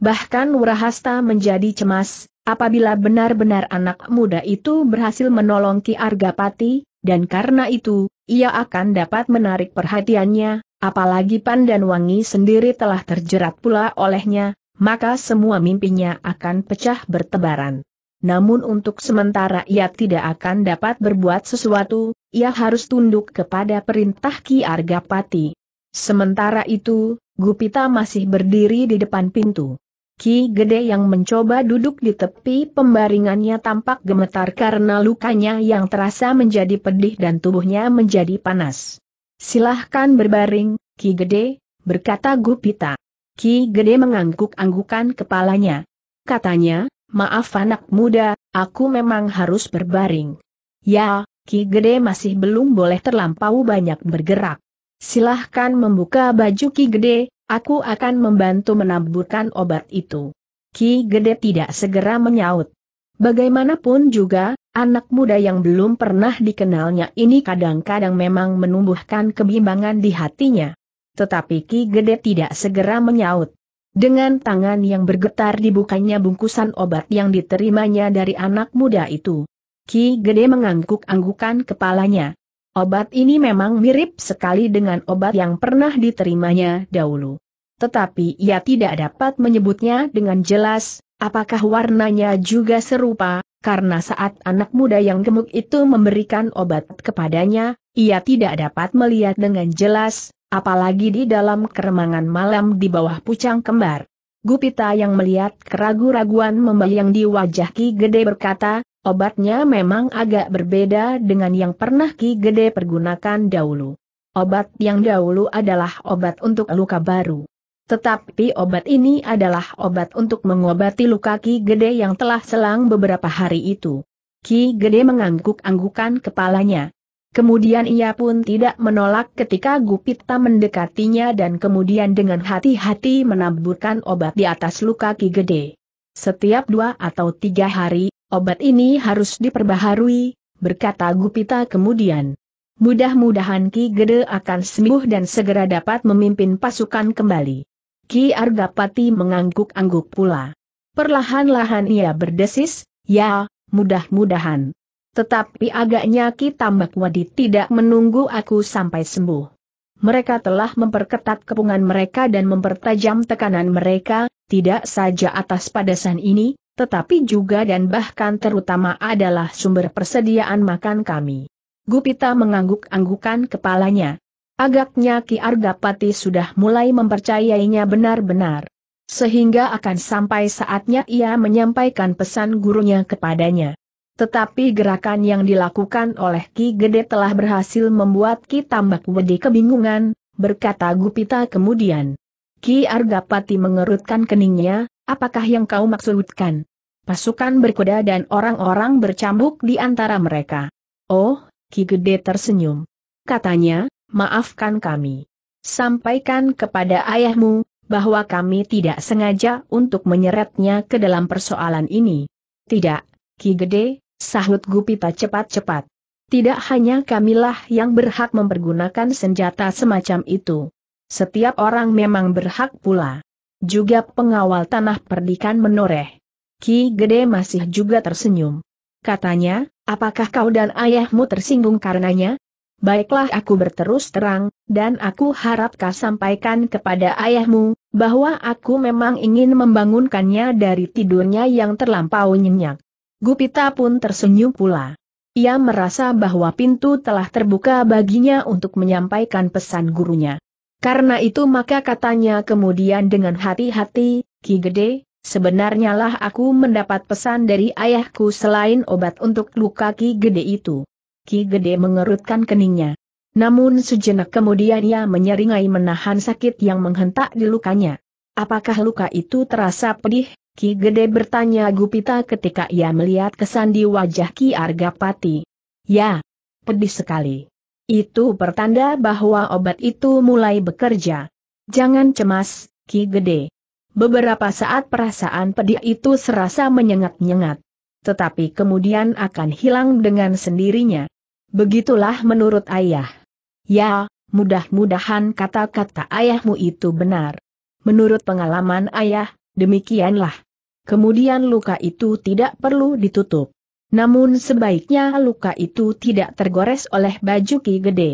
Bahkan Wurahasta menjadi cemas, Apabila benar-benar anak muda itu berhasil menolong Ki Argapati, dan karena itu, ia akan dapat menarik perhatiannya, apalagi Wangi sendiri telah terjerat pula olehnya, maka semua mimpinya akan pecah bertebaran. Namun untuk sementara ia tidak akan dapat berbuat sesuatu, ia harus tunduk kepada perintah Ki Argapati. Sementara itu, Gupita masih berdiri di depan pintu. Ki Gede yang mencoba duduk di tepi pembaringannya tampak gemetar karena lukanya yang terasa menjadi pedih dan tubuhnya menjadi panas. Silahkan berbaring, Ki Gede, berkata Gupita. Ki Gede mengangguk-anggukan kepalanya. Katanya, maaf anak muda, aku memang harus berbaring. Ya, Ki Gede masih belum boleh terlampau banyak bergerak. Silahkan membuka baju Ki Gede, Aku akan membantu menaburkan obat itu. Ki Gede tidak segera menyaut. Bagaimanapun juga, anak muda yang belum pernah dikenalnya ini kadang-kadang memang menumbuhkan kebimbangan di hatinya. Tetapi Ki Gede tidak segera menyaut. Dengan tangan yang bergetar dibukanya bungkusan obat yang diterimanya dari anak muda itu. Ki Gede mengangguk-anggukan kepalanya. Obat ini memang mirip sekali dengan obat yang pernah diterimanya dahulu. Tetapi ia tidak dapat menyebutnya dengan jelas, apakah warnanya juga serupa, karena saat anak muda yang gemuk itu memberikan obat kepadanya, ia tidak dapat melihat dengan jelas, apalagi di dalam keremangan malam di bawah pucang kembar. Gupita yang melihat keragu-raguan membayang di wajah Ki Gede berkata, Obatnya memang agak berbeda dengan yang pernah Ki Gede pergunakan dahulu. Obat yang dahulu adalah obat untuk luka baru. Tetapi obat ini adalah obat untuk mengobati luka Ki Gede yang telah selang beberapa hari itu. Ki Gede mengangguk-anggukan kepalanya. Kemudian ia pun tidak menolak ketika Gupita mendekatinya dan kemudian dengan hati-hati menaburkan obat di atas luka Ki Gede. Setiap dua atau tiga hari, Obat ini harus diperbaharui, berkata Gupita kemudian. Mudah-mudahan Ki Gede akan sembuh dan segera dapat memimpin pasukan kembali. Ki Argapati mengangguk-angguk pula. Perlahan-lahan ia berdesis, ya, mudah-mudahan. Tetapi agaknya Ki Tambak Wadi tidak menunggu aku sampai sembuh. Mereka telah memperketat kepungan mereka dan mempertajam tekanan mereka, tidak saja atas padasan ini, tetapi juga dan bahkan terutama adalah sumber persediaan makan kami. Gupita mengangguk-anggukan kepalanya. Agaknya Ki Argapati sudah mulai mempercayainya benar-benar. Sehingga akan sampai saatnya ia menyampaikan pesan gurunya kepadanya. Tetapi gerakan yang dilakukan oleh Ki Gede telah berhasil membuat Ki Tambak Wedi kebingungan, berkata Gupita kemudian. Ki Argapati mengerutkan keningnya, Apakah yang kau maksudkan? Pasukan berkuda dan orang-orang bercambuk di antara mereka. Oh, Ki Gede tersenyum. Katanya, maafkan kami. Sampaikan kepada ayahmu, bahwa kami tidak sengaja untuk menyeretnya ke dalam persoalan ini. Tidak, Ki Gede, sahut Gupita cepat-cepat. Tidak hanya kamilah yang berhak mempergunakan senjata semacam itu. Setiap orang memang berhak pula juga pengawal tanah perdikan menoreh. Ki Gede masih juga tersenyum. Katanya, apakah kau dan ayahmu tersinggung karenanya? Baiklah aku berterus terang, dan aku harap kau sampaikan kepada ayahmu, bahwa aku memang ingin membangunkannya dari tidurnya yang terlampau nyenyak. Gupita pun tersenyum pula. Ia merasa bahwa pintu telah terbuka baginya untuk menyampaikan pesan gurunya. Karena itu maka katanya kemudian dengan hati-hati, Ki Gede, sebenarnya lah aku mendapat pesan dari ayahku selain obat untuk luka Ki Gede itu. Ki Gede mengerutkan keningnya. Namun sejenak kemudian ia menyeringai menahan sakit yang menghentak di lukanya. Apakah luka itu terasa pedih? Ki Gede bertanya Gupita ketika ia melihat kesan di wajah Ki Argapati. Ya, pedih sekali. Itu pertanda bahwa obat itu mulai bekerja. Jangan cemas, Ki Gede. Beberapa saat perasaan pedih itu serasa menyengat-nyengat. Tetapi kemudian akan hilang dengan sendirinya. Begitulah menurut ayah. Ya, mudah-mudahan kata-kata ayahmu itu benar. Menurut pengalaman ayah, demikianlah. Kemudian luka itu tidak perlu ditutup. Namun sebaiknya luka itu tidak tergores oleh baju Ki Gede.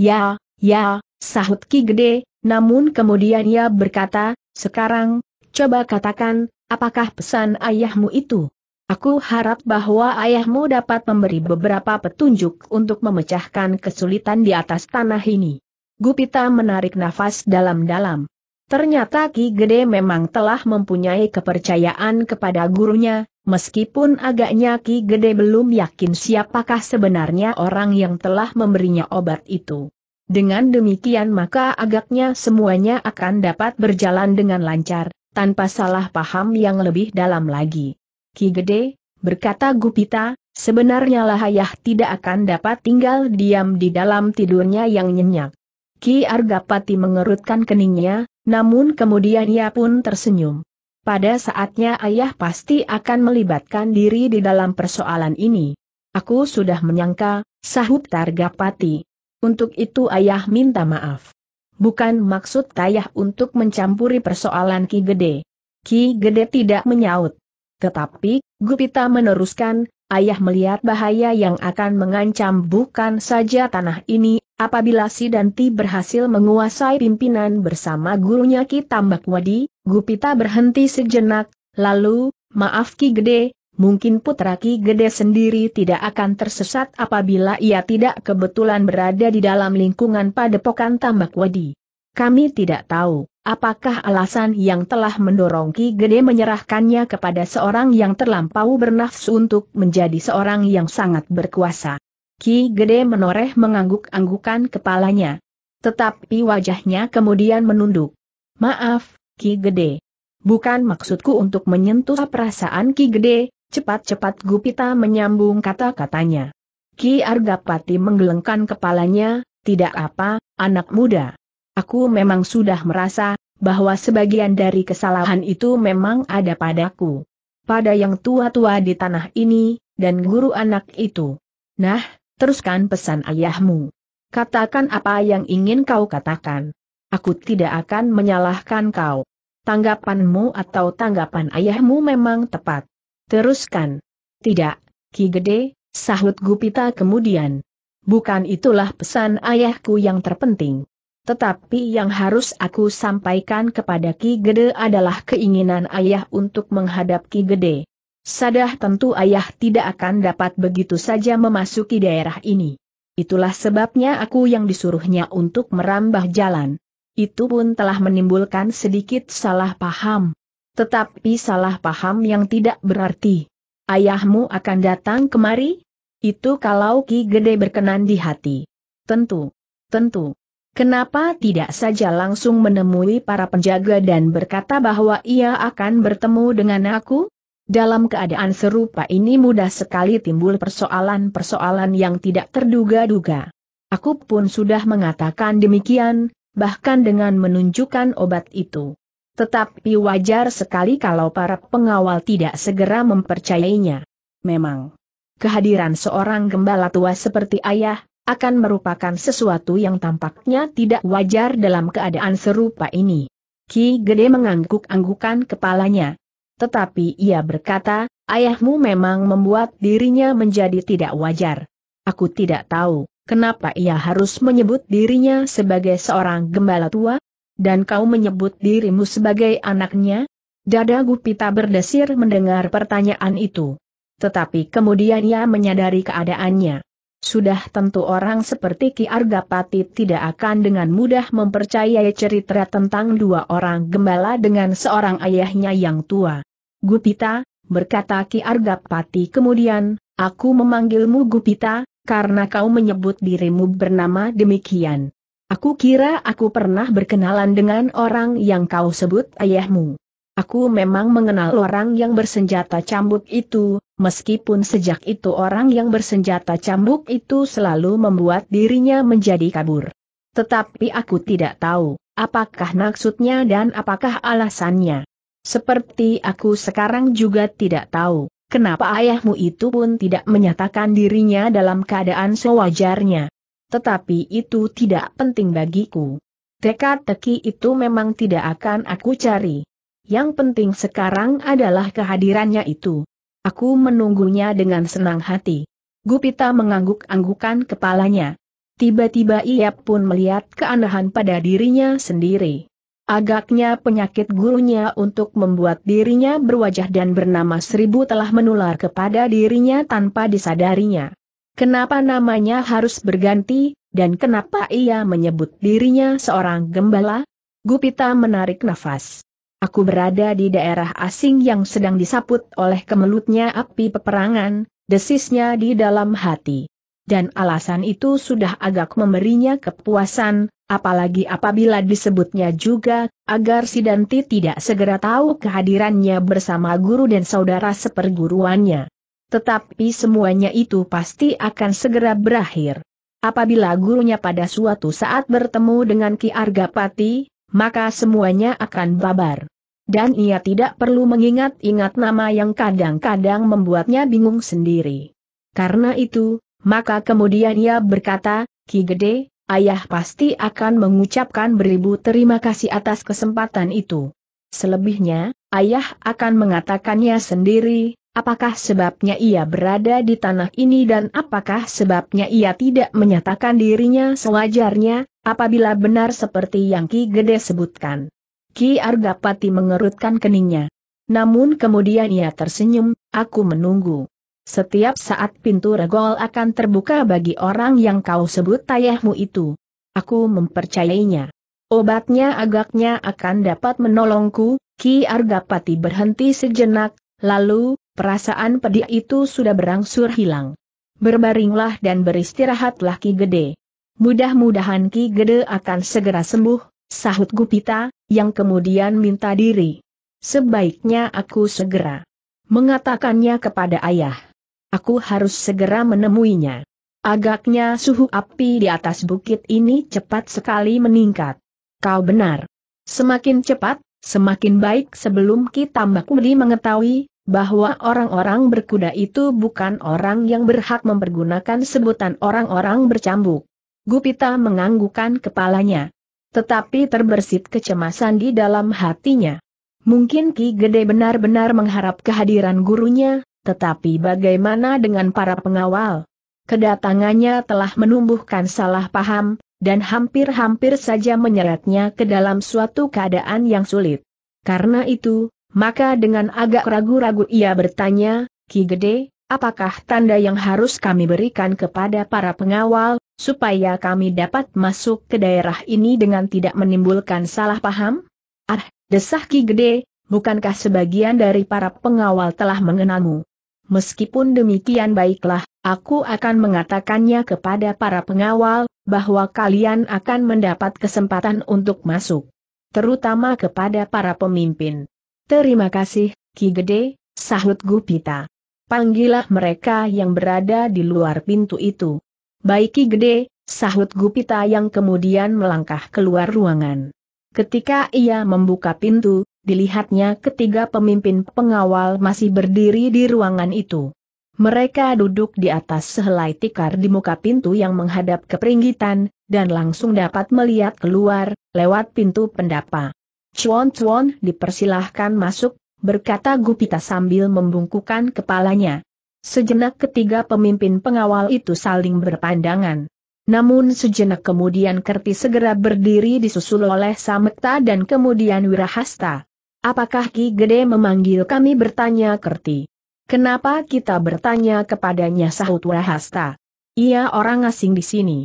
Ya, ya, sahut Ki Gede, namun kemudian ia berkata, sekarang, coba katakan, apakah pesan ayahmu itu? Aku harap bahwa ayahmu dapat memberi beberapa petunjuk untuk memecahkan kesulitan di atas tanah ini. Gupita menarik nafas dalam-dalam. Ternyata Ki Gede memang telah mempunyai kepercayaan kepada gurunya, meskipun agaknya Ki Gede belum yakin siapakah sebenarnya orang yang telah memberinya obat itu. Dengan demikian maka agaknya semuanya akan dapat berjalan dengan lancar, tanpa salah paham yang lebih dalam lagi. Ki Gede, berkata Gupita, sebenarnya Lahayah tidak akan dapat tinggal diam di dalam tidurnya yang nyenyak. Ki Argapati mengerutkan keningnya, namun kemudian ia pun tersenyum. Pada saatnya ayah pasti akan melibatkan diri di dalam persoalan ini. Aku sudah menyangka, sahut Targapati. Untuk itu ayah minta maaf. Bukan maksud ayah untuk mencampuri persoalan Ki Gede. Ki Gede tidak menyaut. Tetapi, Gupita meneruskan, ayah melihat bahaya yang akan mengancam bukan saja tanah ini, apabila si Sidanti berhasil menguasai pimpinan bersama gurunya Ki Tambak Wadi, Gupita berhenti sejenak, lalu, maaf Ki Gede, mungkin putra Ki Gede sendiri tidak akan tersesat apabila ia tidak kebetulan berada di dalam lingkungan padepokan tambak wadi. Kami tidak tahu, apakah alasan yang telah mendorong Ki Gede menyerahkannya kepada seorang yang terlampau bernafsu untuk menjadi seorang yang sangat berkuasa. Ki Gede menoreh mengangguk-anggukan kepalanya. Tetapi wajahnya kemudian menunduk. Maaf, Ki Gede. Bukan maksudku untuk menyentuh perasaan Ki Gede, cepat-cepat Gupita menyambung kata-katanya. Ki Argapati menggelengkan kepalanya, tidak apa, anak muda. Aku memang sudah merasa, bahwa sebagian dari kesalahan itu memang ada padaku. Pada yang tua-tua di tanah ini, dan guru anak itu. Nah, teruskan pesan ayahmu. Katakan apa yang ingin kau katakan. Aku tidak akan menyalahkan kau. Tanggapanmu atau tanggapan ayahmu memang tepat. Teruskan. Tidak, Ki Gede, sahut Gupita kemudian. Bukan itulah pesan ayahku yang terpenting. Tetapi yang harus aku sampaikan kepada Ki Gede adalah keinginan ayah untuk menghadap Ki Gede. Sadah tentu ayah tidak akan dapat begitu saja memasuki daerah ini. Itulah sebabnya aku yang disuruhnya untuk merambah jalan itu pun telah menimbulkan sedikit salah paham. Tetapi salah paham yang tidak berarti. Ayahmu akan datang kemari? Itu kalau Ki Gede berkenan di hati. Tentu. Tentu. Kenapa tidak saja langsung menemui para penjaga dan berkata bahwa ia akan bertemu dengan aku? Dalam keadaan serupa ini mudah sekali timbul persoalan-persoalan yang tidak terduga-duga. Aku pun sudah mengatakan demikian, bahkan dengan menunjukkan obat itu. Tetapi wajar sekali kalau para pengawal tidak segera mempercayainya. Memang, kehadiran seorang gembala tua seperti ayah, akan merupakan sesuatu yang tampaknya tidak wajar dalam keadaan serupa ini. Ki Gede mengangguk-anggukan kepalanya. Tetapi ia berkata, ayahmu memang membuat dirinya menjadi tidak wajar. Aku tidak tahu. Kenapa ia harus menyebut dirinya sebagai seorang gembala tua? Dan kau menyebut dirimu sebagai anaknya? Dada Gupita berdesir mendengar pertanyaan itu. Tetapi kemudian ia menyadari keadaannya. Sudah tentu orang seperti Ki Argapati tidak akan dengan mudah mempercayai cerita tentang dua orang gembala dengan seorang ayahnya yang tua. Gupita, berkata Ki Argapati kemudian, aku memanggilmu Gupita, karena kau menyebut dirimu bernama demikian. Aku kira aku pernah berkenalan dengan orang yang kau sebut ayahmu. Aku memang mengenal orang yang bersenjata cambuk itu, meskipun sejak itu orang yang bersenjata cambuk itu selalu membuat dirinya menjadi kabur. Tetapi aku tidak tahu, apakah maksudnya dan apakah alasannya. Seperti aku sekarang juga tidak tahu, kenapa ayahmu itu pun tidak menyatakan dirinya dalam keadaan sewajarnya. Tetapi itu tidak penting bagiku. Teka-teki itu memang tidak akan aku cari. Yang penting sekarang adalah kehadirannya itu. Aku menunggunya dengan senang hati. Gupita mengangguk-anggukan kepalanya. Tiba-tiba ia pun melihat keanehan pada dirinya sendiri. Agaknya penyakit gurunya untuk membuat dirinya berwajah dan bernama seribu telah menular kepada dirinya tanpa disadarinya. Kenapa namanya harus berganti, dan kenapa ia menyebut dirinya seorang gembala? Gupita menarik nafas. Aku berada di daerah asing yang sedang disaput oleh kemelutnya api peperangan, desisnya di dalam hati dan alasan itu sudah agak memberinya kepuasan, apalagi apabila disebutnya juga, agar si Danti tidak segera tahu kehadirannya bersama guru dan saudara seperguruannya. Tetapi semuanya itu pasti akan segera berakhir. Apabila gurunya pada suatu saat bertemu dengan Ki Argapati, maka semuanya akan babar. Dan ia tidak perlu mengingat-ingat nama yang kadang-kadang membuatnya bingung sendiri. Karena itu, maka kemudian ia berkata, Ki Gede, ayah pasti akan mengucapkan beribu terima kasih atas kesempatan itu. Selebihnya, ayah akan mengatakannya sendiri, apakah sebabnya ia berada di tanah ini dan apakah sebabnya ia tidak menyatakan dirinya sewajarnya, apabila benar seperti yang Ki Gede sebutkan. Ki Argapati mengerutkan keningnya. Namun kemudian ia tersenyum, aku menunggu. Setiap saat pintu regol akan terbuka bagi orang yang kau sebut tayahmu itu. Aku mempercayainya. Obatnya agaknya akan dapat menolongku, Ki Argapati berhenti sejenak, lalu, perasaan pedih itu sudah berangsur hilang. Berbaringlah dan beristirahatlah Ki Gede. Mudah-mudahan Ki Gede akan segera sembuh, sahut Gupita, yang kemudian minta diri. Sebaiknya aku segera mengatakannya kepada ayah. Aku harus segera menemuinya. Agaknya suhu api di atas bukit ini cepat sekali meningkat. Kau benar. Semakin cepat, semakin baik sebelum kita Mbakudi mengetahui bahwa orang-orang berkuda itu bukan orang yang berhak mempergunakan sebutan orang-orang bercambuk. Gupita menganggukkan kepalanya. Tetapi terbersit kecemasan di dalam hatinya. Mungkin Ki Gede benar-benar mengharap kehadiran gurunya, tetapi bagaimana dengan para pengawal? Kedatangannya telah menumbuhkan salah paham, dan hampir-hampir saja menyeretnya ke dalam suatu keadaan yang sulit. Karena itu, maka dengan agak ragu-ragu ia bertanya, Ki Gede, apakah tanda yang harus kami berikan kepada para pengawal, supaya kami dapat masuk ke daerah ini dengan tidak menimbulkan salah paham? Ah, desah Ki Gede, bukankah sebagian dari para pengawal telah mengenalmu? Meskipun demikian baiklah, aku akan mengatakannya kepada para pengawal, bahwa kalian akan mendapat kesempatan untuk masuk. Terutama kepada para pemimpin. Terima kasih, Ki Gede, sahut Gupita. Panggillah mereka yang berada di luar pintu itu. Baik Ki Gede, sahut Gupita yang kemudian melangkah keluar ruangan. Ketika ia membuka pintu, dilihatnya ketiga pemimpin pengawal masih berdiri di ruangan itu. Mereka duduk di atas sehelai tikar di muka pintu yang menghadap ke peringgitan, dan langsung dapat melihat keluar, lewat pintu pendapa. Cuan Cuan dipersilahkan masuk, berkata Gupita sambil membungkukan kepalanya. Sejenak ketiga pemimpin pengawal itu saling berpandangan. Namun sejenak kemudian Kerti segera berdiri disusul oleh Samekta dan kemudian Wirahasta. Apakah Ki Gede memanggil kami bertanya kerti? Kenapa kita bertanya kepadanya sahut Wahasta? Ia orang asing di sini.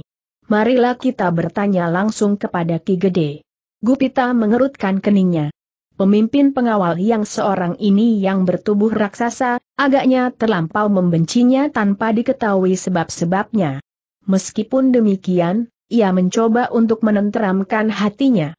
Marilah kita bertanya langsung kepada Ki Gede. Gupita mengerutkan keningnya. Pemimpin pengawal yang seorang ini yang bertubuh raksasa, agaknya terlampau membencinya tanpa diketahui sebab-sebabnya. Meskipun demikian, ia mencoba untuk menenteramkan hatinya.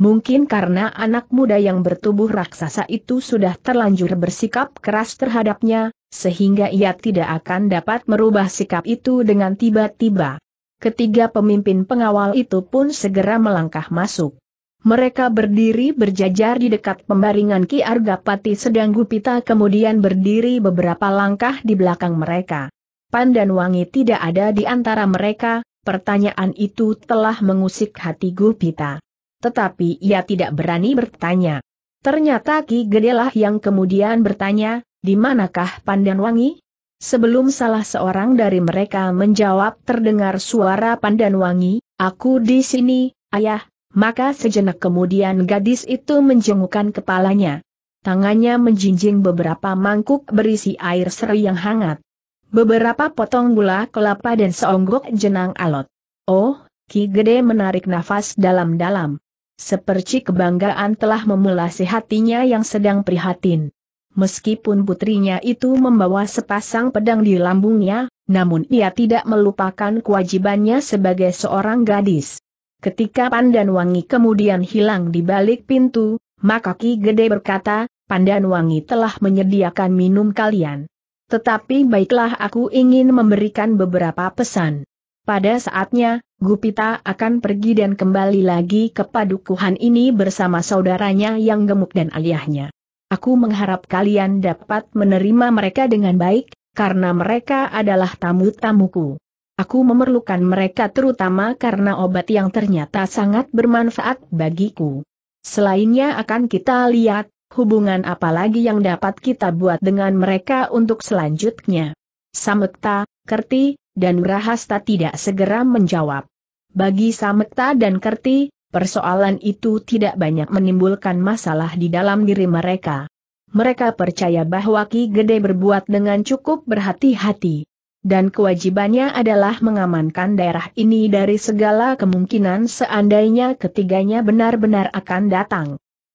Mungkin karena anak muda yang bertubuh raksasa itu sudah terlanjur bersikap keras terhadapnya, sehingga ia tidak akan dapat merubah sikap itu dengan tiba-tiba. Ketiga pemimpin pengawal itu pun segera melangkah masuk. Mereka berdiri berjajar di dekat pembaringan Ki Argapati sedang Gupita kemudian berdiri beberapa langkah di belakang mereka. Pan dan Wangi tidak ada di antara mereka, pertanyaan itu telah mengusik hati Gupita tetapi ia tidak berani bertanya. Ternyata Ki Gedelah yang kemudian bertanya, di manakah Pandan Wangi? Sebelum salah seorang dari mereka menjawab terdengar suara Pandan Wangi, aku di sini, ayah, maka sejenak kemudian gadis itu menjengukkan kepalanya. Tangannya menjinjing beberapa mangkuk berisi air seri yang hangat. Beberapa potong gula kelapa dan seonggok jenang alot. Oh, Ki Gede menarik nafas dalam-dalam. Seperti kebanggaan telah memulasi hatinya yang sedang prihatin. Meskipun putrinya itu membawa sepasang pedang di lambungnya, namun ia tidak melupakan kewajibannya sebagai seorang gadis. Ketika Pandan Wangi kemudian hilang di balik pintu, maka Ki Gede berkata, Pandan Wangi telah menyediakan minum kalian. Tetapi baiklah aku ingin memberikan beberapa pesan. Pada saatnya, Gupita akan pergi dan kembali lagi ke padukuhan ini bersama saudaranya yang gemuk dan ayahnya. Aku mengharap kalian dapat menerima mereka dengan baik, karena mereka adalah tamu-tamuku. Aku memerlukan mereka terutama karena obat yang ternyata sangat bermanfaat bagiku. Selainnya akan kita lihat, hubungan apa lagi yang dapat kita buat dengan mereka untuk selanjutnya. Samekta, Kerti, dan Rahasta tidak segera menjawab. Bagi Samekta dan Kerti, persoalan itu tidak banyak menimbulkan masalah di dalam diri mereka. Mereka percaya bahwa Ki Gede berbuat dengan cukup berhati-hati. Dan kewajibannya adalah mengamankan daerah ini dari segala kemungkinan seandainya ketiganya benar-benar akan datang.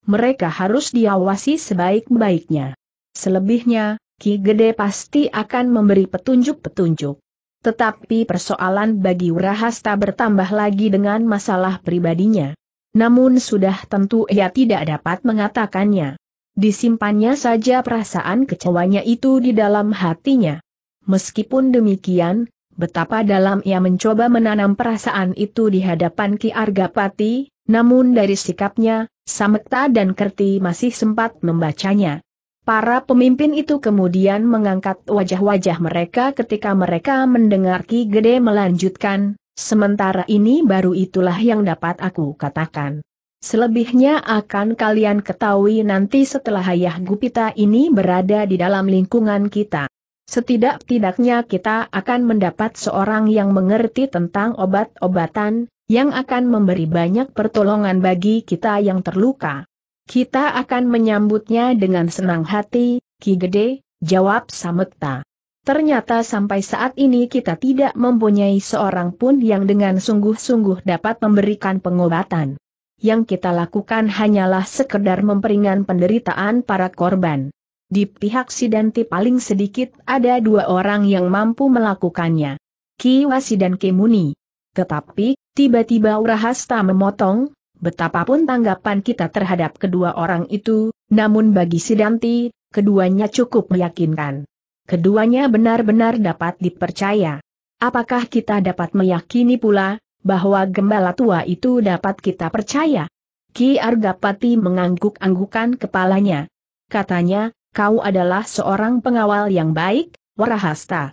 Mereka harus diawasi sebaik-baiknya. Selebihnya, Ki Gede pasti akan memberi petunjuk-petunjuk. Tetapi persoalan bagi Rahasta bertambah lagi dengan masalah pribadinya. Namun sudah tentu ia tidak dapat mengatakannya. Disimpannya saja perasaan kecewanya itu di dalam hatinya. Meskipun demikian, betapa dalam ia mencoba menanam perasaan itu di hadapan Ki Argapati, namun dari sikapnya, Samekta dan Kerti masih sempat membacanya. Para pemimpin itu kemudian mengangkat wajah-wajah mereka ketika mereka mendengar Ki Gede melanjutkan, sementara ini baru itulah yang dapat aku katakan. Selebihnya akan kalian ketahui nanti setelah Ayah Gupita ini berada di dalam lingkungan kita. Setidak-tidaknya kita akan mendapat seorang yang mengerti tentang obat-obatan, yang akan memberi banyak pertolongan bagi kita yang terluka. Kita akan menyambutnya dengan senang hati, Ki Gede, jawab Samekta. Ternyata sampai saat ini kita tidak mempunyai seorang pun yang dengan sungguh-sungguh dapat memberikan pengobatan. Yang kita lakukan hanyalah sekedar memperingan penderitaan para korban. Di pihak Sidanti paling sedikit ada dua orang yang mampu melakukannya. Ki Wasi dan Ki Muni. Tetapi, tiba-tiba Urahasta memotong, Betapapun tanggapan kita terhadap kedua orang itu, namun bagi Sidanti, keduanya cukup meyakinkan. Keduanya benar-benar dapat dipercaya. Apakah kita dapat meyakini pula, bahwa gembala tua itu dapat kita percaya? Ki Argapati mengangguk-anggukan kepalanya. Katanya, kau adalah seorang pengawal yang baik, Warahasta.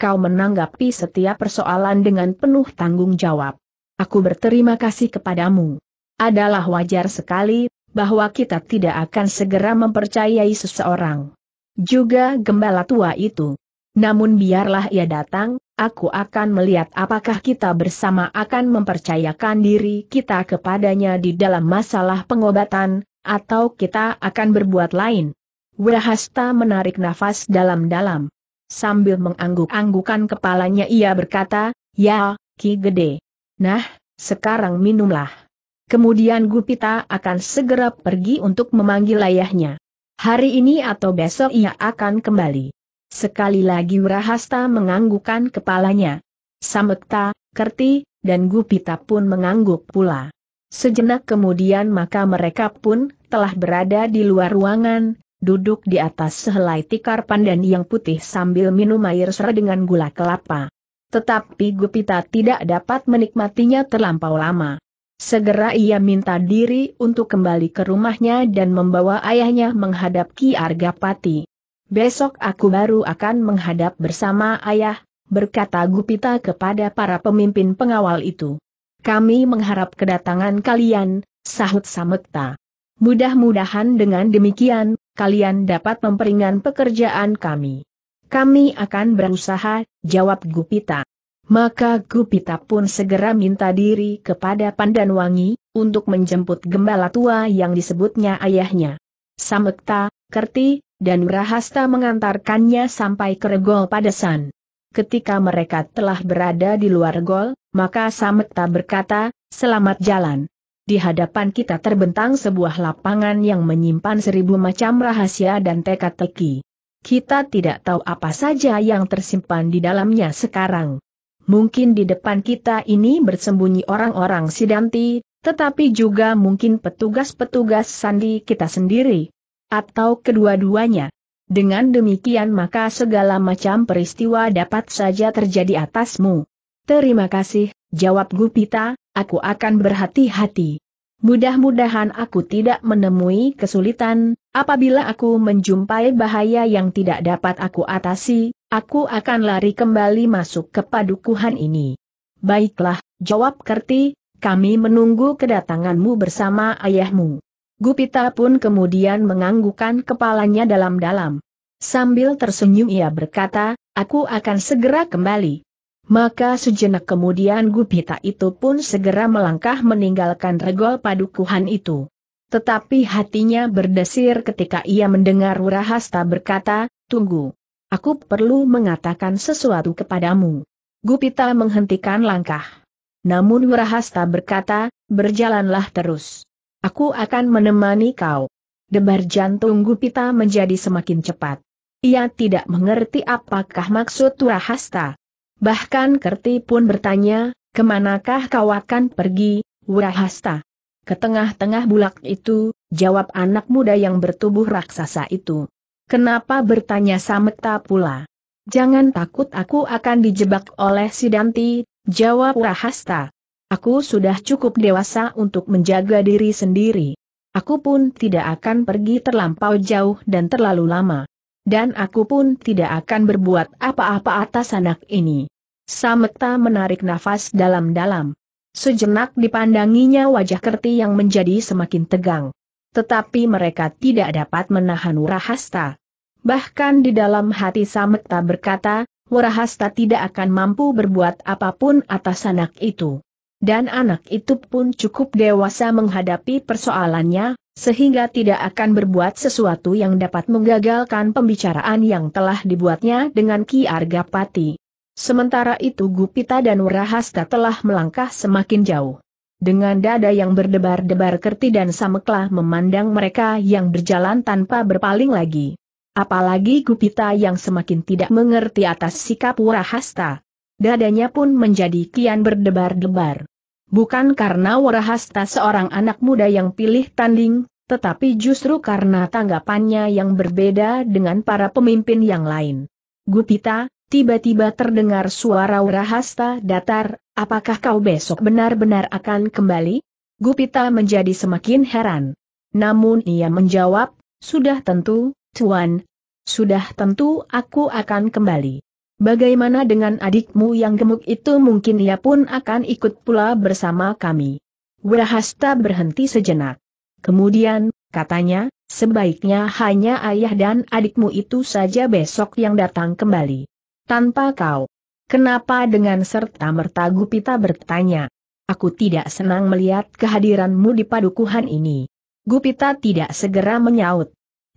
Kau menanggapi setiap persoalan dengan penuh tanggung jawab. Aku berterima kasih kepadamu adalah wajar sekali, bahwa kita tidak akan segera mempercayai seseorang. Juga gembala tua itu. Namun biarlah ia datang, aku akan melihat apakah kita bersama akan mempercayakan diri kita kepadanya di dalam masalah pengobatan, atau kita akan berbuat lain. Wahasta menarik nafas dalam-dalam. Sambil mengangguk-anggukan kepalanya ia berkata, Ya, Ki Gede. Nah, sekarang minumlah kemudian Gupita akan segera pergi untuk memanggil ayahnya. Hari ini atau besok ia akan kembali. Sekali lagi Wirahasta menganggukkan kepalanya. Samekta, Kerti, dan Gupita pun mengangguk pula. Sejenak kemudian maka mereka pun telah berada di luar ruangan, duduk di atas sehelai tikar pandan yang putih sambil minum air serai dengan gula kelapa. Tetapi Gupita tidak dapat menikmatinya terlampau lama. Segera ia minta diri untuk kembali ke rumahnya dan membawa ayahnya menghadap Ki Argapati. Besok aku baru akan menghadap bersama ayah, berkata Gupita kepada para pemimpin pengawal itu. Kami mengharap kedatangan kalian, sahut Samekta. Mudah-mudahan dengan demikian, kalian dapat memperingan pekerjaan kami. Kami akan berusaha, jawab Gupita. Maka Gupita pun segera minta diri kepada Pandanwangi, untuk menjemput gembala tua yang disebutnya ayahnya. Samekta, Kerti, dan Rahasta mengantarkannya sampai ke Regol padesan. Ketika mereka telah berada di luar gol, maka Samekta berkata, selamat jalan. Di hadapan kita terbentang sebuah lapangan yang menyimpan seribu macam rahasia dan teka-teki. Kita tidak tahu apa saja yang tersimpan di dalamnya sekarang. Mungkin di depan kita ini bersembunyi orang-orang Sidanti, tetapi juga mungkin petugas-petugas sandi kita sendiri. Atau kedua-duanya. Dengan demikian maka segala macam peristiwa dapat saja terjadi atasmu. Terima kasih, jawab Gupita, aku akan berhati-hati. Mudah-mudahan aku tidak menemui kesulitan, apabila aku menjumpai bahaya yang tidak dapat aku atasi, Aku akan lari kembali masuk ke padukuhan ini. Baiklah, jawab Kerti, kami menunggu kedatanganmu bersama ayahmu. Gupita pun kemudian menganggukkan kepalanya dalam-dalam. Sambil tersenyum ia berkata, aku akan segera kembali. Maka sejenak kemudian Gupita itu pun segera melangkah meninggalkan regol padukuhan itu. Tetapi hatinya berdesir ketika ia mendengar Wurahasta berkata, tunggu. Aku perlu mengatakan sesuatu kepadamu. Gupita menghentikan langkah. Namun Wirahasta berkata, berjalanlah terus. Aku akan menemani kau. Debar jantung Gupita menjadi semakin cepat. Ia tidak mengerti apakah maksud Wirahasta. Bahkan Kerti pun bertanya, kemanakah kau akan pergi, Wirahasta? Ke tengah-tengah bulak itu, jawab anak muda yang bertubuh raksasa itu. Kenapa bertanya Sameta pula? Jangan takut aku akan dijebak oleh si Danti, jawab Rahasta. Aku sudah cukup dewasa untuk menjaga diri sendiri. Aku pun tidak akan pergi terlampau jauh dan terlalu lama. Dan aku pun tidak akan berbuat apa-apa atas anak ini. Sameta menarik nafas dalam-dalam. Sejenak dipandanginya wajah Kerti yang menjadi semakin tegang. Tetapi mereka tidak dapat menahan Rahasta. Bahkan di dalam hati Samekta berkata, Warahasta tidak akan mampu berbuat apapun atas anak itu. Dan anak itu pun cukup dewasa menghadapi persoalannya, sehingga tidak akan berbuat sesuatu yang dapat menggagalkan pembicaraan yang telah dibuatnya dengan Ki Argapati. Sementara itu Gupita dan Warahasta telah melangkah semakin jauh. Dengan dada yang berdebar-debar Kerti dan Sameklah memandang mereka yang berjalan tanpa berpaling lagi. Apalagi Gupita yang semakin tidak mengerti atas sikap Warahasta. Dadanya pun menjadi kian berdebar-debar. Bukan karena Warahasta seorang anak muda yang pilih tanding, tetapi justru karena tanggapannya yang berbeda dengan para pemimpin yang lain. Gupita, tiba-tiba terdengar suara Warahasta datar, apakah kau besok benar-benar akan kembali? Gupita menjadi semakin heran. Namun ia menjawab, sudah tentu, Tuan, sudah tentu aku akan kembali. Bagaimana dengan adikmu yang gemuk itu mungkin ia pun akan ikut pula bersama kami. Wirahasta berhenti sejenak. Kemudian, katanya, sebaiknya hanya ayah dan adikmu itu saja besok yang datang kembali. Tanpa kau. Kenapa dengan serta-merta Gupita bertanya? Aku tidak senang melihat kehadiranmu di padukuhan ini. Gupita tidak segera menyaut.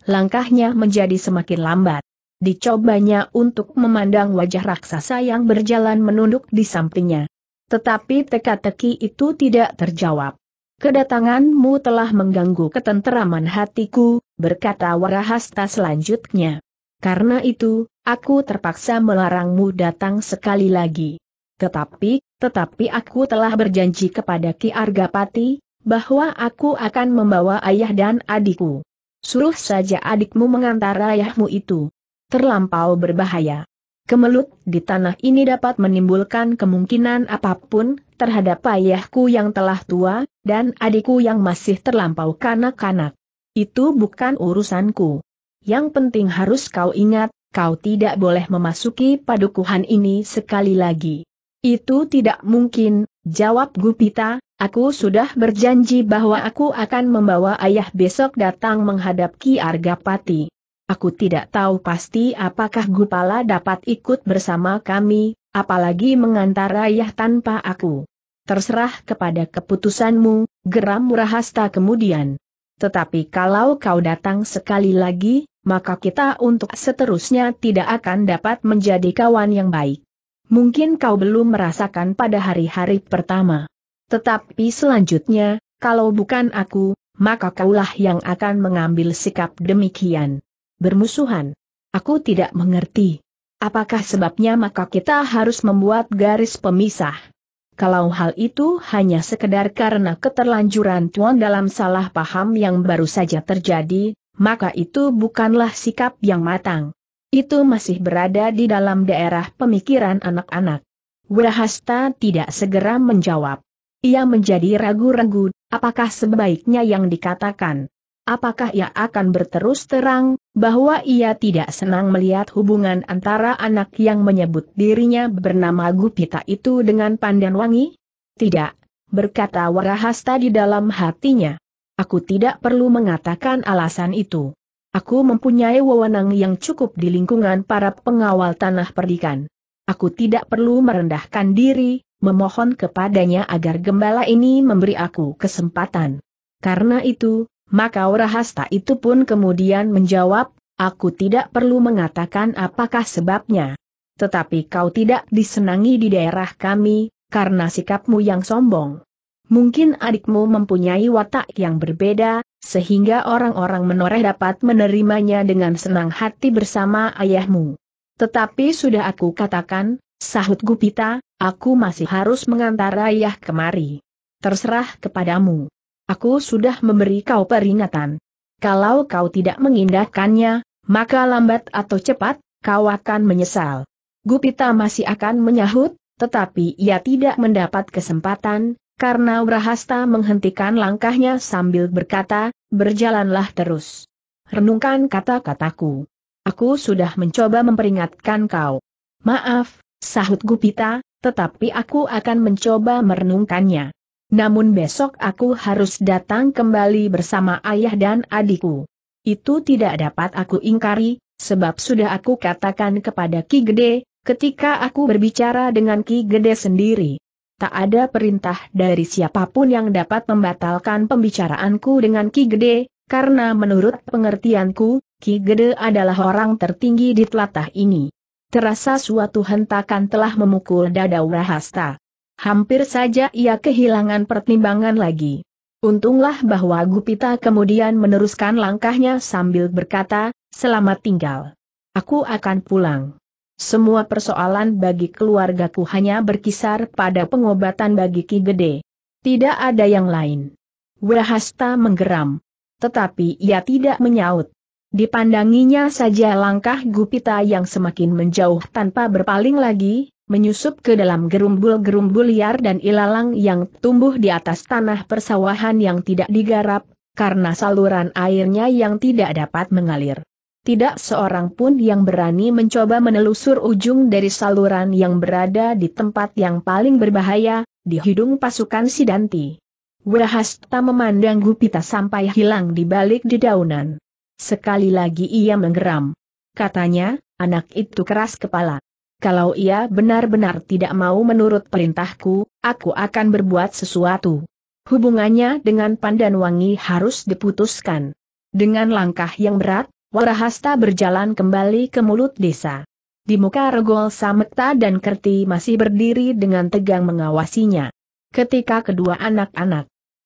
Langkahnya menjadi semakin lambat. Dicobanya untuk memandang wajah raksasa yang berjalan menunduk di sampingnya. Tetapi teka-teki itu tidak terjawab. Kedatanganmu telah mengganggu ketenteraman hatiku, berkata Warahasta selanjutnya. Karena itu, aku terpaksa melarangmu datang sekali lagi. Tetapi, tetapi aku telah berjanji kepada Ki Argapati, bahwa aku akan membawa ayah dan adikku. Suruh saja adikmu mengantar ayahmu itu. Terlampau berbahaya. Kemelut di tanah ini dapat menimbulkan kemungkinan apapun terhadap ayahku yang telah tua, dan adikku yang masih terlampau kanak-kanak. Itu bukan urusanku. Yang penting harus kau ingat, kau tidak boleh memasuki padukuhan ini sekali lagi. Itu tidak mungkin, jawab Gupita, Aku sudah berjanji bahwa aku akan membawa ayah besok datang menghadap Ki Argapati. Aku tidak tahu pasti apakah Gupala dapat ikut bersama kami, apalagi mengantar ayah tanpa aku. Terserah kepada keputusanmu, geram Murahasta kemudian. Tetapi kalau kau datang sekali lagi, maka kita untuk seterusnya tidak akan dapat menjadi kawan yang baik. Mungkin kau belum merasakan pada hari-hari pertama tetapi selanjutnya, kalau bukan aku, maka kaulah yang akan mengambil sikap demikian. Bermusuhan. Aku tidak mengerti. Apakah sebabnya maka kita harus membuat garis pemisah? Kalau hal itu hanya sekedar karena keterlanjuran tuan dalam salah paham yang baru saja terjadi, maka itu bukanlah sikap yang matang. Itu masih berada di dalam daerah pemikiran anak-anak. Wirahasta tidak segera menjawab. Ia menjadi ragu-ragu, apakah sebaiknya yang dikatakan. Apakah ia akan berterus terang, bahwa ia tidak senang melihat hubungan antara anak yang menyebut dirinya bernama Gupita itu dengan Pandan Wangi? Tidak, berkata Warahasta di dalam hatinya. Aku tidak perlu mengatakan alasan itu. Aku mempunyai wewenang yang cukup di lingkungan para pengawal tanah perdikan. Aku tidak perlu merendahkan diri, memohon kepadanya agar gembala ini memberi aku kesempatan. Karena itu, maka Orahasta itu pun kemudian menjawab, aku tidak perlu mengatakan apakah sebabnya. Tetapi kau tidak disenangi di daerah kami, karena sikapmu yang sombong. Mungkin adikmu mempunyai watak yang berbeda, sehingga orang-orang menoreh dapat menerimanya dengan senang hati bersama ayahmu. Tetapi sudah aku katakan, sahut Gupita, Aku masih harus mengantar ayah kemari. Terserah kepadamu. Aku sudah memberi kau peringatan. Kalau kau tidak mengindahkannya, maka lambat atau cepat, kau akan menyesal. Gupita masih akan menyahut, tetapi ia tidak mendapat kesempatan, karena Brahasta menghentikan langkahnya sambil berkata, berjalanlah terus. Renungkan kata-kataku. Aku sudah mencoba memperingatkan kau. Maaf, sahut Gupita, tetapi aku akan mencoba merenungkannya. Namun besok aku harus datang kembali bersama ayah dan adikku. Itu tidak dapat aku ingkari, sebab sudah aku katakan kepada Ki Gede, ketika aku berbicara dengan Ki Gede sendiri. Tak ada perintah dari siapapun yang dapat membatalkan pembicaraanku dengan Ki Gede, karena menurut pengertianku, Ki Gede adalah orang tertinggi di telatah ini terasa suatu hentakan telah memukul dada Wrahasta. Hampir saja ia kehilangan pertimbangan lagi. Untunglah bahwa Gupita kemudian meneruskan langkahnya sambil berkata, selamat tinggal. Aku akan pulang. Semua persoalan bagi keluargaku hanya berkisar pada pengobatan bagi Ki Gede. Tidak ada yang lain. Wrahasta menggeram. Tetapi ia tidak menyaut. Dipandanginya saja langkah Gupita yang semakin menjauh tanpa berpaling lagi, menyusup ke dalam gerumbul-gerumbul liar dan ilalang yang tumbuh di atas tanah persawahan yang tidak digarap, karena saluran airnya yang tidak dapat mengalir. Tidak seorang pun yang berani mencoba menelusur ujung dari saluran yang berada di tempat yang paling berbahaya, di hidung pasukan Sidanti. Wahasta memandang Gupita sampai hilang di balik dedaunan. Sekali lagi ia menggeram. Katanya, anak itu keras kepala. Kalau ia benar-benar tidak mau menurut perintahku, aku akan berbuat sesuatu. Hubungannya dengan Pandan Wangi harus diputuskan. Dengan langkah yang berat, Warahasta berjalan kembali ke mulut desa. Di muka regol Samekta dan Kerti masih berdiri dengan tegang mengawasinya. Ketika kedua anak-anak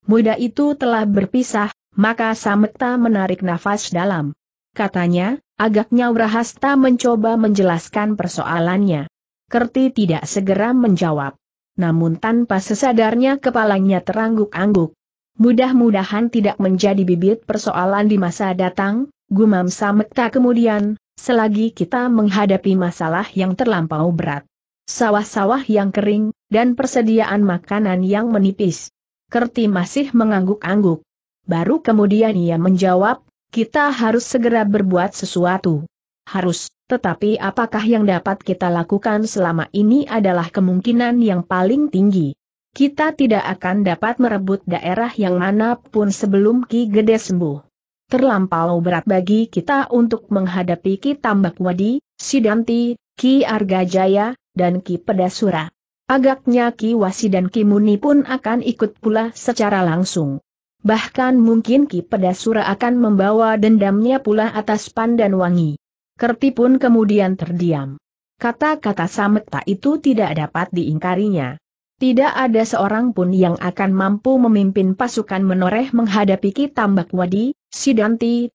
muda itu telah berpisah, maka Samekta menarik nafas dalam. Katanya, agaknya Wrahasta mencoba menjelaskan persoalannya. Kerti tidak segera menjawab. Namun tanpa sesadarnya kepalanya terangguk-angguk. Mudah-mudahan tidak menjadi bibit persoalan di masa datang, gumam Samekta kemudian, selagi kita menghadapi masalah yang terlampau berat. Sawah-sawah yang kering, dan persediaan makanan yang menipis. Kerti masih mengangguk-angguk. Baru kemudian ia menjawab, kita harus segera berbuat sesuatu. Harus, tetapi apakah yang dapat kita lakukan selama ini adalah kemungkinan yang paling tinggi. Kita tidak akan dapat merebut daerah yang manapun sebelum Ki Gede sembuh. Terlampau berat bagi kita untuk menghadapi Ki Tambak Wadi, Sidanti, Ki Argajaya, dan Ki Pedasura. Agaknya Ki Wasi dan Ki Muni pun akan ikut pula secara langsung. Bahkan mungkin Ki Pedasura akan membawa dendamnya pula atas Pandan Wangi. Kerti pun kemudian terdiam. Kata-kata Sametta itu tidak dapat diingkarinya. Tidak ada seorang pun yang akan mampu memimpin pasukan menoreh menghadapi Ki Tambak Wadi, Sidanti,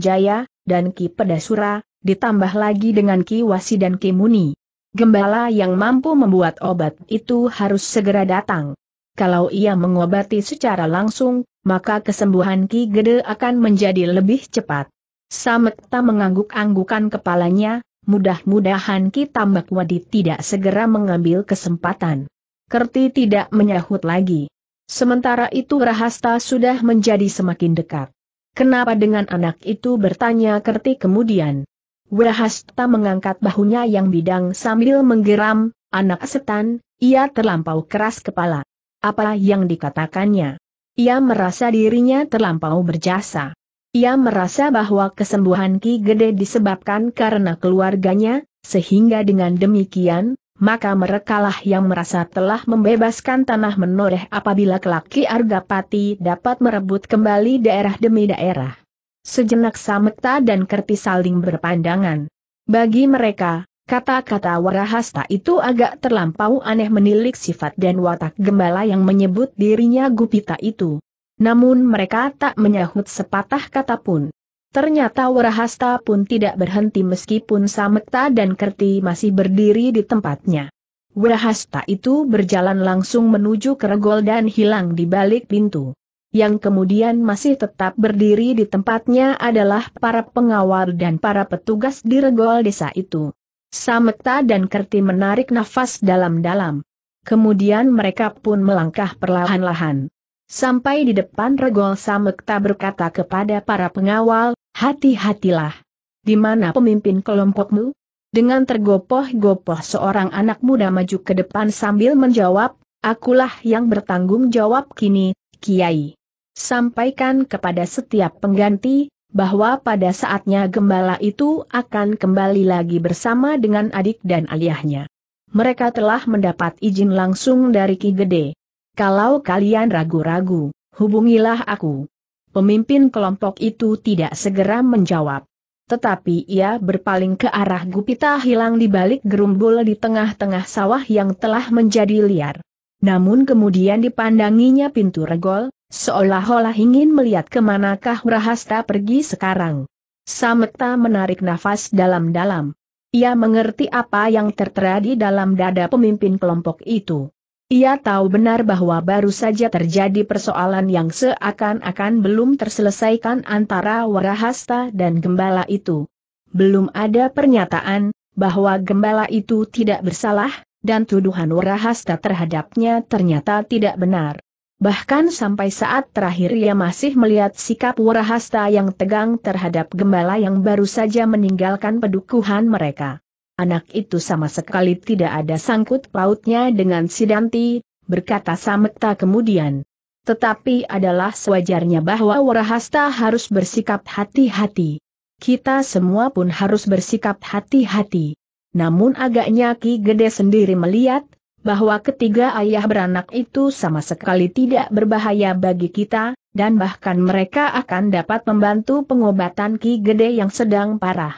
Jaya dan Ki Pedasura, ditambah lagi dengan Ki Wasi dan Ki Muni. Gembala yang mampu membuat obat itu harus segera datang kalau ia mengobati secara langsung, maka kesembuhan Ki Gede akan menjadi lebih cepat. Samekta mengangguk-anggukan kepalanya, mudah-mudahan Ki Tambak Wadi tidak segera mengambil kesempatan. Kerti tidak menyahut lagi. Sementara itu Rahasta sudah menjadi semakin dekat. Kenapa dengan anak itu bertanya Kerti kemudian. Rahasta mengangkat bahunya yang bidang sambil menggeram, anak setan, ia terlampau keras kepala apa yang dikatakannya. Ia merasa dirinya terlampau berjasa. Ia merasa bahwa kesembuhan Ki Gede disebabkan karena keluarganya, sehingga dengan demikian, maka merekalah yang merasa telah membebaskan tanah menoreh apabila kelak Ki Argapati dapat merebut kembali daerah demi daerah. Sejenak Samekta dan Kerti saling berpandangan. Bagi mereka, Kata-kata warahasta itu agak terlampau aneh menilik sifat dan watak gembala yang menyebut dirinya Gupita itu. Namun mereka tak menyahut sepatah kata pun. Ternyata warahasta pun tidak berhenti meskipun Samekta dan Kerti masih berdiri di tempatnya. Warahasta itu berjalan langsung menuju keregol dan hilang di balik pintu. Yang kemudian masih tetap berdiri di tempatnya adalah para pengawal dan para petugas di regol desa itu. Samekta dan Kerti menarik nafas dalam-dalam. Kemudian mereka pun melangkah perlahan-lahan. Sampai di depan regol Samekta berkata kepada para pengawal, hati-hatilah. Di mana pemimpin kelompokmu? Dengan tergopoh-gopoh seorang anak muda maju ke depan sambil menjawab, akulah yang bertanggung jawab kini, Kiai. Sampaikan kepada setiap pengganti, bahwa pada saatnya gembala itu akan kembali lagi bersama dengan adik dan ayahnya. Mereka telah mendapat izin langsung dari Ki Gede. Kalau kalian ragu-ragu, hubungilah aku. Pemimpin kelompok itu tidak segera menjawab. Tetapi ia berpaling ke arah Gupita hilang di balik gerumbul di tengah-tengah sawah yang telah menjadi liar. Namun kemudian dipandanginya pintu regol, Seolah-olah ingin melihat kemanakah Rahasta pergi sekarang. Sameta menarik nafas dalam-dalam. Ia mengerti apa yang tertera di dalam dada pemimpin kelompok itu. Ia tahu benar bahwa baru saja terjadi persoalan yang seakan-akan belum terselesaikan antara Warahasta dan Gembala itu. Belum ada pernyataan, bahwa Gembala itu tidak bersalah, dan tuduhan Warahasta terhadapnya ternyata tidak benar. Bahkan sampai saat terakhir ia masih melihat sikap Warahasta yang tegang terhadap gembala yang baru saja meninggalkan pedukuhan mereka. Anak itu sama sekali tidak ada sangkut pautnya dengan Sidanti, berkata Samekta kemudian. Tetapi adalah sewajarnya bahwa Warahasta harus bersikap hati-hati. Kita semua pun harus bersikap hati-hati. Namun agaknya Ki Gede sendiri melihat, bahwa ketiga ayah beranak itu sama sekali tidak berbahaya bagi kita, dan bahkan mereka akan dapat membantu pengobatan Ki Gede yang sedang parah.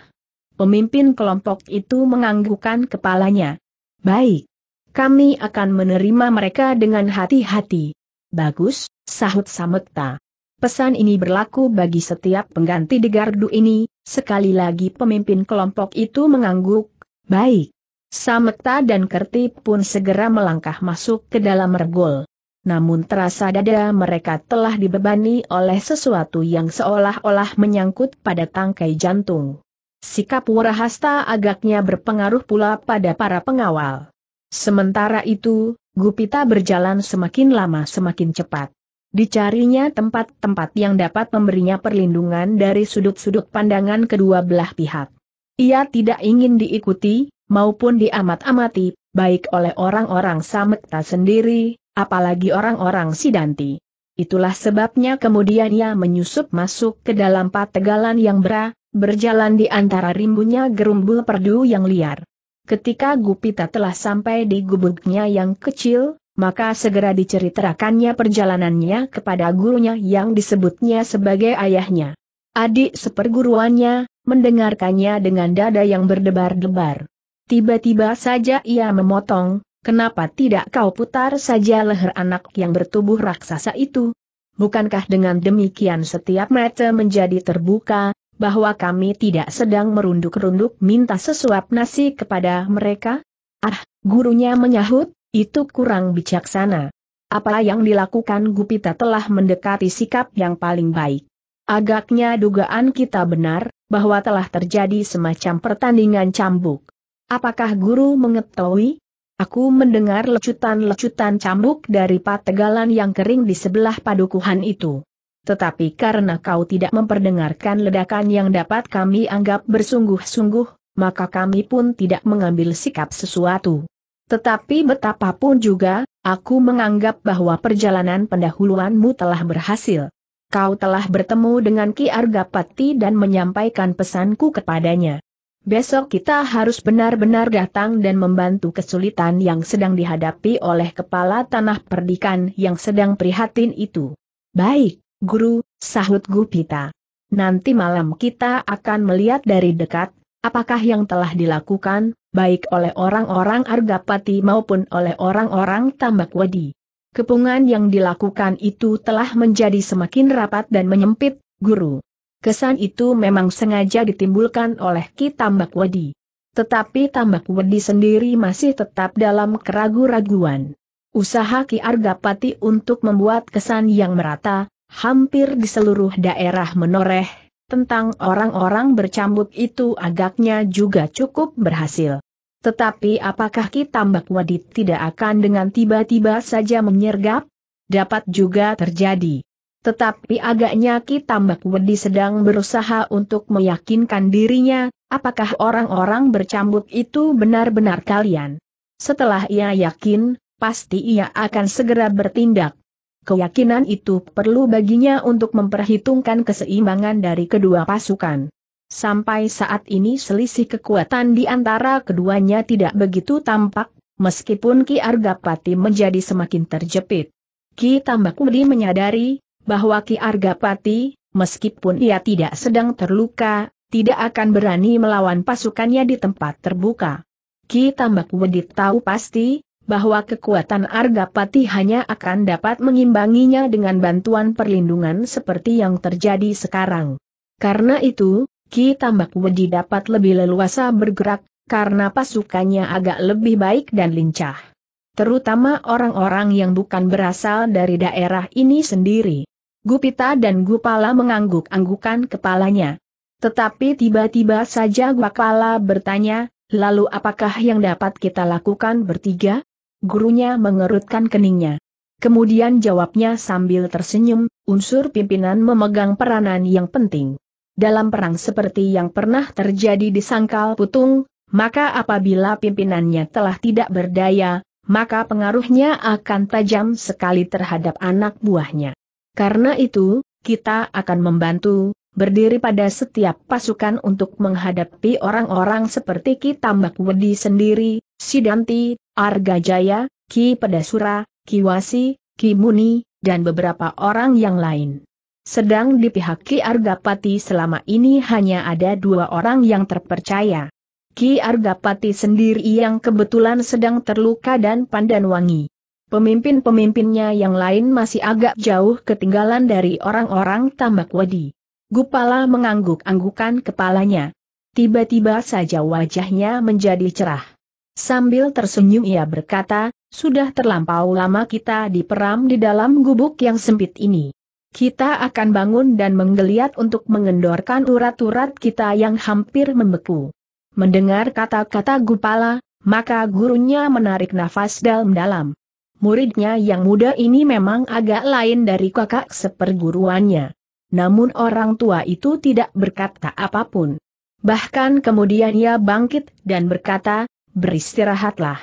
Pemimpin kelompok itu menganggukkan kepalanya. Baik. Kami akan menerima mereka dengan hati-hati. Bagus, sahut Samekta. Pesan ini berlaku bagi setiap pengganti di gardu ini, sekali lagi pemimpin kelompok itu mengangguk, baik. Samekta dan Kerti pun segera melangkah masuk ke dalam regol. Namun terasa dada mereka telah dibebani oleh sesuatu yang seolah-olah menyangkut pada tangkai jantung. Sikap Wurahasta agaknya berpengaruh pula pada para pengawal. Sementara itu, Gupita berjalan semakin lama semakin cepat. Dicarinya tempat-tempat yang dapat memberinya perlindungan dari sudut-sudut pandangan kedua belah pihak. Ia tidak ingin diikuti, maupun diamat-amati, baik oleh orang-orang Samekta sendiri, apalagi orang-orang Sidanti. Itulah sebabnya kemudian ia menyusup masuk ke dalam pategalan yang berat, berjalan di antara rimbunya gerumbul perdu yang liar. Ketika Gupita telah sampai di gubuknya yang kecil, maka segera diceritakannya perjalanannya kepada gurunya yang disebutnya sebagai ayahnya. Adik seperguruannya, mendengarkannya dengan dada yang berdebar-debar. Tiba-tiba saja ia memotong, kenapa tidak kau putar saja leher anak yang bertubuh raksasa itu? Bukankah dengan demikian setiap mata menjadi terbuka, bahwa kami tidak sedang merunduk-runduk minta sesuap nasi kepada mereka? Ah, gurunya menyahut, itu kurang bijaksana. Apa yang dilakukan Gupita telah mendekati sikap yang paling baik. Agaknya dugaan kita benar, bahwa telah terjadi semacam pertandingan cambuk. Apakah guru mengetahui? Aku mendengar lecutan-lecutan cambuk dari pategalan yang kering di sebelah padukuhan itu. Tetapi karena kau tidak memperdengarkan ledakan yang dapat kami anggap bersungguh-sungguh, maka kami pun tidak mengambil sikap sesuatu. Tetapi betapapun juga, aku menganggap bahwa perjalanan pendahuluanmu telah berhasil. Kau telah bertemu dengan Ki Argapati dan menyampaikan pesanku kepadanya. Besok kita harus benar-benar datang dan membantu kesulitan yang sedang dihadapi oleh kepala tanah perdikan yang sedang prihatin itu. Baik, guru, sahut Gupita. Nanti malam kita akan melihat dari dekat, apakah yang telah dilakukan, baik oleh orang-orang Argapati maupun oleh orang-orang Tambakwadi. Kepungan yang dilakukan itu telah menjadi semakin rapat dan menyempit, guru. Kesan itu memang sengaja ditimbulkan oleh Ki Tambak Wedi. Tetapi Tambak Wedi sendiri masih tetap dalam keragu-raguan. Usaha Ki Argapati untuk membuat kesan yang merata, hampir di seluruh daerah menoreh, tentang orang-orang bercambuk itu agaknya juga cukup berhasil. Tetapi apakah Ki Tambak Wedi tidak akan dengan tiba-tiba saja menyergap? Dapat juga terjadi. Tetapi agaknya Ki Tambak Wedi sedang berusaha untuk meyakinkan dirinya, apakah orang-orang bercambuk itu benar-benar kalian. Setelah ia yakin, pasti ia akan segera bertindak. Keyakinan itu perlu baginya untuk memperhitungkan keseimbangan dari kedua pasukan. Sampai saat ini selisih kekuatan di antara keduanya tidak begitu tampak, meskipun Ki Argapati menjadi semakin terjepit. Ki Tambak Wedi menyadari, bahwa Ki Argapati, meskipun ia tidak sedang terluka, tidak akan berani melawan pasukannya di tempat terbuka. Ki Tambak Wedit tahu pasti, bahwa kekuatan Argapati hanya akan dapat mengimbanginya dengan bantuan perlindungan seperti yang terjadi sekarang. Karena itu, Ki Tambak Wedi dapat lebih leluasa bergerak, karena pasukannya agak lebih baik dan lincah terutama orang-orang yang bukan berasal dari daerah ini sendiri. Gupita dan Gupala mengangguk-anggukan kepalanya. Tetapi tiba-tiba saja Gupala bertanya, lalu apakah yang dapat kita lakukan bertiga? Gurunya mengerutkan keningnya. Kemudian jawabnya sambil tersenyum, unsur pimpinan memegang peranan yang penting. Dalam perang seperti yang pernah terjadi di Sangkal Putung, maka apabila pimpinannya telah tidak berdaya, maka pengaruhnya akan tajam sekali terhadap anak buahnya. Karena itu, kita akan membantu, berdiri pada setiap pasukan untuk menghadapi orang-orang seperti Ki Tambak Wedi sendiri, Sidanti, Arga Jaya, Ki Pedasura, Ki Wasi, Ki Muni, dan beberapa orang yang lain. Sedang di pihak Ki Argapati selama ini hanya ada dua orang yang terpercaya. Ki Argapati sendiri yang kebetulan sedang terluka dan pandan wangi. Pemimpin-pemimpinnya yang lain masih agak jauh ketinggalan dari orang-orang tambak wadi. Gupala mengangguk-anggukan kepalanya. Tiba-tiba saja wajahnya menjadi cerah. Sambil tersenyum ia berkata, sudah terlampau lama kita diperam di dalam gubuk yang sempit ini. Kita akan bangun dan menggeliat untuk mengendorkan urat-urat kita yang hampir membeku. Mendengar kata-kata Gupala, maka gurunya menarik nafas dalam-dalam. Muridnya yang muda ini memang agak lain dari kakak seperguruannya. Namun orang tua itu tidak berkata apapun. Bahkan kemudian ia bangkit dan berkata, beristirahatlah.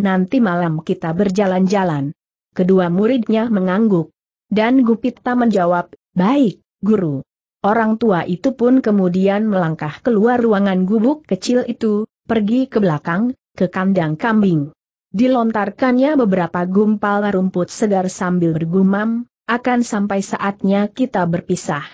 Nanti malam kita berjalan-jalan. Kedua muridnya mengangguk. Dan Gupita menjawab, baik, guru. Orang tua itu pun kemudian melangkah keluar ruangan gubuk kecil itu, pergi ke belakang, ke kandang kambing. Dilontarkannya beberapa gumpal rumput segar sambil bergumam, akan sampai saatnya kita berpisah.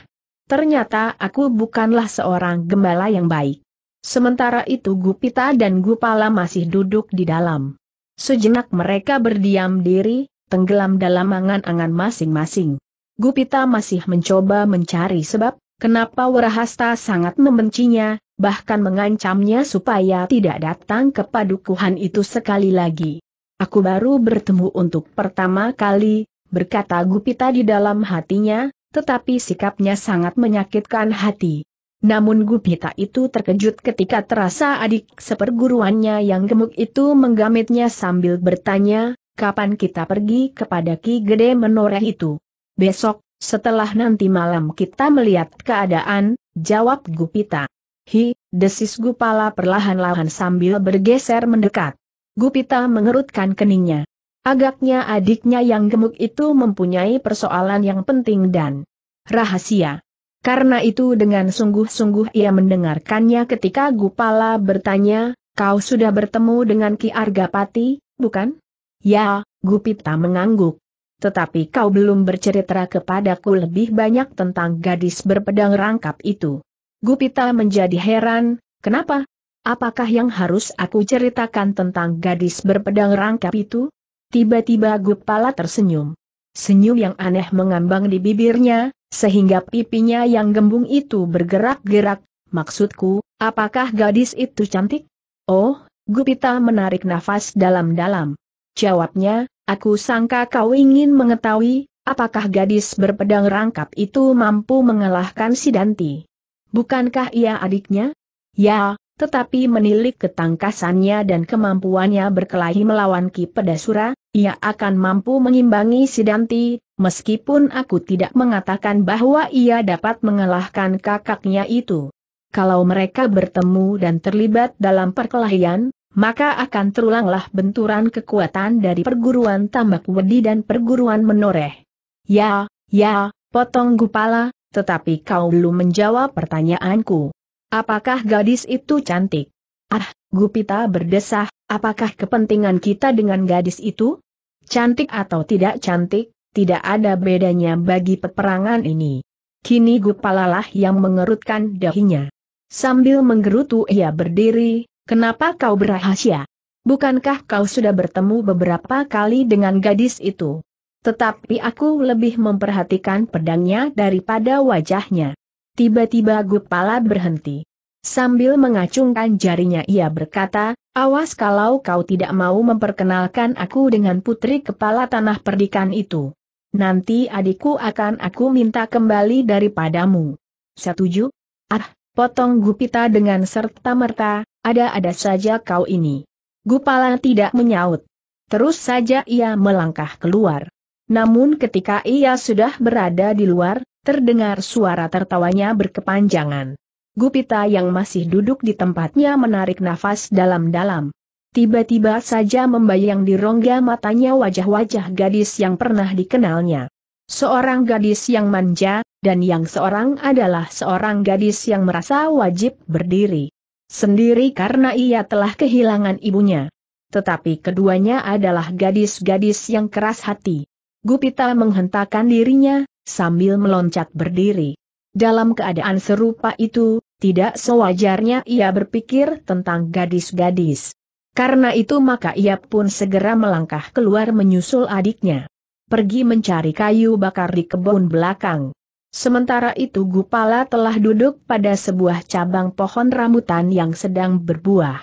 Ternyata aku bukanlah seorang gembala yang baik. Sementara itu Gupita dan Gupala masih duduk di dalam. Sejenak mereka berdiam diri, tenggelam dalam angan-angan masing-masing. Gupita masih mencoba mencari sebab, kenapa Warahasta sangat membencinya, bahkan mengancamnya supaya tidak datang ke padukuhan itu sekali lagi. Aku baru bertemu untuk pertama kali, berkata Gupita di dalam hatinya, tetapi sikapnya sangat menyakitkan hati. Namun Gupita itu terkejut ketika terasa adik seperguruannya yang gemuk itu menggamitnya sambil bertanya, kapan kita pergi kepada Ki Gede Menoreh itu. Besok, setelah nanti malam kita melihat keadaan, jawab Gupita. Hi, desis Gupala perlahan-lahan sambil bergeser mendekat. Gupita mengerutkan keningnya. Agaknya adiknya yang gemuk itu mempunyai persoalan yang penting dan rahasia. Karena itu dengan sungguh-sungguh ia mendengarkannya ketika Gupala bertanya, kau sudah bertemu dengan Ki Argapati, bukan? Ya, Gupita mengangguk tetapi kau belum bercerita kepadaku lebih banyak tentang gadis berpedang rangkap itu. Gupita menjadi heran, kenapa? Apakah yang harus aku ceritakan tentang gadis berpedang rangkap itu? Tiba-tiba Gupala tersenyum. Senyum yang aneh mengambang di bibirnya, sehingga pipinya yang gembung itu bergerak-gerak. Maksudku, apakah gadis itu cantik? Oh, Gupita menarik nafas dalam-dalam. Jawabnya, Aku sangka kau ingin mengetahui, apakah gadis berpedang rangkap itu mampu mengalahkan si Danti. Bukankah ia adiknya? Ya, tetapi menilik ketangkasannya dan kemampuannya berkelahi melawan Ki Pedasura, ia akan mampu mengimbangi si Danti, meskipun aku tidak mengatakan bahwa ia dapat mengalahkan kakaknya itu. Kalau mereka bertemu dan terlibat dalam perkelahian, maka akan terulanglah benturan kekuatan dari perguruan tambak wedi dan perguruan menoreh. Ya, ya, potong Gupala, tetapi kau belum menjawab pertanyaanku. Apakah gadis itu cantik? Ah, Gupita berdesah, apakah kepentingan kita dengan gadis itu? Cantik atau tidak cantik, tidak ada bedanya bagi peperangan ini. Kini Gupalalah yang mengerutkan dahinya. Sambil menggerutu ia berdiri, Kenapa kau berahasia? Bukankah kau sudah bertemu beberapa kali dengan gadis itu? Tetapi aku lebih memperhatikan pedangnya daripada wajahnya. Tiba-tiba Gupala berhenti. Sambil mengacungkan jarinya ia berkata, awas kalau kau tidak mau memperkenalkan aku dengan putri kepala tanah perdikan itu. Nanti adikku akan aku minta kembali daripadamu. Setuju? Ah, potong Gupita dengan serta-merta, ada-ada saja kau ini. Gupala tidak menyaut. Terus saja ia melangkah keluar. Namun ketika ia sudah berada di luar, terdengar suara tertawanya berkepanjangan. Gupita yang masih duduk di tempatnya menarik nafas dalam-dalam. Tiba-tiba saja membayang di rongga matanya wajah-wajah gadis yang pernah dikenalnya. Seorang gadis yang manja, dan yang seorang adalah seorang gadis yang merasa wajib berdiri sendiri karena ia telah kehilangan ibunya. Tetapi keduanya adalah gadis-gadis yang keras hati. Gupita menghentakkan dirinya, sambil meloncat berdiri. Dalam keadaan serupa itu, tidak sewajarnya ia berpikir tentang gadis-gadis. Karena itu maka ia pun segera melangkah keluar menyusul adiknya. Pergi mencari kayu bakar di kebun belakang. Sementara itu Gupala telah duduk pada sebuah cabang pohon rambutan yang sedang berbuah.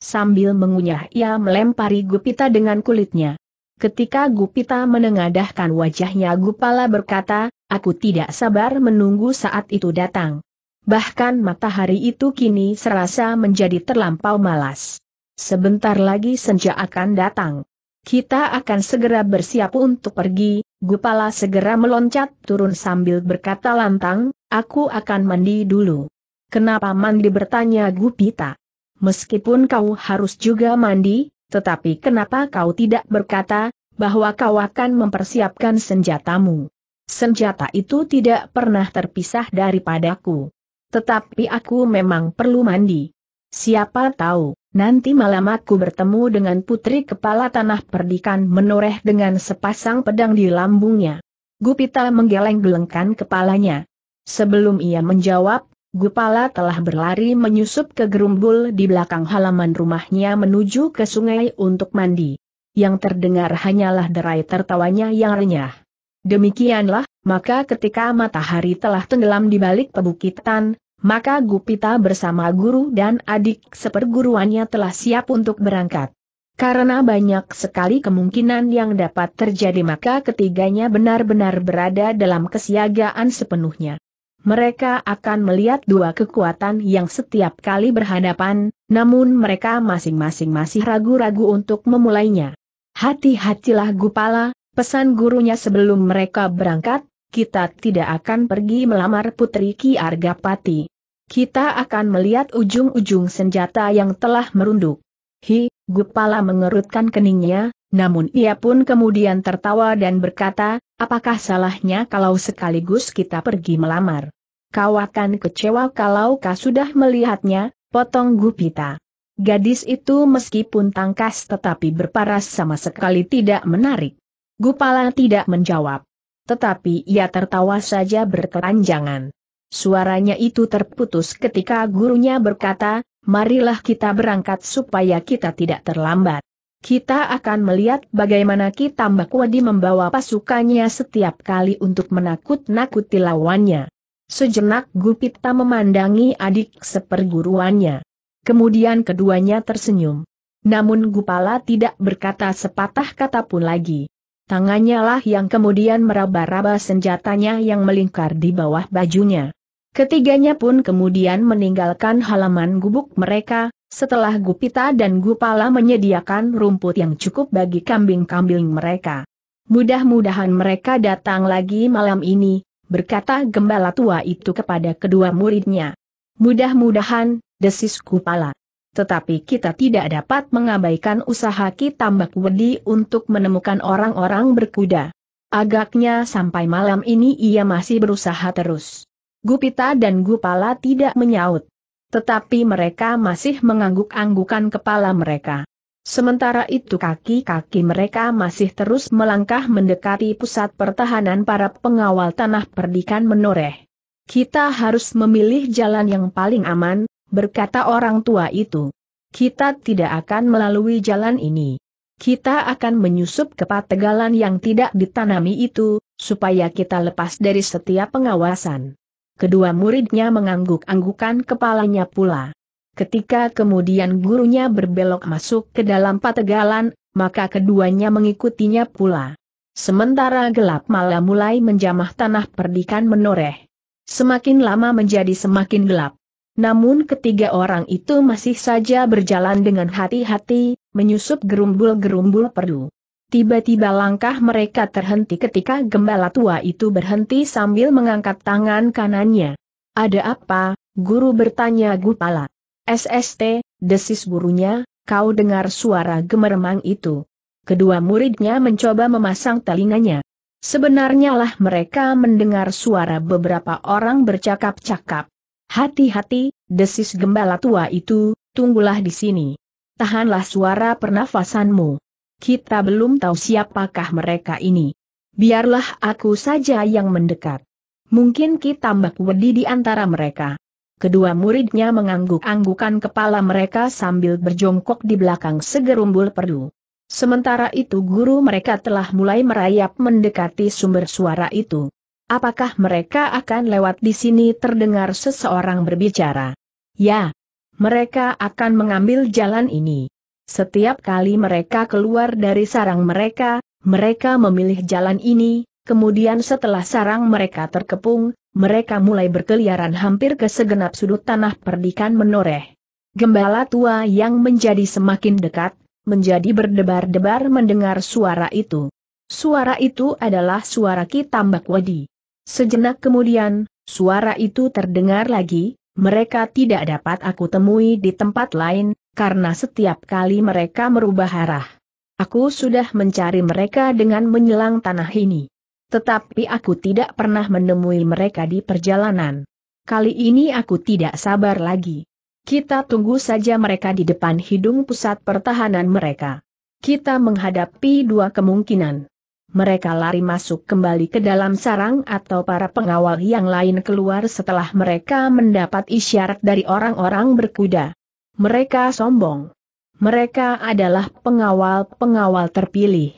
Sambil mengunyah ia melempari Gupita dengan kulitnya. Ketika Gupita menengadahkan wajahnya Gupala berkata, aku tidak sabar menunggu saat itu datang. Bahkan matahari itu kini serasa menjadi terlampau malas. Sebentar lagi senja akan datang. Kita akan segera bersiap untuk pergi, Gupala segera meloncat turun sambil berkata lantang, aku akan mandi dulu. Kenapa mandi bertanya Gupita? Meskipun kau harus juga mandi, tetapi kenapa kau tidak berkata, bahwa kau akan mempersiapkan senjatamu? Senjata itu tidak pernah terpisah daripadaku. Tetapi aku memang perlu mandi. Siapa tahu, Nanti malam aku bertemu dengan putri kepala tanah perdikan menoreh dengan sepasang pedang di lambungnya. Gupita menggeleng-gelengkan kepalanya. Sebelum ia menjawab, Gupala telah berlari menyusup ke gerumbul di belakang halaman rumahnya menuju ke sungai untuk mandi. Yang terdengar hanyalah derai tertawanya yang renyah. Demikianlah, maka ketika matahari telah tenggelam di balik pebukitan, maka Gupita bersama guru dan adik seperguruannya telah siap untuk berangkat. Karena banyak sekali kemungkinan yang dapat terjadi maka ketiganya benar-benar berada dalam kesiagaan sepenuhnya. Mereka akan melihat dua kekuatan yang setiap kali berhadapan, namun mereka masing-masing masih ragu-ragu untuk memulainya. Hati-hatilah Gupala, pesan gurunya sebelum mereka berangkat, kita tidak akan pergi melamar putri Ki Argapati. Kita akan melihat ujung-ujung senjata yang telah merunduk. Hi, Gupala mengerutkan keningnya, namun ia pun kemudian tertawa dan berkata, apakah salahnya kalau sekaligus kita pergi melamar? Kau akan kecewa kalau kau sudah melihatnya, potong Gupita. Gadis itu meskipun tangkas tetapi berparas sama sekali tidak menarik. Gupala tidak menjawab. Tetapi ia tertawa saja berkeranjangan. Suaranya itu terputus ketika gurunya berkata, marilah kita berangkat supaya kita tidak terlambat. Kita akan melihat bagaimana kita Mbakwadi membawa pasukannya setiap kali untuk menakut-nakuti lawannya. Sejenak Gupita memandangi adik seperguruannya. Kemudian keduanya tersenyum. Namun Gupala tidak berkata sepatah kata pun lagi. Tangannya lah yang kemudian meraba-raba senjatanya yang melingkar di bawah bajunya. Ketiganya pun kemudian meninggalkan halaman gubuk mereka, setelah Gupita dan Gupala menyediakan rumput yang cukup bagi kambing-kambing mereka. Mudah-mudahan mereka datang lagi malam ini, berkata gembala tua itu kepada kedua muridnya. Mudah-mudahan, desis Gupala tetapi kita tidak dapat mengabaikan usaha kita Tambak Wedi untuk menemukan orang-orang berkuda. Agaknya sampai malam ini ia masih berusaha terus. Gupita dan Gupala tidak menyaut. Tetapi mereka masih mengangguk-anggukan kepala mereka. Sementara itu kaki-kaki mereka masih terus melangkah mendekati pusat pertahanan para pengawal tanah perdikan menoreh. Kita harus memilih jalan yang paling aman, berkata orang tua itu. Kita tidak akan melalui jalan ini. Kita akan menyusup ke pategalan yang tidak ditanami itu, supaya kita lepas dari setiap pengawasan. Kedua muridnya mengangguk-anggukan kepalanya pula. Ketika kemudian gurunya berbelok masuk ke dalam pategalan, maka keduanya mengikutinya pula. Sementara gelap malam mulai menjamah tanah perdikan menoreh. Semakin lama menjadi semakin gelap. Namun ketiga orang itu masih saja berjalan dengan hati-hati, menyusup gerumbul-gerumbul perdu. Tiba-tiba langkah mereka terhenti ketika gembala tua itu berhenti sambil mengangkat tangan kanannya. Ada apa, guru bertanya Gupala. SST, desis gurunya, kau dengar suara gemeremang itu. Kedua muridnya mencoba memasang telinganya. Sebenarnya lah mereka mendengar suara beberapa orang bercakap-cakap. Hati-hati, desis gembala tua itu, tunggulah di sini. Tahanlah suara pernafasanmu kita belum tahu siapakah mereka ini. Biarlah aku saja yang mendekat. Mungkin kita mbak wedi di antara mereka. Kedua muridnya mengangguk-anggukan kepala mereka sambil berjongkok di belakang segerumbul perdu. Sementara itu guru mereka telah mulai merayap mendekati sumber suara itu. Apakah mereka akan lewat di sini terdengar seseorang berbicara? Ya, mereka akan mengambil jalan ini. Setiap kali mereka keluar dari sarang mereka, mereka memilih jalan ini, kemudian setelah sarang mereka terkepung, mereka mulai berkeliaran hampir ke segenap sudut tanah perdikan menoreh. Gembala tua yang menjadi semakin dekat, menjadi berdebar-debar mendengar suara itu. Suara itu adalah suara Kitambak Wadi. Sejenak kemudian, suara itu terdengar lagi, mereka tidak dapat aku temui di tempat lain, karena setiap kali mereka merubah arah. Aku sudah mencari mereka dengan menyelang tanah ini. Tetapi aku tidak pernah menemui mereka di perjalanan. Kali ini aku tidak sabar lagi. Kita tunggu saja mereka di depan hidung pusat pertahanan mereka. Kita menghadapi dua kemungkinan mereka lari masuk kembali ke dalam sarang atau para pengawal yang lain keluar setelah mereka mendapat isyarat dari orang-orang berkuda. Mereka sombong. Mereka adalah pengawal-pengawal terpilih.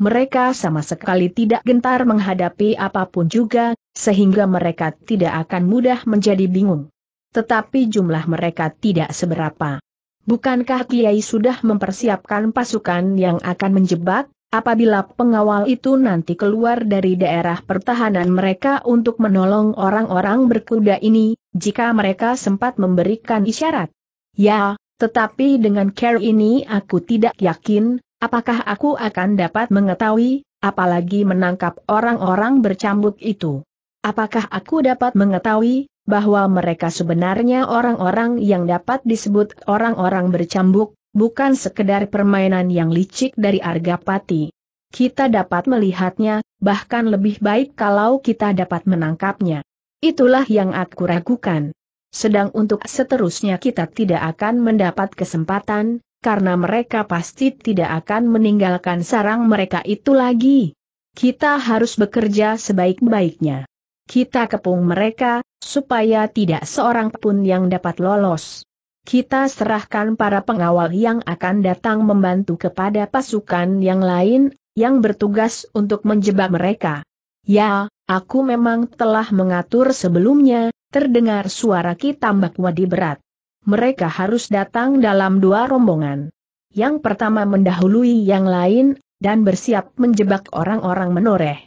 Mereka sama sekali tidak gentar menghadapi apapun juga, sehingga mereka tidak akan mudah menjadi bingung. Tetapi jumlah mereka tidak seberapa. Bukankah Kiai sudah mempersiapkan pasukan yang akan menjebak, apabila pengawal itu nanti keluar dari daerah pertahanan mereka untuk menolong orang-orang berkuda ini, jika mereka sempat memberikan isyarat? Ya, tetapi dengan care ini aku tidak yakin, apakah aku akan dapat mengetahui, apalagi menangkap orang-orang bercambuk itu. Apakah aku dapat mengetahui, bahwa mereka sebenarnya orang-orang yang dapat disebut orang-orang bercambuk, bukan sekedar permainan yang licik dari Argapati. Kita dapat melihatnya, bahkan lebih baik kalau kita dapat menangkapnya. Itulah yang aku ragukan. Sedang untuk seterusnya kita tidak akan mendapat kesempatan, karena mereka pasti tidak akan meninggalkan sarang mereka itu lagi. Kita harus bekerja sebaik-baiknya. Kita kepung mereka, supaya tidak seorang pun yang dapat lolos. Kita serahkan para pengawal yang akan datang membantu kepada pasukan yang lain, yang bertugas untuk menjebak mereka. Ya, aku memang telah mengatur sebelumnya, terdengar suara Ki Tambak Wadi berat. Mereka harus datang dalam dua rombongan. Yang pertama mendahului yang lain, dan bersiap menjebak orang-orang menoreh.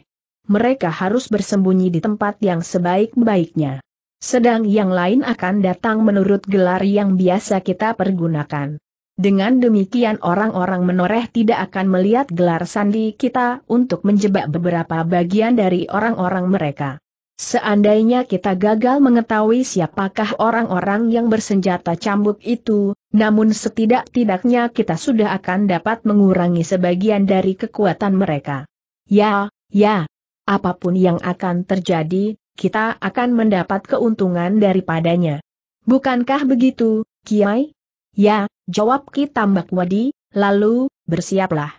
Mereka harus bersembunyi di tempat yang sebaik-baiknya. Sedang yang lain akan datang menurut gelar yang biasa kita pergunakan. Dengan demikian orang-orang menoreh tidak akan melihat gelar sandi kita untuk menjebak beberapa bagian dari orang-orang mereka. Seandainya kita gagal mengetahui siapakah orang-orang yang bersenjata cambuk itu, namun setidak-tidaknya kita sudah akan dapat mengurangi sebagian dari kekuatan mereka. Ya, ya, apapun yang akan terjadi, kita akan mendapat keuntungan daripadanya. Bukankah begitu, Kiai? Ya, jawab Ki Tambak Wadi, lalu, bersiaplah.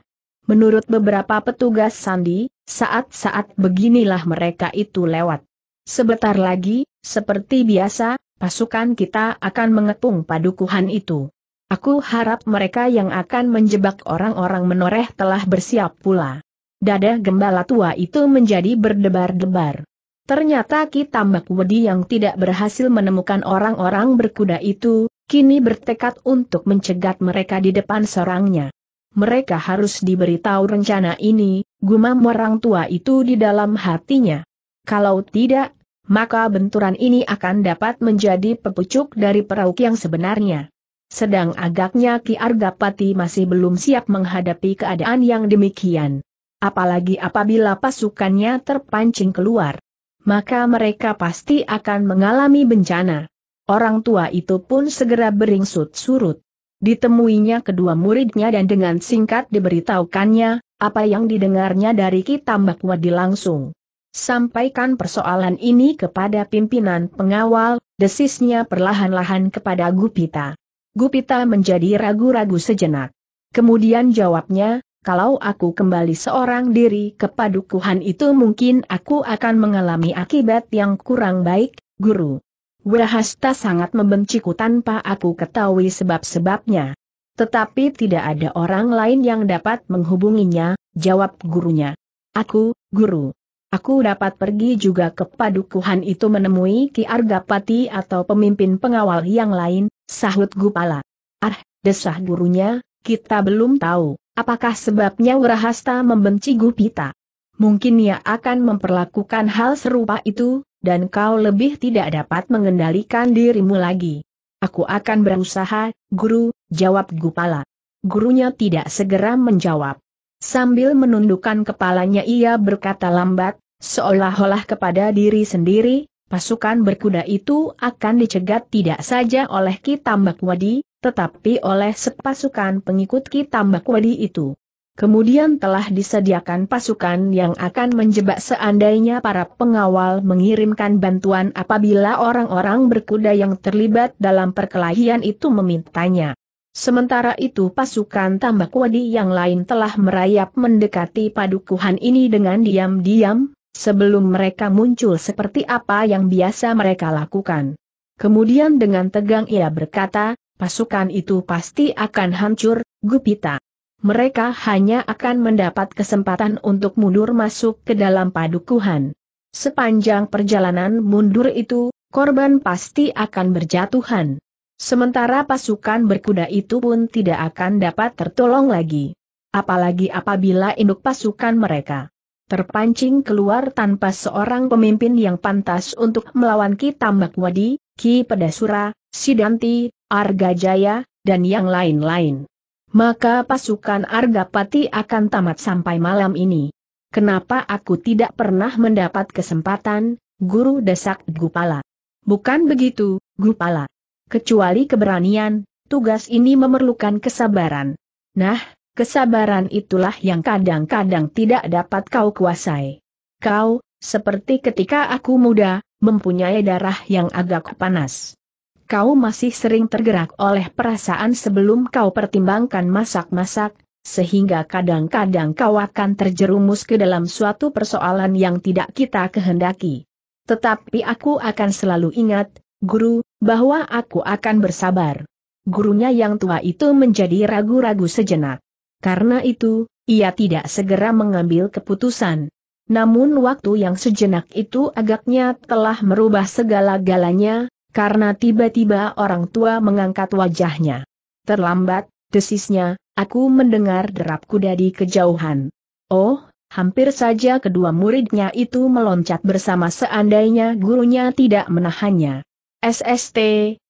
Menurut beberapa petugas sandi, saat-saat beginilah mereka itu lewat. Sebentar lagi, seperti biasa, pasukan kita akan mengepung padukuhan itu. Aku harap mereka yang akan menjebak orang-orang menoreh telah bersiap pula. Dada gembala tua itu menjadi berdebar-debar. Ternyata Ki Tambak Wedi yang tidak berhasil menemukan orang-orang berkuda itu, kini bertekad untuk mencegat mereka di depan sarangnya. Mereka harus diberitahu rencana ini, gumam orang tua itu di dalam hatinya. Kalau tidak, maka benturan ini akan dapat menjadi pepucuk dari perauk yang sebenarnya. Sedang agaknya Ki Argapati masih belum siap menghadapi keadaan yang demikian. Apalagi apabila pasukannya terpancing keluar. Maka mereka pasti akan mengalami bencana. Orang tua itu pun segera beringsut surut. Ditemuinya kedua muridnya dan dengan singkat diberitahukannya, apa yang didengarnya dari Ki Tambak Wadi langsung. Sampaikan persoalan ini kepada pimpinan pengawal, desisnya perlahan-lahan kepada Gupita. Gupita menjadi ragu-ragu sejenak. Kemudian jawabnya, kalau aku kembali seorang diri ke padukuhan itu mungkin aku akan mengalami akibat yang kurang baik, guru. Wahasta sangat membenciku tanpa aku ketahui sebab-sebabnya. Tetapi tidak ada orang lain yang dapat menghubunginya, jawab gurunya. Aku, guru. Aku dapat pergi juga ke padukuhan itu menemui Ki Argapati atau pemimpin pengawal yang lain, sahut Gupala. Ah, desah gurunya, kita belum tahu, apakah sebabnya Wrahasta membenci Gupita. Mungkin ia akan memperlakukan hal serupa itu, dan kau lebih tidak dapat mengendalikan dirimu lagi. Aku akan berusaha, guru, jawab Gupala. Gurunya tidak segera menjawab. Sambil menundukkan kepalanya ia berkata lambat, seolah-olah kepada diri sendiri, pasukan berkuda itu akan dicegat tidak saja oleh Ki Tambak Wadi, tetapi oleh sepasukan pengikut Ki Tambak Wadi itu. Kemudian telah disediakan pasukan yang akan menjebak seandainya para pengawal mengirimkan bantuan apabila orang-orang berkuda yang terlibat dalam perkelahian itu memintanya. Sementara itu pasukan tambak wadi yang lain telah merayap mendekati padukuhan ini dengan diam-diam, sebelum mereka muncul seperti apa yang biasa mereka lakukan. Kemudian dengan tegang ia berkata, pasukan itu pasti akan hancur, Gupita. Mereka hanya akan mendapat kesempatan untuk mundur masuk ke dalam padukuhan. Sepanjang perjalanan mundur itu, korban pasti akan berjatuhan. Sementara pasukan berkuda itu pun tidak akan dapat tertolong lagi. Apalagi apabila induk pasukan mereka terpancing keluar tanpa seorang pemimpin yang pantas untuk melawan Ki Wadi, Ki Pedasura, Sidanti, Arga Jaya, dan yang lain-lain. Maka pasukan Arga Pati akan tamat sampai malam ini. Kenapa aku tidak pernah mendapat kesempatan, Guru Desak Gupala? Bukan begitu, Gupala. Kecuali keberanian, tugas ini memerlukan kesabaran. Nah, kesabaran itulah yang kadang-kadang tidak dapat kau kuasai. Kau, seperti ketika aku muda, mempunyai darah yang agak panas. Kau masih sering tergerak oleh perasaan sebelum kau pertimbangkan masak-masak, sehingga kadang-kadang kau akan terjerumus ke dalam suatu persoalan yang tidak kita kehendaki. Tetapi aku akan selalu ingat, guru, bahwa aku akan bersabar. Gurunya yang tua itu menjadi ragu-ragu sejenak. Karena itu, ia tidak segera mengambil keputusan. Namun waktu yang sejenak itu agaknya telah merubah segala-galanya, karena tiba-tiba orang tua mengangkat wajahnya. Terlambat, desisnya, aku mendengar derap kuda di kejauhan. Oh, hampir saja kedua muridnya itu meloncat bersama seandainya gurunya tidak menahannya. SST,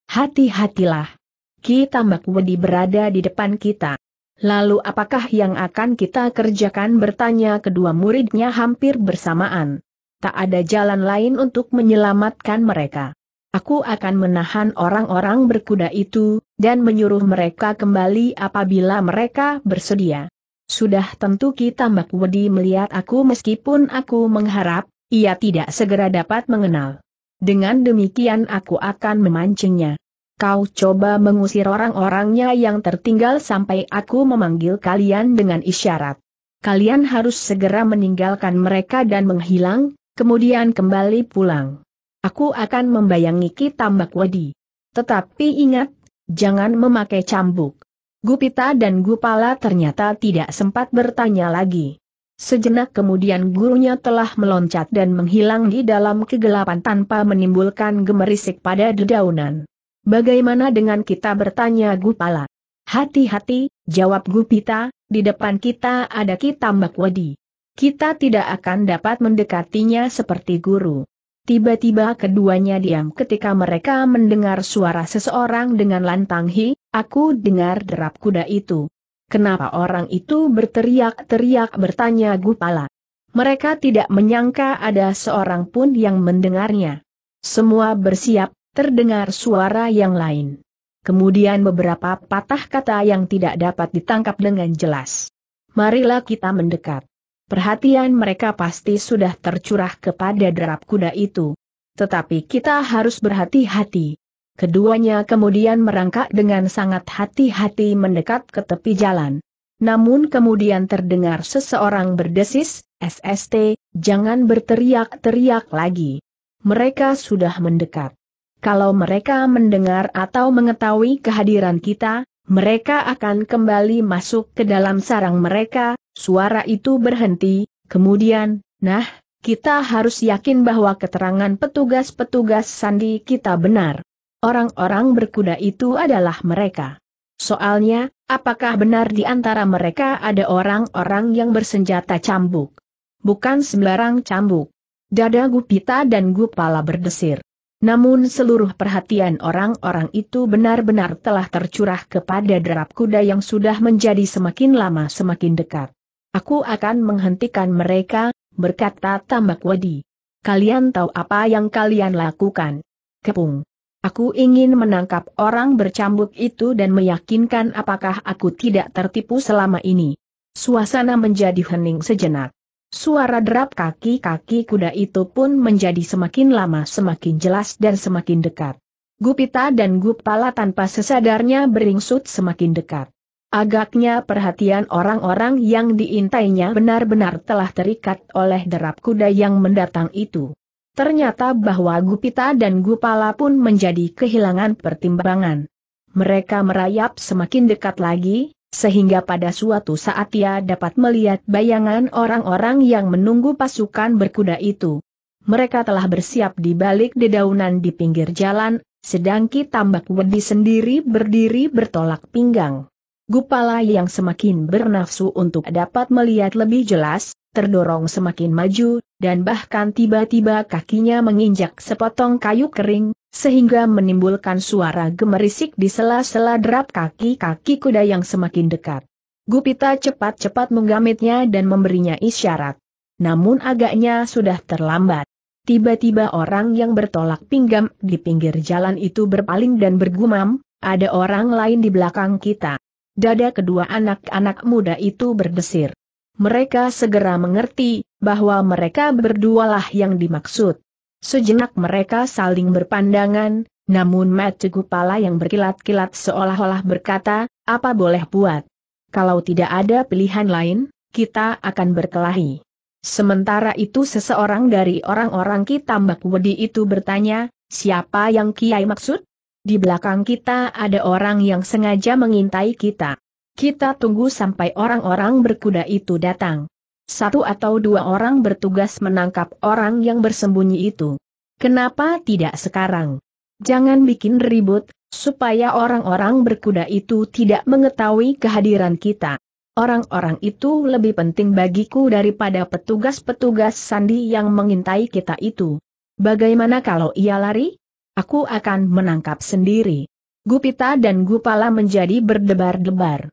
hati-hatilah. Kita Tambak berada di depan kita. Lalu apakah yang akan kita kerjakan bertanya kedua muridnya hampir bersamaan. Tak ada jalan lain untuk menyelamatkan mereka. Aku akan menahan orang-orang berkuda itu, dan menyuruh mereka kembali apabila mereka bersedia. Sudah tentu kita Tambak Wedi melihat aku meskipun aku mengharap, ia tidak segera dapat mengenal. Dengan demikian aku akan memancingnya. Kau coba mengusir orang-orangnya yang tertinggal sampai aku memanggil kalian dengan isyarat. Kalian harus segera meninggalkan mereka dan menghilang, kemudian kembali pulang. Aku akan membayangi tambak wadi. Tetapi ingat, jangan memakai cambuk. Gupita dan Gupala ternyata tidak sempat bertanya lagi. Sejenak kemudian gurunya telah meloncat dan menghilang di dalam kegelapan tanpa menimbulkan gemerisik pada dedaunan. Bagaimana dengan kita bertanya Gupala? Hati-hati, jawab Gupita, di depan kita ada Kitambak Wadi. Kita tidak akan dapat mendekatinya seperti guru. Tiba-tiba keduanya diam ketika mereka mendengar suara seseorang dengan lantang hi, aku dengar derap kuda itu. Kenapa orang itu berteriak-teriak bertanya Gupala? Mereka tidak menyangka ada seorang pun yang mendengarnya. Semua bersiap, terdengar suara yang lain. Kemudian beberapa patah kata yang tidak dapat ditangkap dengan jelas. Marilah kita mendekat. Perhatian mereka pasti sudah tercurah kepada derap kuda itu. Tetapi kita harus berhati-hati. Keduanya kemudian merangkak dengan sangat hati-hati mendekat ke tepi jalan. Namun kemudian terdengar seseorang berdesis, SST, jangan berteriak-teriak lagi. Mereka sudah mendekat. Kalau mereka mendengar atau mengetahui kehadiran kita, mereka akan kembali masuk ke dalam sarang mereka, suara itu berhenti, kemudian, nah, kita harus yakin bahwa keterangan petugas-petugas sandi kita benar. Orang-orang berkuda itu adalah mereka. Soalnya, apakah benar di antara mereka ada orang-orang yang bersenjata cambuk? Bukan sembarang cambuk. Dada Gupita dan Gupala berdesir. Namun seluruh perhatian orang-orang itu benar-benar telah tercurah kepada derap kuda yang sudah menjadi semakin lama semakin dekat. Aku akan menghentikan mereka, berkata Tambak Wadi. Kalian tahu apa yang kalian lakukan? Kepung. Aku ingin menangkap orang bercambuk itu dan meyakinkan apakah aku tidak tertipu selama ini. Suasana menjadi hening sejenak. Suara derap kaki-kaki kuda itu pun menjadi semakin lama semakin jelas dan semakin dekat. Gupita dan Gupala tanpa sesadarnya beringsut semakin dekat. Agaknya perhatian orang-orang yang diintainya benar-benar telah terikat oleh derap kuda yang mendatang itu. Ternyata bahwa Gupita dan Gupala pun menjadi kehilangan pertimbangan. Mereka merayap semakin dekat lagi, sehingga pada suatu saat ia dapat melihat bayangan orang-orang yang menunggu pasukan berkuda itu. Mereka telah bersiap di balik dedaunan di pinggir jalan, sedang Ki Tambak Wedi sendiri berdiri bertolak pinggang. Gupala yang semakin bernafsu untuk dapat melihat lebih jelas, terdorong semakin maju, dan bahkan tiba-tiba kakinya menginjak sepotong kayu kering, sehingga menimbulkan suara gemerisik di sela-sela derap kaki-kaki kuda yang semakin dekat. Gupita cepat-cepat menggamitnya dan memberinya isyarat. Namun agaknya sudah terlambat. Tiba-tiba orang yang bertolak pinggam di pinggir jalan itu berpaling dan bergumam, ada orang lain di belakang kita. Dada kedua anak-anak muda itu berdesir mereka segera mengerti bahwa mereka berdualah yang dimaksud. Sejenak mereka saling berpandangan, namun Matt Gupala yang berkilat-kilat seolah-olah berkata, apa boleh buat? Kalau tidak ada pilihan lain, kita akan berkelahi. Sementara itu seseorang dari orang-orang kita Mbak Wedi itu bertanya, siapa yang Kiai maksud? Di belakang kita ada orang yang sengaja mengintai kita. Kita tunggu sampai orang-orang berkuda itu datang. Satu atau dua orang bertugas menangkap orang yang bersembunyi itu. Kenapa tidak sekarang? Jangan bikin ribut, supaya orang-orang berkuda itu tidak mengetahui kehadiran kita. Orang-orang itu lebih penting bagiku daripada petugas-petugas sandi yang mengintai kita itu. Bagaimana kalau ia lari? Aku akan menangkap sendiri. Gupita dan Gupala menjadi berdebar-debar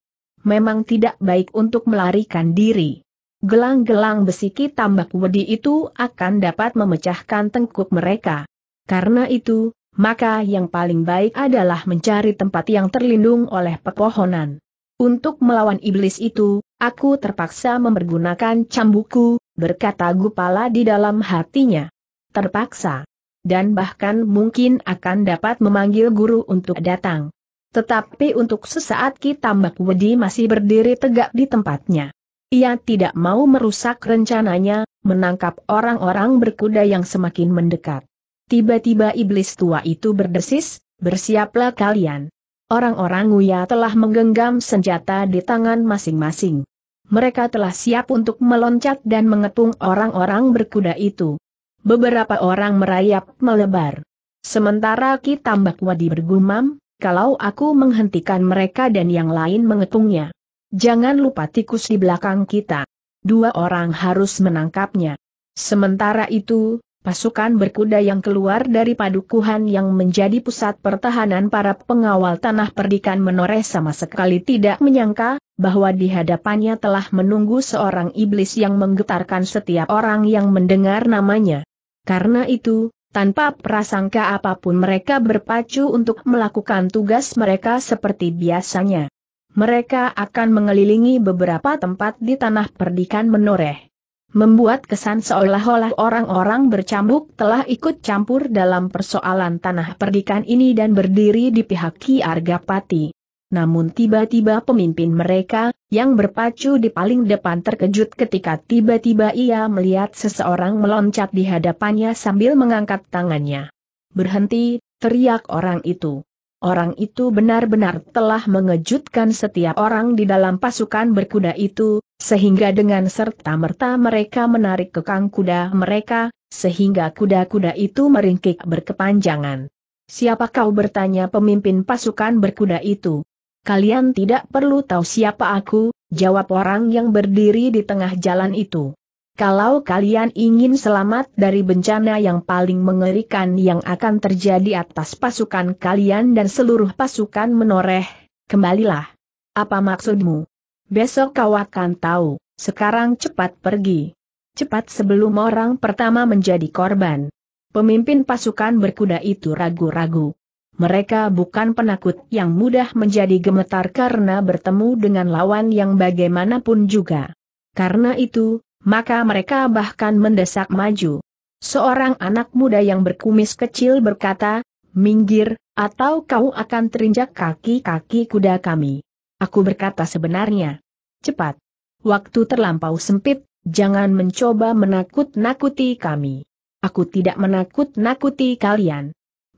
memang tidak baik untuk melarikan diri. Gelang-gelang besi tambak wedi itu akan dapat memecahkan tengkuk mereka. Karena itu, maka yang paling baik adalah mencari tempat yang terlindung oleh pepohonan. Untuk melawan iblis itu, aku terpaksa mempergunakan cambukku, berkata Gupala di dalam hatinya. Terpaksa. Dan bahkan mungkin akan dapat memanggil guru untuk datang. Tetapi untuk sesaat Ki Tambak Wedi masih berdiri tegak di tempatnya. Ia tidak mau merusak rencananya, menangkap orang-orang berkuda yang semakin mendekat. Tiba-tiba iblis tua itu berdesis, bersiaplah kalian. Orang-orang Uya telah menggenggam senjata di tangan masing-masing. Mereka telah siap untuk meloncat dan mengepung orang-orang berkuda itu. Beberapa orang merayap melebar. Sementara Ki Tambak Wadi bergumam, kalau aku menghentikan mereka dan yang lain mengetungnya. Jangan lupa tikus di belakang kita. Dua orang harus menangkapnya. Sementara itu, pasukan berkuda yang keluar dari padukuhan yang menjadi pusat pertahanan para pengawal tanah perdikan menoreh sama sekali tidak menyangka, bahwa di hadapannya telah menunggu seorang iblis yang menggetarkan setiap orang yang mendengar namanya. Karena itu, tanpa prasangka apapun mereka berpacu untuk melakukan tugas mereka seperti biasanya. Mereka akan mengelilingi beberapa tempat di tanah perdikan menoreh. Membuat kesan seolah-olah orang-orang bercambuk telah ikut campur dalam persoalan tanah perdikan ini dan berdiri di pihak Ki Argapati. Namun tiba-tiba pemimpin mereka, yang berpacu di paling depan terkejut ketika tiba-tiba ia melihat seseorang meloncat di hadapannya sambil mengangkat tangannya. Berhenti, teriak orang itu. Orang itu benar-benar telah mengejutkan setiap orang di dalam pasukan berkuda itu, sehingga dengan serta-merta mereka menarik kekang kuda mereka, sehingga kuda-kuda itu meringkik berkepanjangan. Siapa kau bertanya pemimpin pasukan berkuda itu? Kalian tidak perlu tahu siapa aku, jawab orang yang berdiri di tengah jalan itu. Kalau kalian ingin selamat dari bencana yang paling mengerikan yang akan terjadi atas pasukan kalian dan seluruh pasukan menoreh, kembalilah. Apa maksudmu? Besok kau akan tahu, sekarang cepat pergi. Cepat sebelum orang pertama menjadi korban. Pemimpin pasukan berkuda itu ragu-ragu mereka bukan penakut yang mudah menjadi gemetar karena bertemu dengan lawan yang bagaimanapun juga. Karena itu, maka mereka bahkan mendesak maju. Seorang anak muda yang berkumis kecil berkata, minggir, atau kau akan terinjak kaki-kaki kuda kami. Aku berkata sebenarnya. Cepat. Waktu terlampau sempit, jangan mencoba menakut-nakuti kami. Aku tidak menakut-nakuti kalian.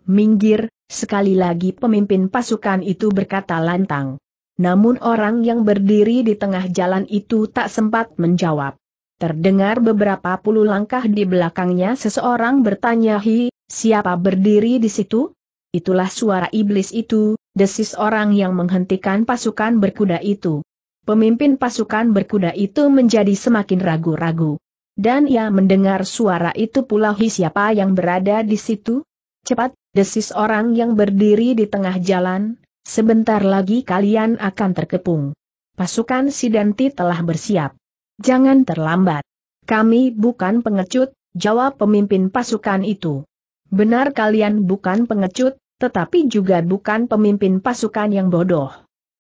Minggir, Sekali lagi pemimpin pasukan itu berkata lantang. Namun orang yang berdiri di tengah jalan itu tak sempat menjawab. Terdengar beberapa puluh langkah di belakangnya seseorang bertanya hi, siapa berdiri di situ? Itulah suara iblis itu, desis orang yang menghentikan pasukan berkuda itu. Pemimpin pasukan berkuda itu menjadi semakin ragu-ragu. Dan ia mendengar suara itu pula hi siapa yang berada di situ? Cepat, desis orang yang berdiri di tengah jalan, sebentar lagi kalian akan terkepung. Pasukan Sidanti telah bersiap. Jangan terlambat. Kami bukan pengecut, jawab pemimpin pasukan itu. Benar kalian bukan pengecut, tetapi juga bukan pemimpin pasukan yang bodoh.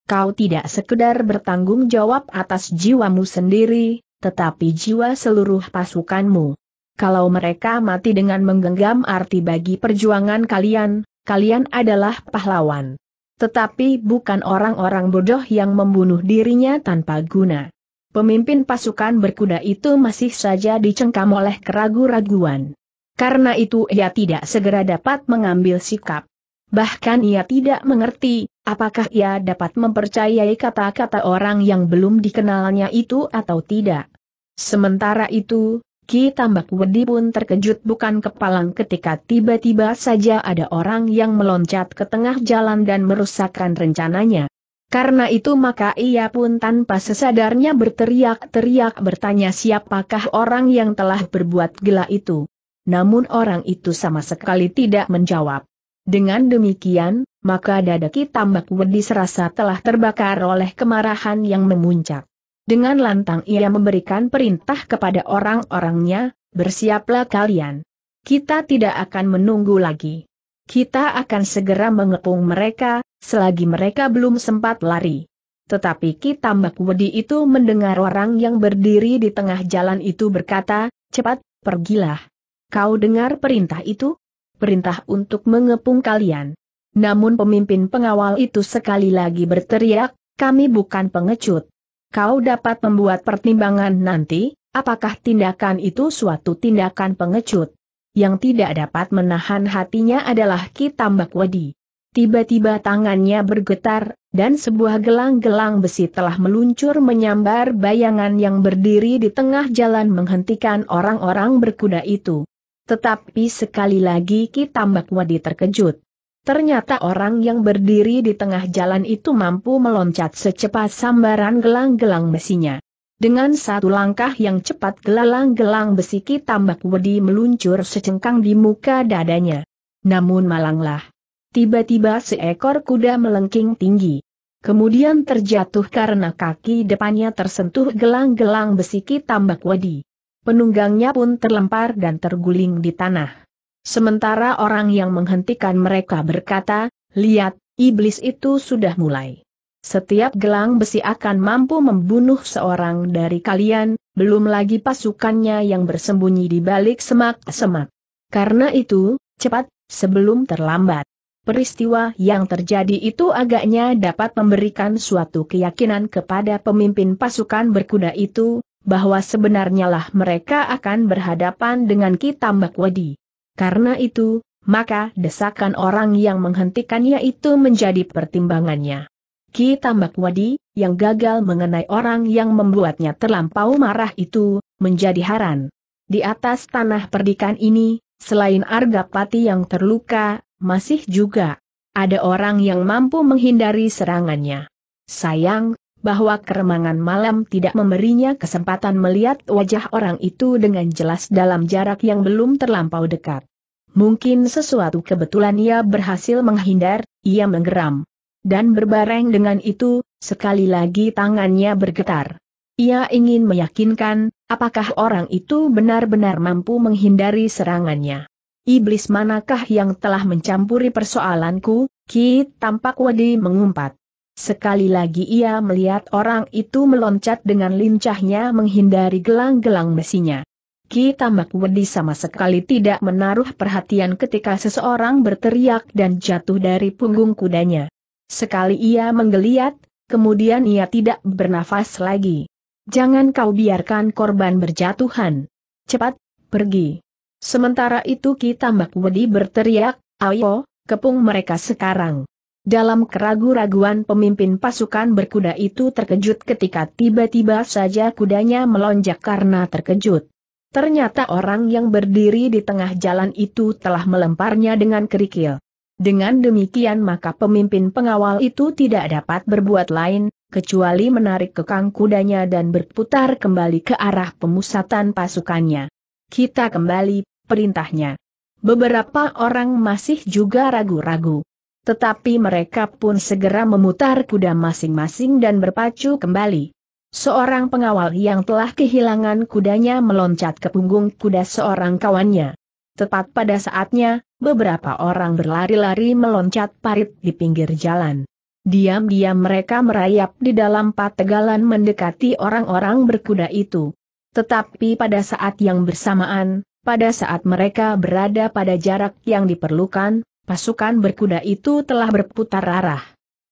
Kau tidak sekedar bertanggung jawab atas jiwamu sendiri, tetapi jiwa seluruh pasukanmu. Kalau mereka mati dengan menggenggam arti bagi perjuangan kalian, kalian adalah pahlawan. Tetapi bukan orang-orang bodoh yang membunuh dirinya tanpa guna. Pemimpin pasukan berkuda itu masih saja dicengkam oleh keragu-raguan. Karena itu ia tidak segera dapat mengambil sikap. Bahkan ia tidak mengerti, apakah ia dapat mempercayai kata-kata orang yang belum dikenalnya itu atau tidak. Sementara itu, Ki Tambak Wedi pun terkejut bukan kepalang ketika tiba-tiba saja ada orang yang meloncat ke tengah jalan dan merusakkan rencananya. Karena itu maka ia pun tanpa sesadarnya berteriak-teriak bertanya siapakah orang yang telah berbuat gila itu. Namun orang itu sama sekali tidak menjawab. Dengan demikian, maka dada Ki Tambak Wedi serasa telah terbakar oleh kemarahan yang memuncak. Dengan lantang ia memberikan perintah kepada orang-orangnya, bersiaplah kalian. Kita tidak akan menunggu lagi. Kita akan segera mengepung mereka, selagi mereka belum sempat lari. Tetapi Ki Tambak Wedi itu mendengar orang yang berdiri di tengah jalan itu berkata, cepat, pergilah. Kau dengar perintah itu? Perintah untuk mengepung kalian. Namun pemimpin pengawal itu sekali lagi berteriak, kami bukan pengecut. Kau dapat membuat pertimbangan nanti, apakah tindakan itu suatu tindakan pengecut. Yang tidak dapat menahan hatinya adalah Kitambak Wadi. Tiba-tiba tangannya bergetar, dan sebuah gelang-gelang besi telah meluncur menyambar bayangan yang berdiri di tengah jalan menghentikan orang-orang berkuda itu. Tetapi sekali lagi Ki Tambak Wadi terkejut. Ternyata orang yang berdiri di tengah jalan itu mampu meloncat secepat sambaran gelang-gelang besinya. Dengan satu langkah yang cepat gelang gelang besi tambak wedi meluncur secengkang di muka dadanya. Namun malanglah. Tiba-tiba seekor kuda melengking tinggi. Kemudian terjatuh karena kaki depannya tersentuh gelang-gelang besi tambak wedi. Penunggangnya pun terlempar dan terguling di tanah. Sementara orang yang menghentikan mereka berkata, lihat, iblis itu sudah mulai. Setiap gelang besi akan mampu membunuh seorang dari kalian, belum lagi pasukannya yang bersembunyi di balik semak-semak. Karena itu, cepat, sebelum terlambat. Peristiwa yang terjadi itu agaknya dapat memberikan suatu keyakinan kepada pemimpin pasukan berkuda itu, bahwa sebenarnya lah mereka akan berhadapan dengan Kitambak Wadi. Karena itu, maka desakan orang yang menghentikannya itu menjadi pertimbangannya. Ki Tambak Wadi, yang gagal mengenai orang yang membuatnya terlampau marah itu, menjadi haran. Di atas tanah perdikan ini, selain Argapati yang terluka, masih juga ada orang yang mampu menghindari serangannya. Sayang, bahwa keremangan malam tidak memberinya kesempatan melihat wajah orang itu dengan jelas dalam jarak yang belum terlampau dekat. Mungkin sesuatu kebetulan ia berhasil menghindar, ia menggeram. Dan berbareng dengan itu, sekali lagi tangannya bergetar. Ia ingin meyakinkan, apakah orang itu benar-benar mampu menghindari serangannya. Iblis manakah yang telah mencampuri persoalanku, Ki tampak Wadi mengumpat. Sekali lagi ia melihat orang itu meloncat dengan lincahnya menghindari gelang-gelang besinya. Ki Tambak Wedi sama sekali tidak menaruh perhatian ketika seseorang berteriak dan jatuh dari punggung kudanya. Sekali ia menggeliat, kemudian ia tidak bernafas lagi. Jangan kau biarkan korban berjatuhan. Cepat, pergi. Sementara itu Ki Tambak Wedi berteriak, ayo, kepung mereka sekarang. Dalam keraguan raguan pemimpin pasukan berkuda itu terkejut ketika tiba-tiba saja kudanya melonjak karena terkejut. Ternyata orang yang berdiri di tengah jalan itu telah melemparnya dengan kerikil. Dengan demikian maka pemimpin pengawal itu tidak dapat berbuat lain, kecuali menarik kekang kudanya dan berputar kembali ke arah pemusatan pasukannya. Kita kembali, perintahnya. Beberapa orang masih juga ragu-ragu. Tetapi mereka pun segera memutar kuda masing-masing dan berpacu kembali seorang pengawal yang telah kehilangan kudanya meloncat ke punggung kuda seorang kawannya. Tepat pada saatnya, beberapa orang berlari-lari meloncat parit di pinggir jalan. Diam-diam mereka merayap di dalam pategalan mendekati orang-orang berkuda itu. Tetapi pada saat yang bersamaan, pada saat mereka berada pada jarak yang diperlukan, pasukan berkuda itu telah berputar arah.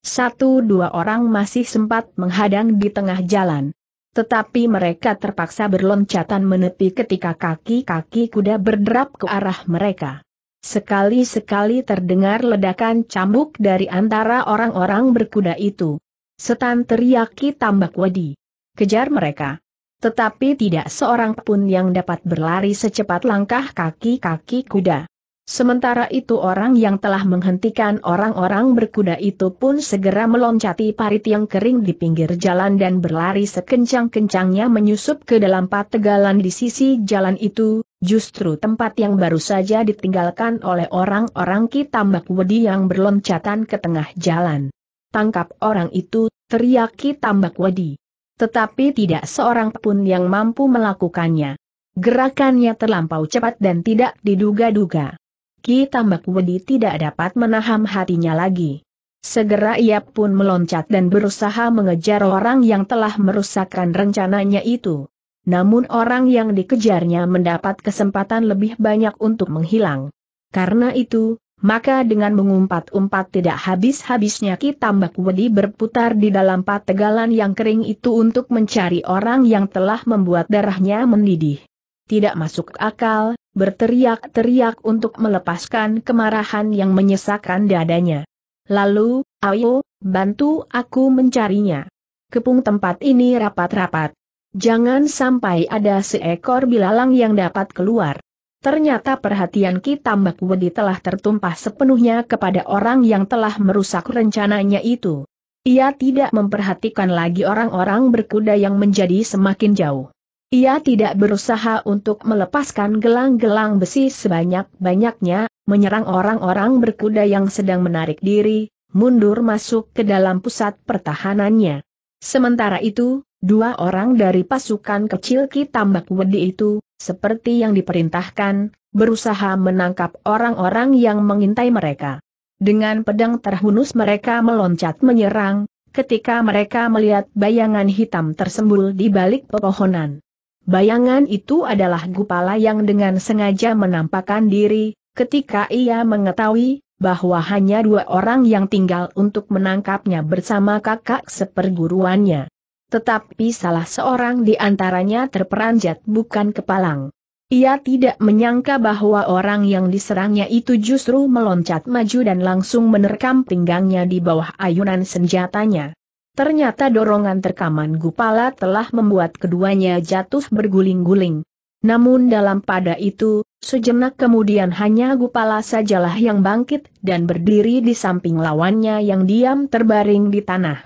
Satu dua orang masih sempat menghadang di tengah jalan. Tetapi mereka terpaksa berloncatan menepi ketika kaki-kaki kuda berderap ke arah mereka. Sekali-sekali terdengar ledakan cambuk dari antara orang-orang berkuda itu. Setan teriaki tambak wadi. Kejar mereka. Tetapi tidak seorang pun yang dapat berlari secepat langkah kaki-kaki kuda. Sementara itu orang yang telah menghentikan orang-orang berkuda itu pun segera meloncati parit yang kering di pinggir jalan dan berlari sekencang-kencangnya menyusup ke dalam pategalan di sisi jalan itu, justru tempat yang baru saja ditinggalkan oleh orang-orang Ki Tambak Wedi yang berloncatan ke tengah jalan. Tangkap orang itu, teriak Ki Tambak Wedi. Tetapi tidak seorang pun yang mampu melakukannya. Gerakannya terlampau cepat dan tidak diduga-duga. Ki Tambak Wedi tidak dapat menahan hatinya lagi. Segera ia pun meloncat dan berusaha mengejar orang yang telah merusakkan rencananya itu. Namun orang yang dikejarnya mendapat kesempatan lebih banyak untuk menghilang. Karena itu, maka dengan mengumpat-umpat tidak habis-habisnya Ki Tambak Wedi berputar di dalam pategalan yang kering itu untuk mencari orang yang telah membuat darahnya mendidih. Tidak masuk akal, berteriak-teriak untuk melepaskan kemarahan yang menyesakan dadanya. Lalu, ayo, bantu aku mencarinya. Kepung tempat ini rapat-rapat. Jangan sampai ada seekor bilalang yang dapat keluar. Ternyata perhatian kita Mbak Wedi telah tertumpah sepenuhnya kepada orang yang telah merusak rencananya itu. Ia tidak memperhatikan lagi orang-orang berkuda yang menjadi semakin jauh. Ia tidak berusaha untuk melepaskan gelang-gelang besi sebanyak-banyaknya, menyerang orang-orang berkuda yang sedang menarik diri, mundur masuk ke dalam pusat pertahanannya. Sementara itu, dua orang dari pasukan kecil Ki Tambak Wedi itu, seperti yang diperintahkan, berusaha menangkap orang-orang yang mengintai mereka. Dengan pedang terhunus mereka meloncat menyerang, ketika mereka melihat bayangan hitam tersembul di balik pepohonan. Bayangan itu adalah Gupala yang dengan sengaja menampakkan diri, ketika ia mengetahui bahwa hanya dua orang yang tinggal untuk menangkapnya bersama kakak seperguruannya. Tetapi salah seorang di antaranya terperanjat bukan kepalang. Ia tidak menyangka bahwa orang yang diserangnya itu justru meloncat maju dan langsung menerkam pinggangnya di bawah ayunan senjatanya. Ternyata dorongan terkaman Gupala telah membuat keduanya jatuh berguling-guling. Namun dalam pada itu, sejenak kemudian hanya Gupala sajalah yang bangkit dan berdiri di samping lawannya yang diam terbaring di tanah.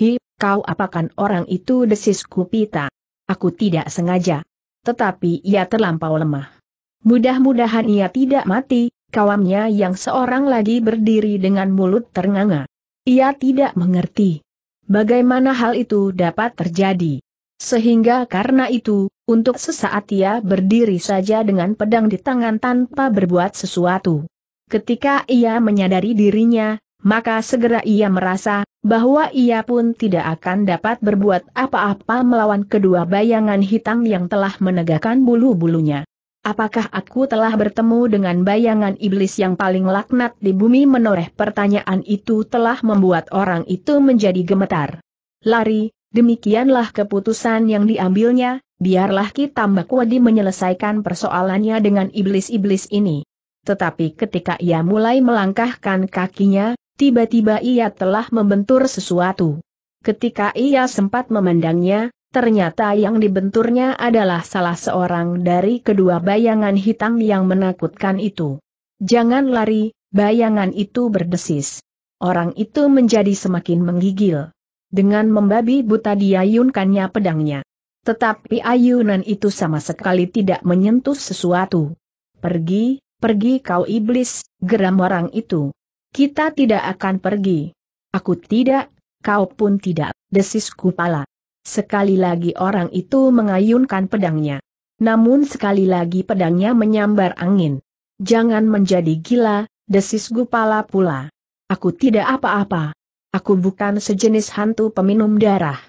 Hi, kau apakan orang itu desis Kupita. Aku tidak sengaja. Tetapi ia terlampau lemah. Mudah-mudahan ia tidak mati, kawamnya yang seorang lagi berdiri dengan mulut ternganga. Ia tidak mengerti. Bagaimana hal itu dapat terjadi? Sehingga karena itu, untuk sesaat ia berdiri saja dengan pedang di tangan tanpa berbuat sesuatu. Ketika ia menyadari dirinya, maka segera ia merasa bahwa ia pun tidak akan dapat berbuat apa-apa melawan kedua bayangan hitam yang telah menegakkan bulu-bulunya. Apakah aku telah bertemu dengan bayangan iblis yang paling laknat di bumi menoreh pertanyaan itu telah membuat orang itu menjadi gemetar. Lari, demikianlah keputusan yang diambilnya, biarlah kita Makwadi menyelesaikan persoalannya dengan iblis-iblis ini. Tetapi ketika ia mulai melangkahkan kakinya, tiba-tiba ia telah membentur sesuatu. Ketika ia sempat memandangnya, Ternyata yang dibenturnya adalah salah seorang dari kedua bayangan hitam yang menakutkan itu. Jangan lari, bayangan itu berdesis. Orang itu menjadi semakin menggigil. Dengan membabi buta diayunkannya pedangnya. Tetapi ayunan itu sama sekali tidak menyentuh sesuatu. Pergi, pergi kau iblis, geram orang itu. Kita tidak akan pergi. Aku tidak, kau pun tidak, desisku pala. Sekali lagi orang itu mengayunkan pedangnya. Namun sekali lagi pedangnya menyambar angin. Jangan menjadi gila, desis Gupala pula. Aku tidak apa-apa. Aku bukan sejenis hantu peminum darah.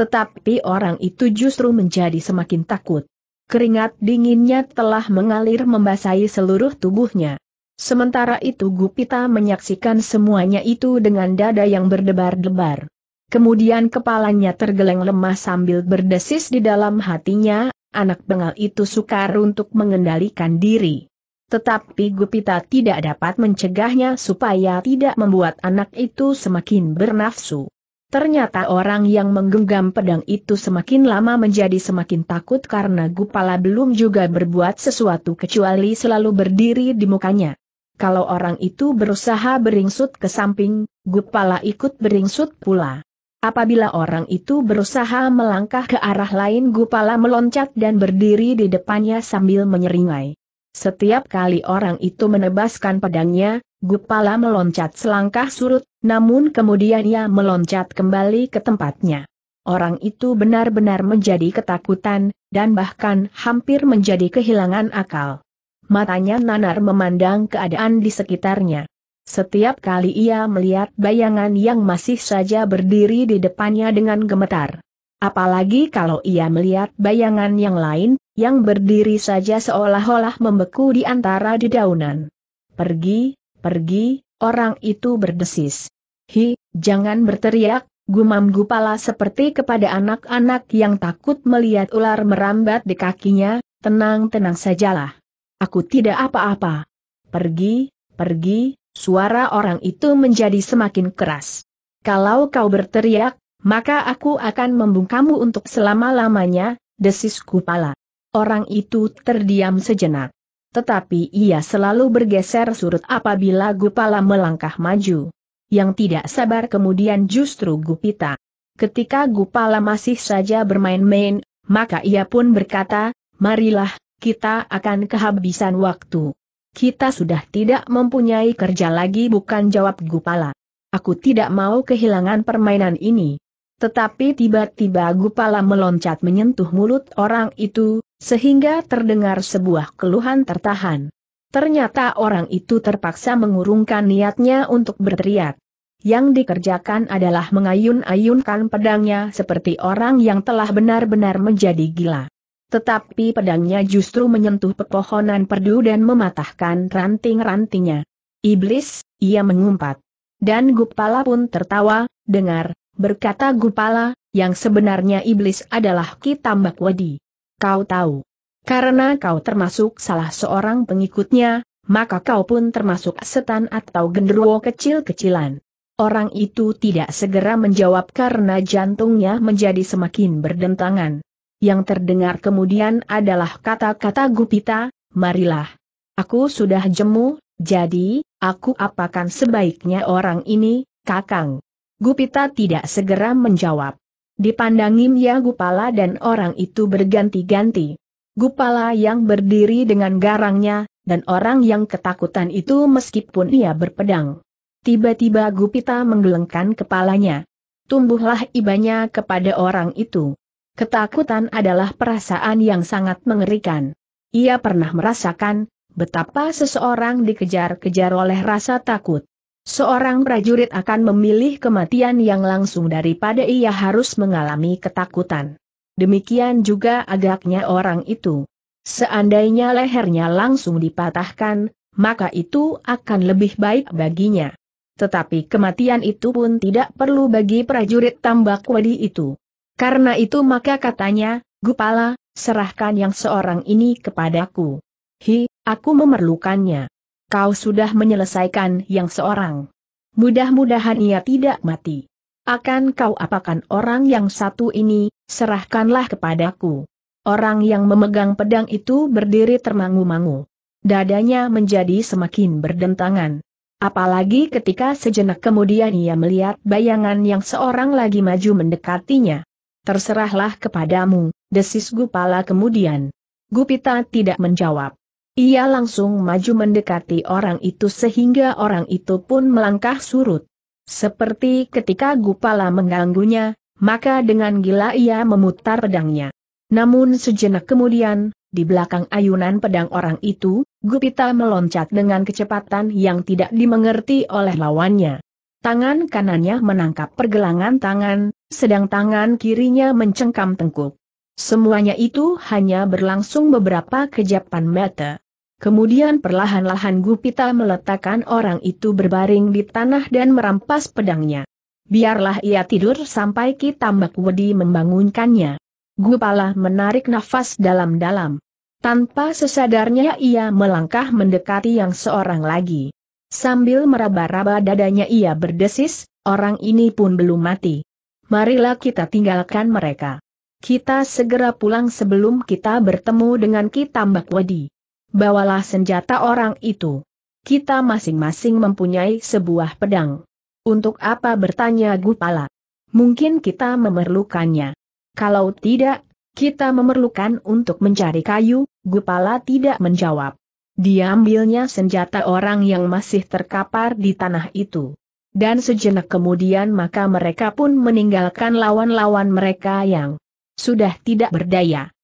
Tetapi orang itu justru menjadi semakin takut. Keringat dinginnya telah mengalir membasahi seluruh tubuhnya. Sementara itu Gupita menyaksikan semuanya itu dengan dada yang berdebar-debar. Kemudian kepalanya tergeleng lemah sambil berdesis di dalam hatinya, anak bengal itu sukar untuk mengendalikan diri. Tetapi Gupita tidak dapat mencegahnya supaya tidak membuat anak itu semakin bernafsu. Ternyata orang yang menggenggam pedang itu semakin lama menjadi semakin takut karena Gupala belum juga berbuat sesuatu kecuali selalu berdiri di mukanya. Kalau orang itu berusaha beringsut ke samping, Gupala ikut beringsut pula. Apabila orang itu berusaha melangkah ke arah lain Gupala meloncat dan berdiri di depannya sambil menyeringai. Setiap kali orang itu menebaskan pedangnya, Gupala meloncat selangkah surut, namun kemudian ia meloncat kembali ke tempatnya. Orang itu benar-benar menjadi ketakutan, dan bahkan hampir menjadi kehilangan akal. Matanya nanar memandang keadaan di sekitarnya. Setiap kali ia melihat bayangan yang masih saja berdiri di depannya dengan gemetar. Apalagi kalau ia melihat bayangan yang lain, yang berdiri saja seolah-olah membeku di antara dedaunan. Pergi, pergi, orang itu berdesis. Hi, jangan berteriak, gumam gupala seperti kepada anak-anak yang takut melihat ular merambat di kakinya, tenang-tenang sajalah. Aku tidak apa-apa. Pergi, pergi, Suara orang itu menjadi semakin keras. Kalau kau berteriak, maka aku akan membungkamu untuk selama-lamanya, desis kupala. Orang itu terdiam sejenak. Tetapi ia selalu bergeser surut apabila Gupala melangkah maju. Yang tidak sabar kemudian justru Gupita. Ketika Gupala masih saja bermain-main, maka ia pun berkata, marilah, kita akan kehabisan waktu. Kita sudah tidak mempunyai kerja lagi bukan jawab Gupala. Aku tidak mau kehilangan permainan ini. Tetapi tiba-tiba Gupala meloncat menyentuh mulut orang itu, sehingga terdengar sebuah keluhan tertahan. Ternyata orang itu terpaksa mengurungkan niatnya untuk berteriak. Yang dikerjakan adalah mengayun-ayunkan pedangnya seperti orang yang telah benar-benar menjadi gila. Tetapi pedangnya justru menyentuh pepohonan perdu dan mematahkan ranting-rantingnya. Iblis, ia mengumpat. Dan Gupala pun tertawa, dengar, berkata Gupala, yang sebenarnya iblis adalah Kitambak Wadi. Kau tahu. Karena kau termasuk salah seorang pengikutnya, maka kau pun termasuk setan atau genderuwo kecil-kecilan. Orang itu tidak segera menjawab karena jantungnya menjadi semakin berdentangan yang terdengar kemudian adalah kata-kata Gupita, marilah. Aku sudah jemu, jadi, aku apakan sebaiknya orang ini, kakang. Gupita tidak segera menjawab. Dipandangin ya Gupala dan orang itu berganti-ganti. Gupala yang berdiri dengan garangnya, dan orang yang ketakutan itu meskipun ia berpedang. Tiba-tiba Gupita menggelengkan kepalanya. Tumbuhlah ibanya kepada orang itu. Ketakutan adalah perasaan yang sangat mengerikan. Ia pernah merasakan betapa seseorang dikejar-kejar oleh rasa takut. Seorang prajurit akan memilih kematian yang langsung daripada ia harus mengalami ketakutan. Demikian juga agaknya orang itu. Seandainya lehernya langsung dipatahkan, maka itu akan lebih baik baginya. Tetapi kematian itu pun tidak perlu bagi prajurit tambak wadi itu. Karena itu maka katanya, Gupala, serahkan yang seorang ini kepadaku. Hi, aku memerlukannya. Kau sudah menyelesaikan yang seorang. Mudah-mudahan ia tidak mati. Akan kau apakan orang yang satu ini, serahkanlah kepadaku. Orang yang memegang pedang itu berdiri termangu-mangu. Dadanya menjadi semakin berdentangan. Apalagi ketika sejenak kemudian ia melihat bayangan yang seorang lagi maju mendekatinya terserahlah kepadamu, desis Gupala kemudian. Gupita tidak menjawab. Ia langsung maju mendekati orang itu sehingga orang itu pun melangkah surut. Seperti ketika Gupala mengganggunya, maka dengan gila ia memutar pedangnya. Namun sejenak kemudian, di belakang ayunan pedang orang itu, Gupita meloncat dengan kecepatan yang tidak dimengerti oleh lawannya. Tangan kanannya menangkap pergelangan tangan, sedang tangan kirinya mencengkam tengkuk. Semuanya itu hanya berlangsung beberapa kejapan mata. Kemudian perlahan-lahan Gupita meletakkan orang itu berbaring di tanah dan merampas pedangnya. Biarlah ia tidur sampai Ki Tambak Wedi membangunkannya. Gupala menarik nafas dalam-dalam. Tanpa sesadarnya ia melangkah mendekati yang seorang lagi. Sambil meraba-raba dadanya ia berdesis, orang ini pun belum mati. Marilah kita tinggalkan mereka. Kita segera pulang sebelum kita bertemu dengan Kitambak Wadi. Bawalah senjata orang itu. Kita masing-masing mempunyai sebuah pedang. Untuk apa bertanya Gupala? Mungkin kita memerlukannya. Kalau tidak, kita memerlukan untuk mencari kayu, Gupala tidak menjawab. Diambilnya senjata orang yang masih terkapar di tanah itu. Dan sejenak kemudian maka mereka pun meninggalkan lawan-lawan mereka yang sudah tidak berdaya.